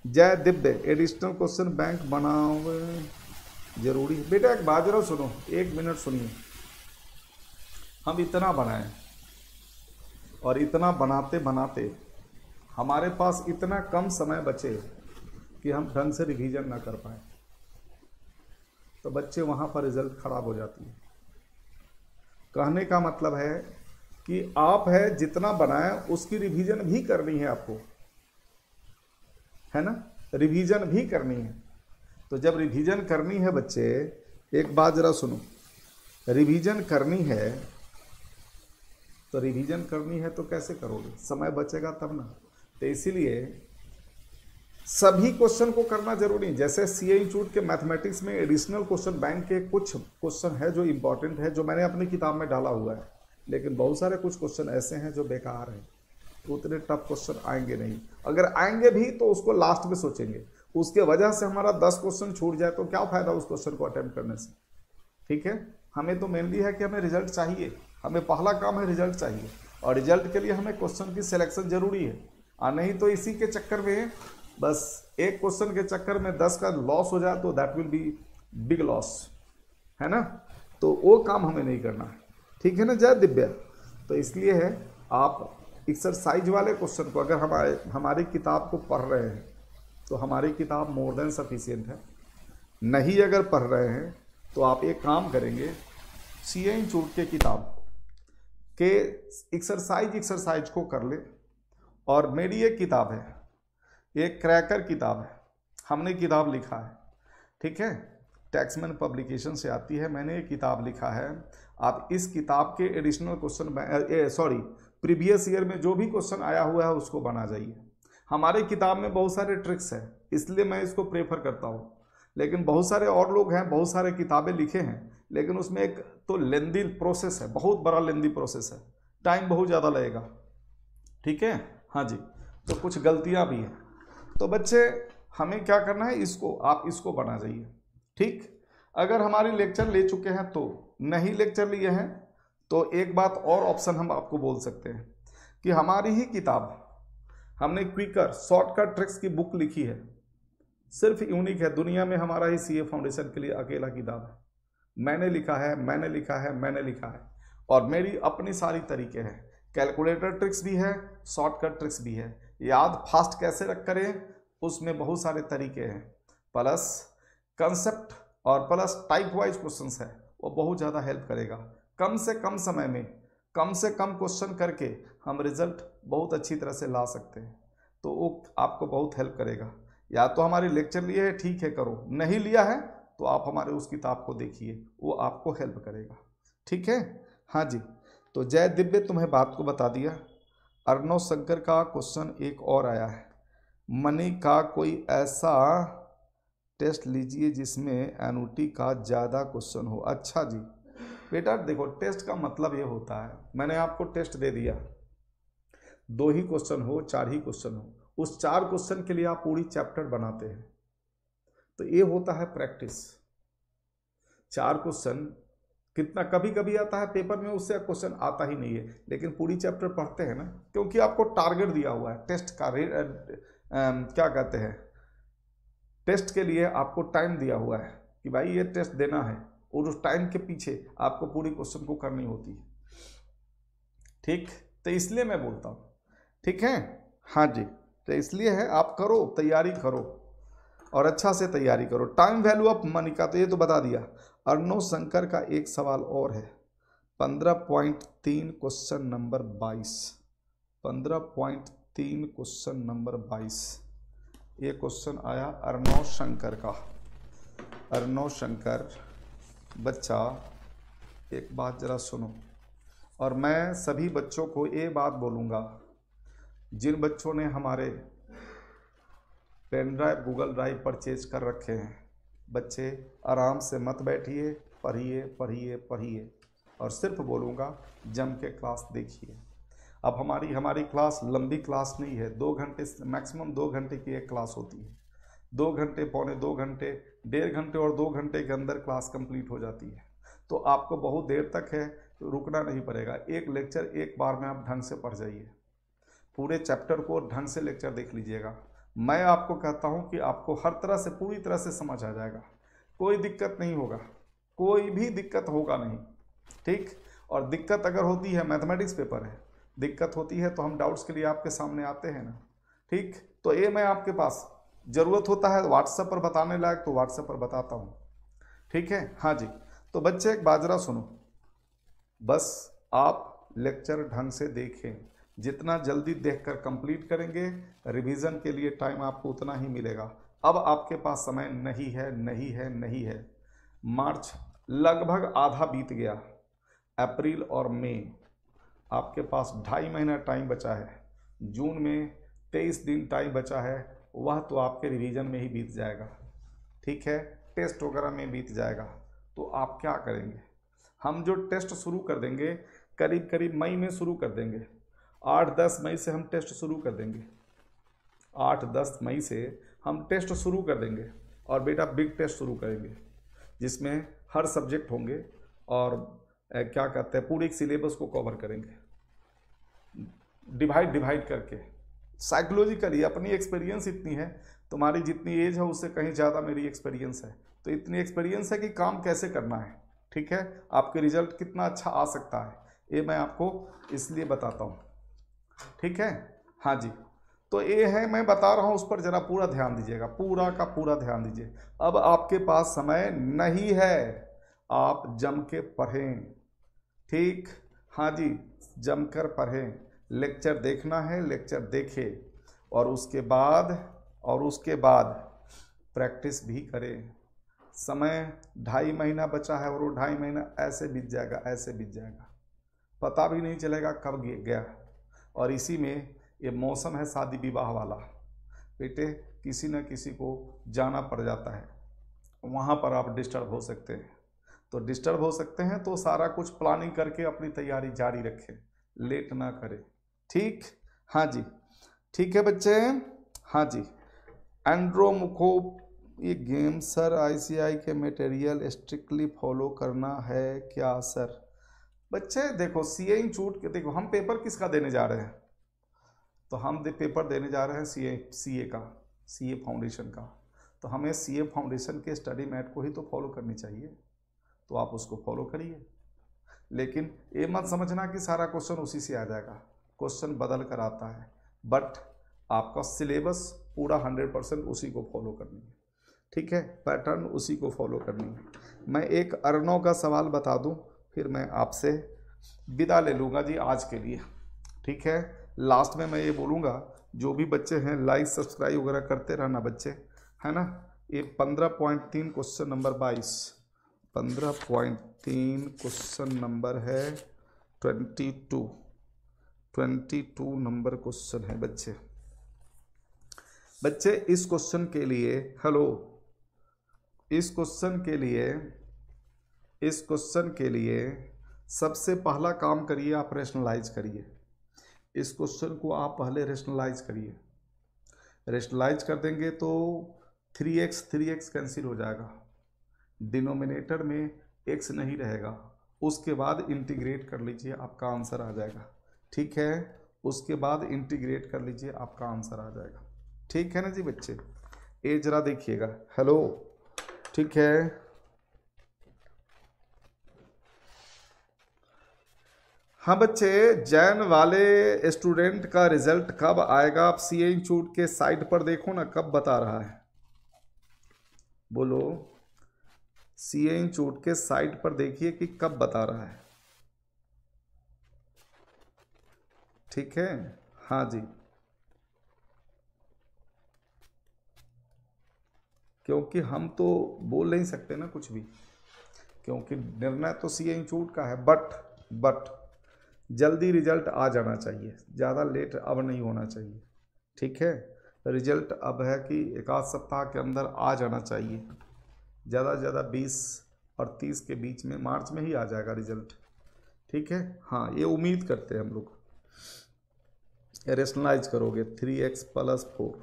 जय दिव्य एडिशनल क्वेश्चन बैंक बनाओ जरूरी है बेटा एक जरा सुनो एक मिनट सुनिए हम इतना बनाए और इतना बनाते बनाते हमारे पास इतना कम समय बचे कि हम ढंग से रिवीजन ना कर पाए तो बच्चे वहां पर रिजल्ट खराब हो जाती है कहने का मतलब है कि आप है जितना बनाए उसकी रिवीजन भी करनी है आपको है ना रिवीजन भी करनी है तो जब रिवीजन करनी है बच्चे एक बात ज़रा सुनो रिवीजन करनी है तो रिवीजन करनी है तो कैसे करोगे समय बचेगा तब ना तो इसीलिए सभी क्वेश्चन को करना जरूरी जैसे सी इंस्टीट्यूट के मैथमेटिक्स में एडिशनल क्वेश्चन बैंक के कुछ क्वेश्चन है जो इंपॉर्टेंट है जो मैंने अपनी किताब में डाला हुआ है लेकिन बहुत सारे कुछ क्वेश्चन ऐसे हैं जो बेकार हैं तो उतने टफ क्वेश्चन आएंगे नहीं अगर आएंगे भी तो उसको लास्ट में सोचेंगे उसके वजह से हमारा दस क्वेश्चन छूट जाए तो क्या फायदा उस क्वेश्चन को अटेम्प्ट करने से ठीक है हमें तो मेनली है कि हमें रिजल्ट चाहिए हमें पहला काम है रिजल्ट चाहिए और रिजल्ट के लिए हमें क्वेश्चन की सिलेक्शन जरूरी है और हाँ, नहीं तो इसी के चक्कर में बस एक क्वेश्चन के चक्कर में दस का लॉस हो जाए तो that will be big loss है ना तो वो काम हमें नहीं करना है ठीक है ना जय दिव्या तो इसलिए है आप एक्सरसाइज वाले क्वेश्चन को अगर हमारे हमारी किताब को पढ़ रहे हैं तो हमारी किताब मोर देन सफिशियंट है नहीं अगर पढ़ रहे हैं तो आप एक काम करेंगे सी एन चूट के किताब के एक्सरसाइज एक्सरसाइज को कर ले और मेरी एक किताब है एक क्रैकर किताब है हमने किताब लिखा है ठीक है टैक्समैन पब्लिकेशन से आती है मैंने ये किताब लिखा है आप इस किताब के additional question sorry previous year में जो भी क्वेश्चन आया हुआ है उसको बना जाइए हमारे किताब में बहुत सारे ट्रिक्स हैं इसलिए मैं इसको प्रेफर करता हूँ लेकिन बहुत सारे और लोग हैं बहुत सारे किताबें लिखे हैं लेकिन उसमें एक तो लेंदी प्रोसेस है बहुत बड़ा लेंदी प्रोसेस है टाइम बहुत ज़्यादा लगेगा ठीक है हाँ जी तो कुछ गलतियाँ भी हैं तो बच्चे हमें क्या करना है इसको आप इसको बना जाइए ठीक अगर हमारी लेक्चर ले चुके हैं तो नहीं लेक्चर लिए हैं तो एक बात और ऑप्शन हम आपको बोल सकते हैं कि हमारी ही किताब हमने क्विकर शॉर्टकट ट्रिक्स की बुक लिखी है सिर्फ यूनिक है दुनिया में हमारा ही सीए फाउंडेशन के लिए अकेला किताब है मैंने लिखा है मैंने लिखा है मैंने लिखा है और मेरी अपनी सारी तरीके हैं कैलकुलेटर ट्रिक्स भी है शॉर्टकट ट्रिक्स भी है याद फास्ट कैसे रख करें उसमें बहुत सारे तरीके हैं प्लस कंसेप्ट और प्लस टाइप वाइज क्वेश्चंस है वो बहुत ज़्यादा हेल्प करेगा कम से कम समय में कम से कम क्वेश्चन करके हम रिजल्ट बहुत अच्छी तरह से ला सकते हैं तो वो आपको बहुत हेल्प करेगा या तो हमारे लेक्चर लिए है ठीक है करो नहीं लिया है तो आप हमारे उस किताब को देखिए वो आपको हेल्प करेगा ठीक है हाँ जी तो जय दिव्य तुम्हें बात को बता दिया अर्णव शंकर का क्वेश्चन एक और आया है मनी का कोई ऐसा टेस्ट लीजिए जिसमें एनुटी का ज़्यादा क्वेश्चन हो अच्छा जी बेटा देखो टेस्ट का मतलब ये होता है मैंने आपको टेस्ट दे दिया दो ही क्वेश्चन हो चार ही क्वेश्चन हो उस चार क्वेश्चन के लिए आप पूरी चैप्टर बनाते हैं तो ये होता है प्रैक्टिस चार क्वेश्चन कितना कभी कभी आता है पेपर में उससे क्वेश्चन आता ही नहीं है लेकिन पूरी चैप्टर पढ़ते हैं ना क्योंकि आपको टारगेट दिया हुआ है टेस्ट का रे आ, क्या कहते हैं टेस्ट के लिए आपको टाइम दिया हुआ है कि भाई ये टेस्ट देना है और उस टाइम के पीछे आपको पूरी क्वेश्चन को करनी होती है ठीक तो इसलिए मैं बोलता हूँ ठीक है हाँ जी तो इसलिए है आप करो तैयारी करो और अच्छा से तैयारी करो टाइम वैल्यू ऑफ मनी का तो ये तो बता दिया अर्णव शंकर का एक सवाल और है पंद्रह पॉइंट तीन क्वेश्चन नंबर बाईस पंद्रह पॉइंट तीन क्वेश्चन नंबर बाईस ये क्वेश्चन आया अर्णव शंकर का अर्णव शंकर बच्चा एक बात ज़रा सुनो और मैं सभी बच्चों को ये बात बोलूँगा जिन बच्चों ने हमारे pen drive Google drive purchase कर रखे हैं बच्चे आराम से मत बैठिए पढ़िए पढ़िए पढ़िए और सिर्फ बोलूँगा जम के क्लास देखिए अब हमारी हमारी क्लास लंबी क्लास नहीं है दो घंटे मैक्सिमम दो घंटे की एक क्लास होती है दो घंटे पौने दो घंटे डेढ़ घंटे और दो घंटे के अंदर क्लास कंप्लीट हो जाती है तो आपको बहुत देर तक है तो रुकना नहीं पड़ेगा एक लेक्चर एक बार में आप ढंग से पढ़ जाइए पूरे चैप्टर को ढंग से लेक्चर देख लीजिएगा मैं आपको कहता हूं कि आपको हर तरह से पूरी तरह से समझ आ जाएगा कोई दिक्कत नहीं होगा कोई भी दिक्कत होगा नहीं ठीक और दिक्कत अगर होती है मैथमेटिक्स पेपर है दिक्कत होती है तो हम डाउट्स के लिए आपके सामने आते हैं ना ठीक तो ये मैं आपके पास ज़रूरत होता है व्हाट्सएप पर बताने लायक तो व्हाट्सएप पर बताता हूँ ठीक है हाँ जी तो बच्चे एक बाजरा सुनो बस आप लेक्चर ढंग से देखें जितना जल्दी देखकर कंप्लीट करेंगे रिवीजन के लिए टाइम आपको उतना ही मिलेगा अब आपके पास समय नहीं है नहीं है नहीं है मार्च लगभग आधा बीत गया अप्रैल और मई आपके पास ढाई महीना टाइम बचा है जून में तेईस दिन टाइम बचा है वह तो आपके रिवीजन में ही बीत जाएगा ठीक है टेस्ट वगैरह में बीत जाएगा तो आप क्या करेंगे हम जो टेस्ट शुरू कर देंगे करीब करीब मई में शुरू कर देंगे आठ दस मई से हम टेस्ट शुरू कर देंगे आठ दस मई से हम टेस्ट शुरू कर देंगे और बेटा बिग टेस्ट शुरू करेंगे जिसमें हर सब्जेक्ट होंगे और क्या कहते हैं पूरे सिलेबस को कवर करेंगे डिवाइड डिवाइड करके साइकोलॉजिकली अपनी एक्सपीरियंस इतनी है तुम्हारी जितनी एज है उससे कहीं ज़्यादा मेरी एक्सपीरियंस है तो इतनी एक्सपीरियंस है कि काम कैसे करना है ठीक है आपके रिजल्ट कितना अच्छा आ सकता है ये मैं आपको इसलिए बताता हूँ ठीक है हाँ जी तो ये है मैं बता रहा हूँ उस पर ज़रा पूरा ध्यान दीजिएगा पूरा का पूरा ध्यान दीजिए अब आपके पास समय नहीं है आप जम के पढ़ें ठीक हाँ जी जमकर पढ़ें लेक्चर देखना है लेक्चर देखें और उसके बाद और उसके बाद प्रैक्टिस भी करें समय ढाई महीना बचा है और वो ढाई महीना ऐसे बीत जाएगा ऐसे बीत जाएगा पता भी नहीं चलेगा कब गया और इसी में ये मौसम है शादी विवाह वाला बेटे किसी न किसी को जाना पड़ जाता है वहाँ पर आप डिस्टर्ब हो सकते हैं तो डिस्टर्ब हो सकते हैं तो सारा कुछ प्लानिंग करके अपनी तैयारी जारी रखें लेट ना करें ठीक हाँ जी ठीक है बच्चे हाँ जी एंड्रोमुखो ये गेम सर आईसीआई के मटेरियल स्ट्रिक्टली फॉलो करना है क्या सर बच्चे देखो सी ए इंस्टीट्यूट के देखो हम पेपर किसका देने जा रहे हैं तो हम दे पेपर देने जा रहे हैं सी ए सी ए का सी ए फाउंडेशन का तो हमें सी ए फाउंडेशन के स्टडी मैट को ही तो फॉलो करनी चाहिए तो आप उसको फॉलो करिए लेकिन ये मत समझना कि सारा क्वेश्चन उसी से आ जाएगा क्वेश्चन बदल कर आता है बट आपका सिलेबस पूरा हंड्रेड परसेंट उसी को फॉलो करनी है ठीक है पैटर्न उसी को फॉलो करनी है मैं एक अर्नों का सवाल बता दूं फिर मैं आपसे विदा ले लूँगा जी आज के लिए ठीक है लास्ट में मैं ये बोलूँगा जो भी बच्चे हैं लाइक सब्सक्राइब वगैरह करते रहना बच्चे है ना ये पंद्रह पॉइंट तीन क्वेश्चन नंबर बाईस पंद्रह पॉइंट तीन क्वेश्चन नंबर है twenty two twenty two number question है बच्चे बच्चे इस क्वेश्चन के लिए हेलो इस क्वेश्चन के लिए इस क्वेश्चन के लिए सबसे पहला काम करिए आप रेशनलाइज करिए इस क्वेश्चन को आप पहले रेशनलाइज करिए रेशनलाइज कर देंगे तो three x three x cancel हो जाएगा डिनोमिनेटर में एक्स नहीं रहेगा उसके बाद इंटीग्रेट कर लीजिए आपका आंसर आ जाएगा ठीक है उसके बाद इंटीग्रेट कर लीजिए आपका आंसर आ जाएगा ठीक है ना जी बच्चे ये ज़रा देखिएगा हेलो ठीक है हाँ बच्चे जैन वाले स्टूडेंट का रिजल्ट कब आएगा आप सी इंस्टीट्यूट के साइट पर देखो ना कब बता रहा है बोलो सी इंस्टीट्यूट के साइट पर देखिए कि कब बता रहा है ठीक है हाँ जी क्योंकि हम तो बोल नहीं सकते ना कुछ भी क्योंकि निर्णय तो सी इंस्टीट्यूट का है बट बट जल्दी रिजल्ट आ जाना चाहिए ज़्यादा लेट अब नहीं होना चाहिए ठीक है रिजल्ट अब है कि एक आध सप्ताह के अंदर आ जाना चाहिए ज़्यादा से ज़्यादा बीस और तीस के बीच में मार्च में ही आ जाएगा रिजल्ट ठीक है हाँ ये उम्मीद करते हैं हम लोग रेशनलाइज करोगे three x plus four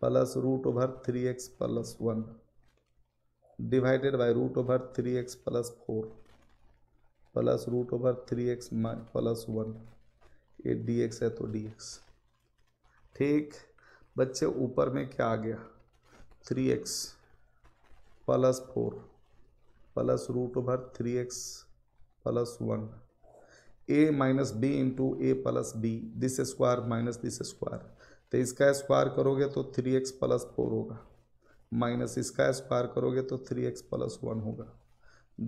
plus root over three x plus one divided by root over three x plus four plus root over three x plus one ये डी एक्स है तो डी एक्स ठीक बच्चे ऊपर में क्या आ गया three x plus four plus root over three x plus one a minus B into A plus b this square minus this square तो इसका स्क्वायर करोगे तो थ्री एक्स प्लस फोर होगा माइनस इसका स्क्वायर करोगे तो थ्री एक्स प्लस वन होगा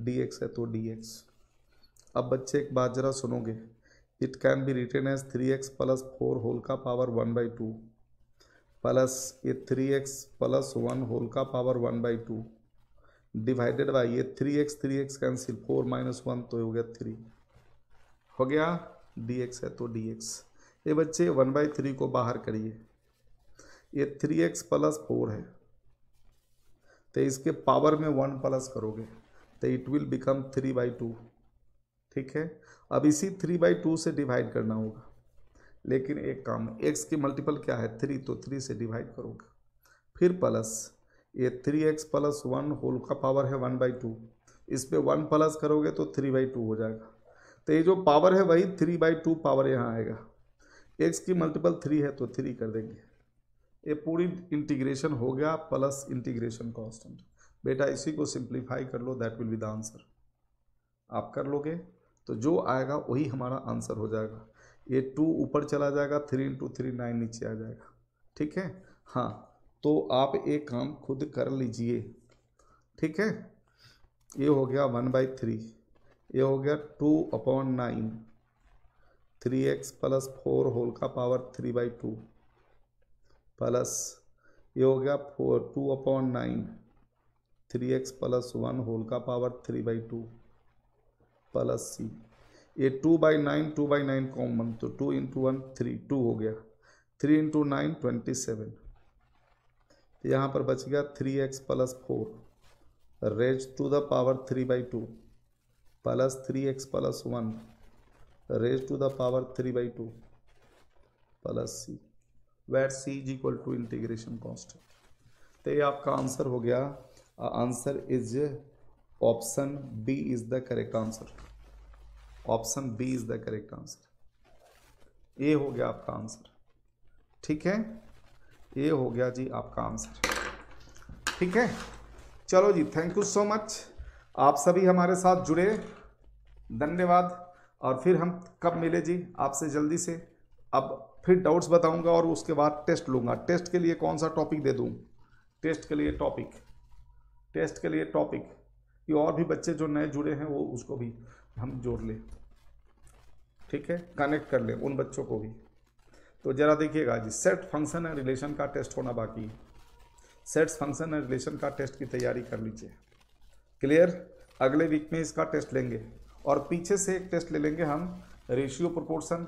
d x है तो डी एक्स अब बच्चे एक बात जरा सुनोगे it can be written as three x plus four whole का power one by two plus ये three x plus one whole का power one by two divided by ये three x three x cancel four minus one तो हो गया three हो गया D x है तो डी एक्स ये बच्चे वन बाई थ्री को बाहर करिए ये थ्री एक्स प्लस फोर है तो इसके पावर में वन प्लस करोगे तो it will become three by two ठीक है अब इसी थ्री बाई टू से डिवाइड करना होगा लेकिन एक काम एक्स की मल्टीपल क्या है थ्री तो थ्री से डिवाइड करोगे फिर प्लस ये three x plus one whole का पावर है वन बाई टू इस पर वन प्लस करोगे तो थ्री बाई टू हो जाएगा तो ये जो पावर है वही थ्री बाई टू पावर यहाँ आएगा एक्स की मल्टीपल थ्री है तो थ्री कर देंगे ये पूरी इंटीग्रेशन हो गया प्लस इंटीग्रेशन कॉन्स्टेंट बेटा इसी को सिंप्लीफाई कर लो that will be the answer आप कर लोगे तो जो आएगा वही हमारा आंसर हो जाएगा ये टू ऊपर चला जाएगा थ्री इंटू थ्री नाइन नीचे आ जाएगा ठीक है हाँ तो आप एक काम खुद कर लीजिए ठीक है ये हो गया वन बाई थ्री ये हो गया two upon nine three x plus four whole का power three by two plus ये हो गया four two upon nine three x plus one whole का power three by two plus C ये two by nine two by nine common तो two into one three two हो गया three into nine twenty seven यहाँ पर बच गया three x plus four raise to the power three by two plus three x plus one raise to the power three by two plus C wait C is equal to integration constant तो ये आपका answer हो गया answer is option B is the correct answer option B is the correct answer ए हो गया आपका answer ठीक है ए हो गया जी आपका आंसर ठीक है चलो जी थैंक यू सो मच आप सभी हमारे साथ जुड़े धन्यवाद और फिर हम कब मिले जी आपसे जल्दी से अब फिर डाउट्स बताऊंगा और उसके बाद टेस्ट लूंगा टेस्ट के लिए कौन सा टॉपिक दे दूं टेस्ट के लिए टॉपिक टेस्ट के लिए टॉपिक कि और भी बच्चे जो नए जुड़े हैं वो उसको भी हम जोड़ लें ठीक है कनेक्ट कर लें उन बच्चों को भी तो ज़रा देखिएगा जी सेट फंक्शन एंड रिलेशन का टेस्ट होना बाकी है सेट्स फंक्शन एंड रिलेशन का टेस्ट की तैयारी कर लीजिए क्लियर अगले वीक में इसका टेस्ट लेंगे और पीछे से एक टेस्ट ले लेंगे हम ratio proportion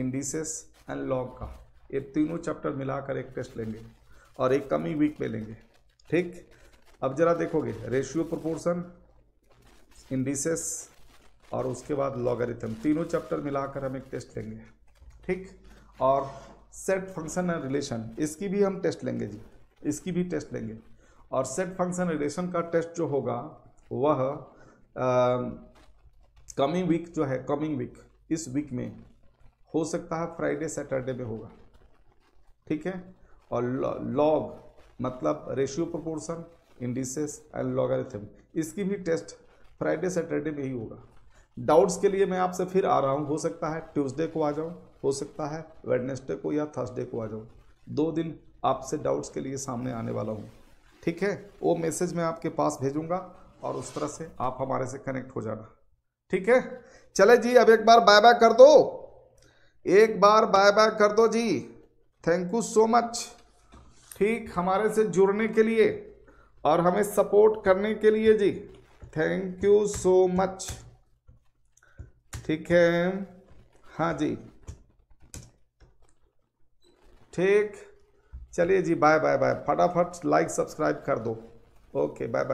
indices and log का ये तीनों चैप्टर मिलाकर एक टेस्ट लेंगे और एक कमी वीक में लेंगे ठीक अब जरा देखोगे रेशियो प्रोपोर्शन इंडिसेस और उसके बाद लॉगरिथम तीनों चैप्टर मिलाकर हम एक टेस्ट लेंगे ठीक और सेट फंक्शन एंड रिलेशन इसकी भी हम टेस्ट लेंगे जी इसकी भी टेस्ट लेंगे और सेट फंक्शन रिलेशन का टेस्ट जो होगा वह कमिंग वीक जो है कमिंग वीक इस वीक में हो सकता है फ्राइडे सैटरडे में होगा ठीक है और लॉग मतलब ratio proportion indices and logarithm इसकी भी टेस्ट फ्राइडे सैटरडे में ही होगा डाउट्स के लिए मैं आपसे फिर आ रहा हूँ हो सकता है ट्यूसडे को आ जाऊँ हो सकता है वेडनेसडे को या थर्सडे को आ जाऊँ दो दिन आपसे डाउट्स के लिए सामने आने वाला हूँ ठीक है वो मैसेज मैं आपके पास भेजूंगा और उस तरह से आप हमारे से कनेक्ट हो जाना ठीक है चले जी अब एक बार बाय बाय कर दो एक बार बाय बाय कर दो जी थैंक यू सो मच ठीक हमारे से जुड़ने के लिए और हमें सपोर्ट करने के लिए जी थैंक यू सो मच ठीक है हाँ जी ठीक चलिए जी बाय बाय बाय फटाफट लाइक सब्सक्राइब कर दो ओके बाय बाय